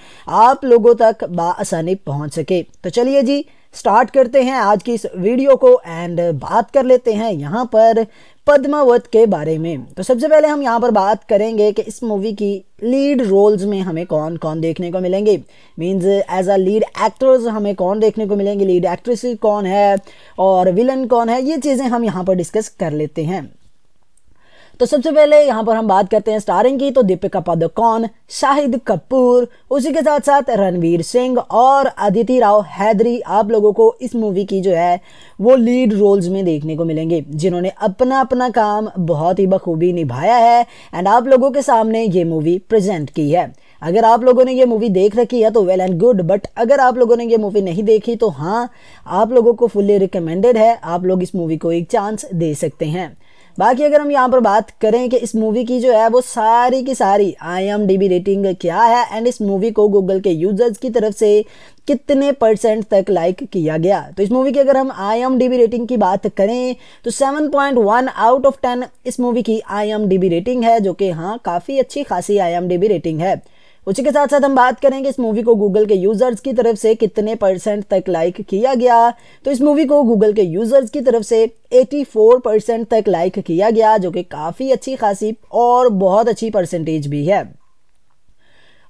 आप लोगों तक बसानी पहुँच सके तो चलिए जी स्टार्ट करते हैं आज की इस वीडियो को एंड बात कर लेते हैं यहाँ पर पद्मावत के बारे में तो सबसे पहले हम यहाँ पर बात करेंगे कि इस मूवी की लीड रोल्स में हमें कौन कौन देखने को मिलेंगे means as a lead actors हमें कौन देखने को मिलेंगे लीड एक्ट्रेस कौन है और विलन कौन है ये चीज़ें हम यहाँ पर डिस्कस कर लेते हैं तो सबसे पहले यहाँ पर हम बात करते हैं स्टारिंग की तो दीपिका पादुकोण शाहिद कपूर उसी के साथ साथ रणवीर सिंह और अदिति राव हैदरी आप लोगों को इस मूवी की जो है वो लीड रोल्स में देखने को मिलेंगे जिन्होंने अपना अपना काम बहुत ही बखूबी निभाया है एंड आप लोगों के सामने ये मूवी प्रेजेंट की है अगर आप लोगों ने ये मूवी देख रखी है तो वेल एंड गुड बट अगर आप लोगों ने ये मूवी नहीं देखी तो हाँ आप लोगों को फुल्ली रिकमेंडेड है आप लोग इस मूवी को एक चांस दे सकते हैं बाकी अगर हम यहाँ पर बात करें कि इस मूवी की जो है वो सारी की सारी I M D B rating क्या है एंड इस मूवी को गूगल के यूजर्स की तरफ से कितने परसेंट तक लाइक किया गया तो इस मूवी की अगर हम I M D B rating की बात करें तो 7.1 आउट ऑफ 10 इस मूवी की I M D B rating है जो कि हाँ काफ़ी अच्छी खासी I M D B rating है उसी के साथ साथ हम बात करेंगे इस मूवी को गूगल के यूजर्स की तरफ से कितने परसेंट तक लाइक किया गया तो इस मूवी को गूगल के यूजर्स की तरफ से 84 परसेंट तक लाइक किया गया जो कि काफ़ी अच्छी खासी और बहुत अच्छी परसेंटेज भी है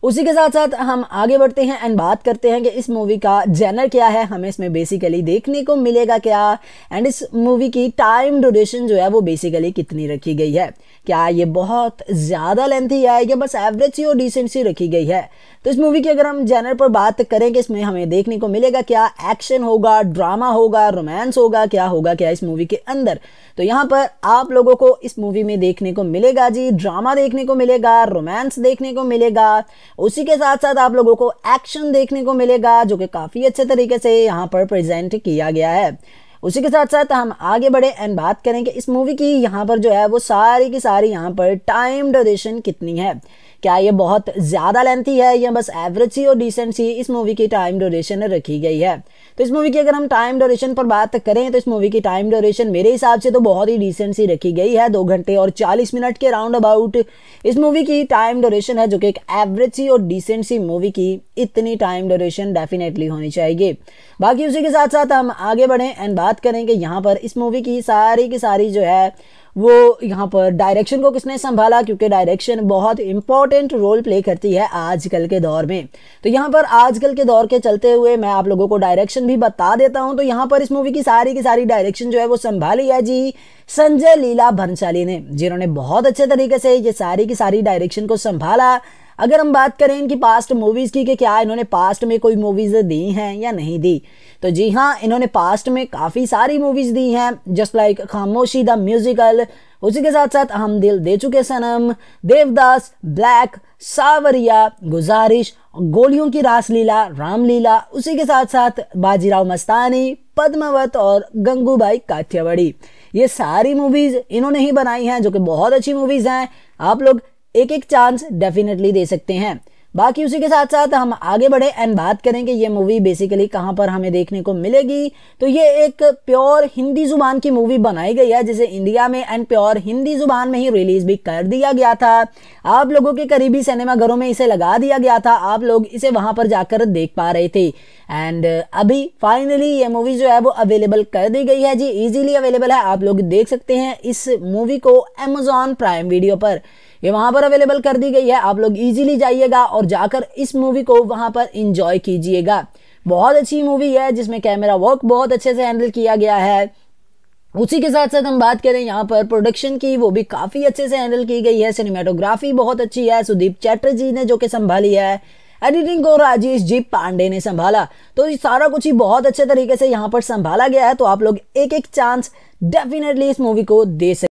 उसी के साथ साथ हम आगे बढ़ते हैं एंड बात करते हैं कि इस मूवी का जेनर क्या है हमें इसमें बेसिकली देखने को मिलेगा क्या एंड इस मूवी की टाइम ड्यूरेशन जो है वो बेसिकली कितनी रखी गई है क्या ये बहुत ज़्यादा लेंथी है या बस एवरेज सी और डिसेंट सी रखी गई है तो इस मूवी की अगर हम जेनर पर बात करें कि इसमें हमें देखने को मिलेगा क्या एक्शन होगा ड्रामा होगा रोमांस होगा क्या होगा क्या इस मूवी के अंदर तो यहाँ पर आप लोगों को इस मूवी में देखने को मिलेगा जी ड्रामा देखने को मिलेगा रोमांस देखने को मिलेगा उसी के साथ साथ आप लोगों को एक्शन देखने को मिलेगा जो कि काफ़ी अच्छे तरीके से यहाँ पर प्रेजेंट किया गया है उसी के साथ साथ हम आगे बढ़े एंड बात करें कि इस मूवी की यहाँ पर जो है वो सारी की सारी यहाँ पर टाइम ड्यूरेशन कितनी है क्या ये बहुत ज़्यादा लेंथी है या बस एवरेज सी और डिसेंट सी इस मूवी की टाइम ड्यूरेशन रखी गई है तो इस मूवी की अगर हम टाइम ड्यूरेशन पर बात करें तो इस मूवी की टाइम ड्यूरेशन मेरे हिसाब से तो बहुत ही डिसेंट सी रखी गई है दो घंटे और चालीस मिनट के राउंड अबाउट इस मूवी की टाइम ड्यूरेशन है जो कि एक एवरेज सी और डिसेंट सी मूवी की इतनी टाइम ड्यूरेशन डेफिनेटली होनी चाहिए बाकी उसी के साथ साथ हम आगे बढ़ें एंड बात करें कि यहाँ पर इस मूवी की सारी की सारी जो है वो यहाँ पर डायरेक्शन को किसने संभाला क्योंकि डायरेक्शन बहुत इंपॉर्टेंट रोल प्ले करती है आजकल के दौर में तो यहाँ पर आजकल के दौर के चलते हुए मैं आप लोगों को डायरेक्शन भी बता देता हूँ तो यहाँ पर इस मूवी की सारी की सारी डायरेक्शन जो है वो संभाली है जी संजय लीला भंसाली ने जिन्होंने बहुत अच्छे तरीके से ये सारी की सारी डायरेक्शन को संभाला अगर हम बात करें इनकी पास्ट मूवीज़ की कि क्या इन्होंने पास्ट में कोई मूवीज़ दी हैं या नहीं दी तो जी हाँ इन्होंने पास्ट में काफ़ी सारी मूवीज़ दी हैं just like Khamoshi the musical उसी के साथ साथ हम दिल दे चुके सनम देवदास ब्लैक सावरिया गुजारिश गोलियों की रासलीला रामलीला उसी के साथ साथ बाजीराव मस्तानी पद्मावत और गंगूबाई काठियावाड़ी ये सारी मूवीज़ इन्होंने ही बनाई हैं जो कि बहुत अच्छी मूवीज़ हैं आप लोग एक एक चांस डेफिनेटली दे सकते हैं बाकी उसी के साथ साथ हम आगे बढ़े एंड बात करें कि ये मूवी बेसिकली कहाँ पर हमें देखने को मिलेगी तो ये एक प्योर हिंदी जुबान की मूवी बनाई गई है जिसे इंडिया में एंड प्योर हिंदी जुबान में ही रिलीज भी कर दिया गया था आप लोगों के करीबी सिनेमाघरों में इसे लगा दिया गया था आप लोग इसे वहां पर जाकर देख पा रहे थे एंड अभी फाइनली ये मूवी जो है वो अवेलेबल कर दी गई है जी इजीली अवेलेबल है आप लोग देख सकते हैं इस मूवी को एमेजॉन प्राइम वीडियो पर ये वहां पर अवेलेबल कर दी गई है आप लोग इजीली जाइएगा और जाकर इस मूवी को वहां पर इंजॉय कीजिएगा बहुत अच्छी मूवी है जिसमें कैमरा वर्क बहुत अच्छे से हैंडल किया गया है उसी के साथ साथ हम बात करें यहाँ पर प्रोडक्शन की वो भी काफ़ी अच्छे से हैंडल की गई है सिनेमाटोग्राफी बहुत अच्छी है सुदीप चैटर्जी ने जो कि संभाली है एडिटिंग को राजेश जी पांडे ने संभाला तो ये सारा कुछ ही बहुत अच्छे तरीके से यहाँ पर संभाला गया है तो आप लोग एक एक चांस डेफिनेटली इस मूवी को दे सकते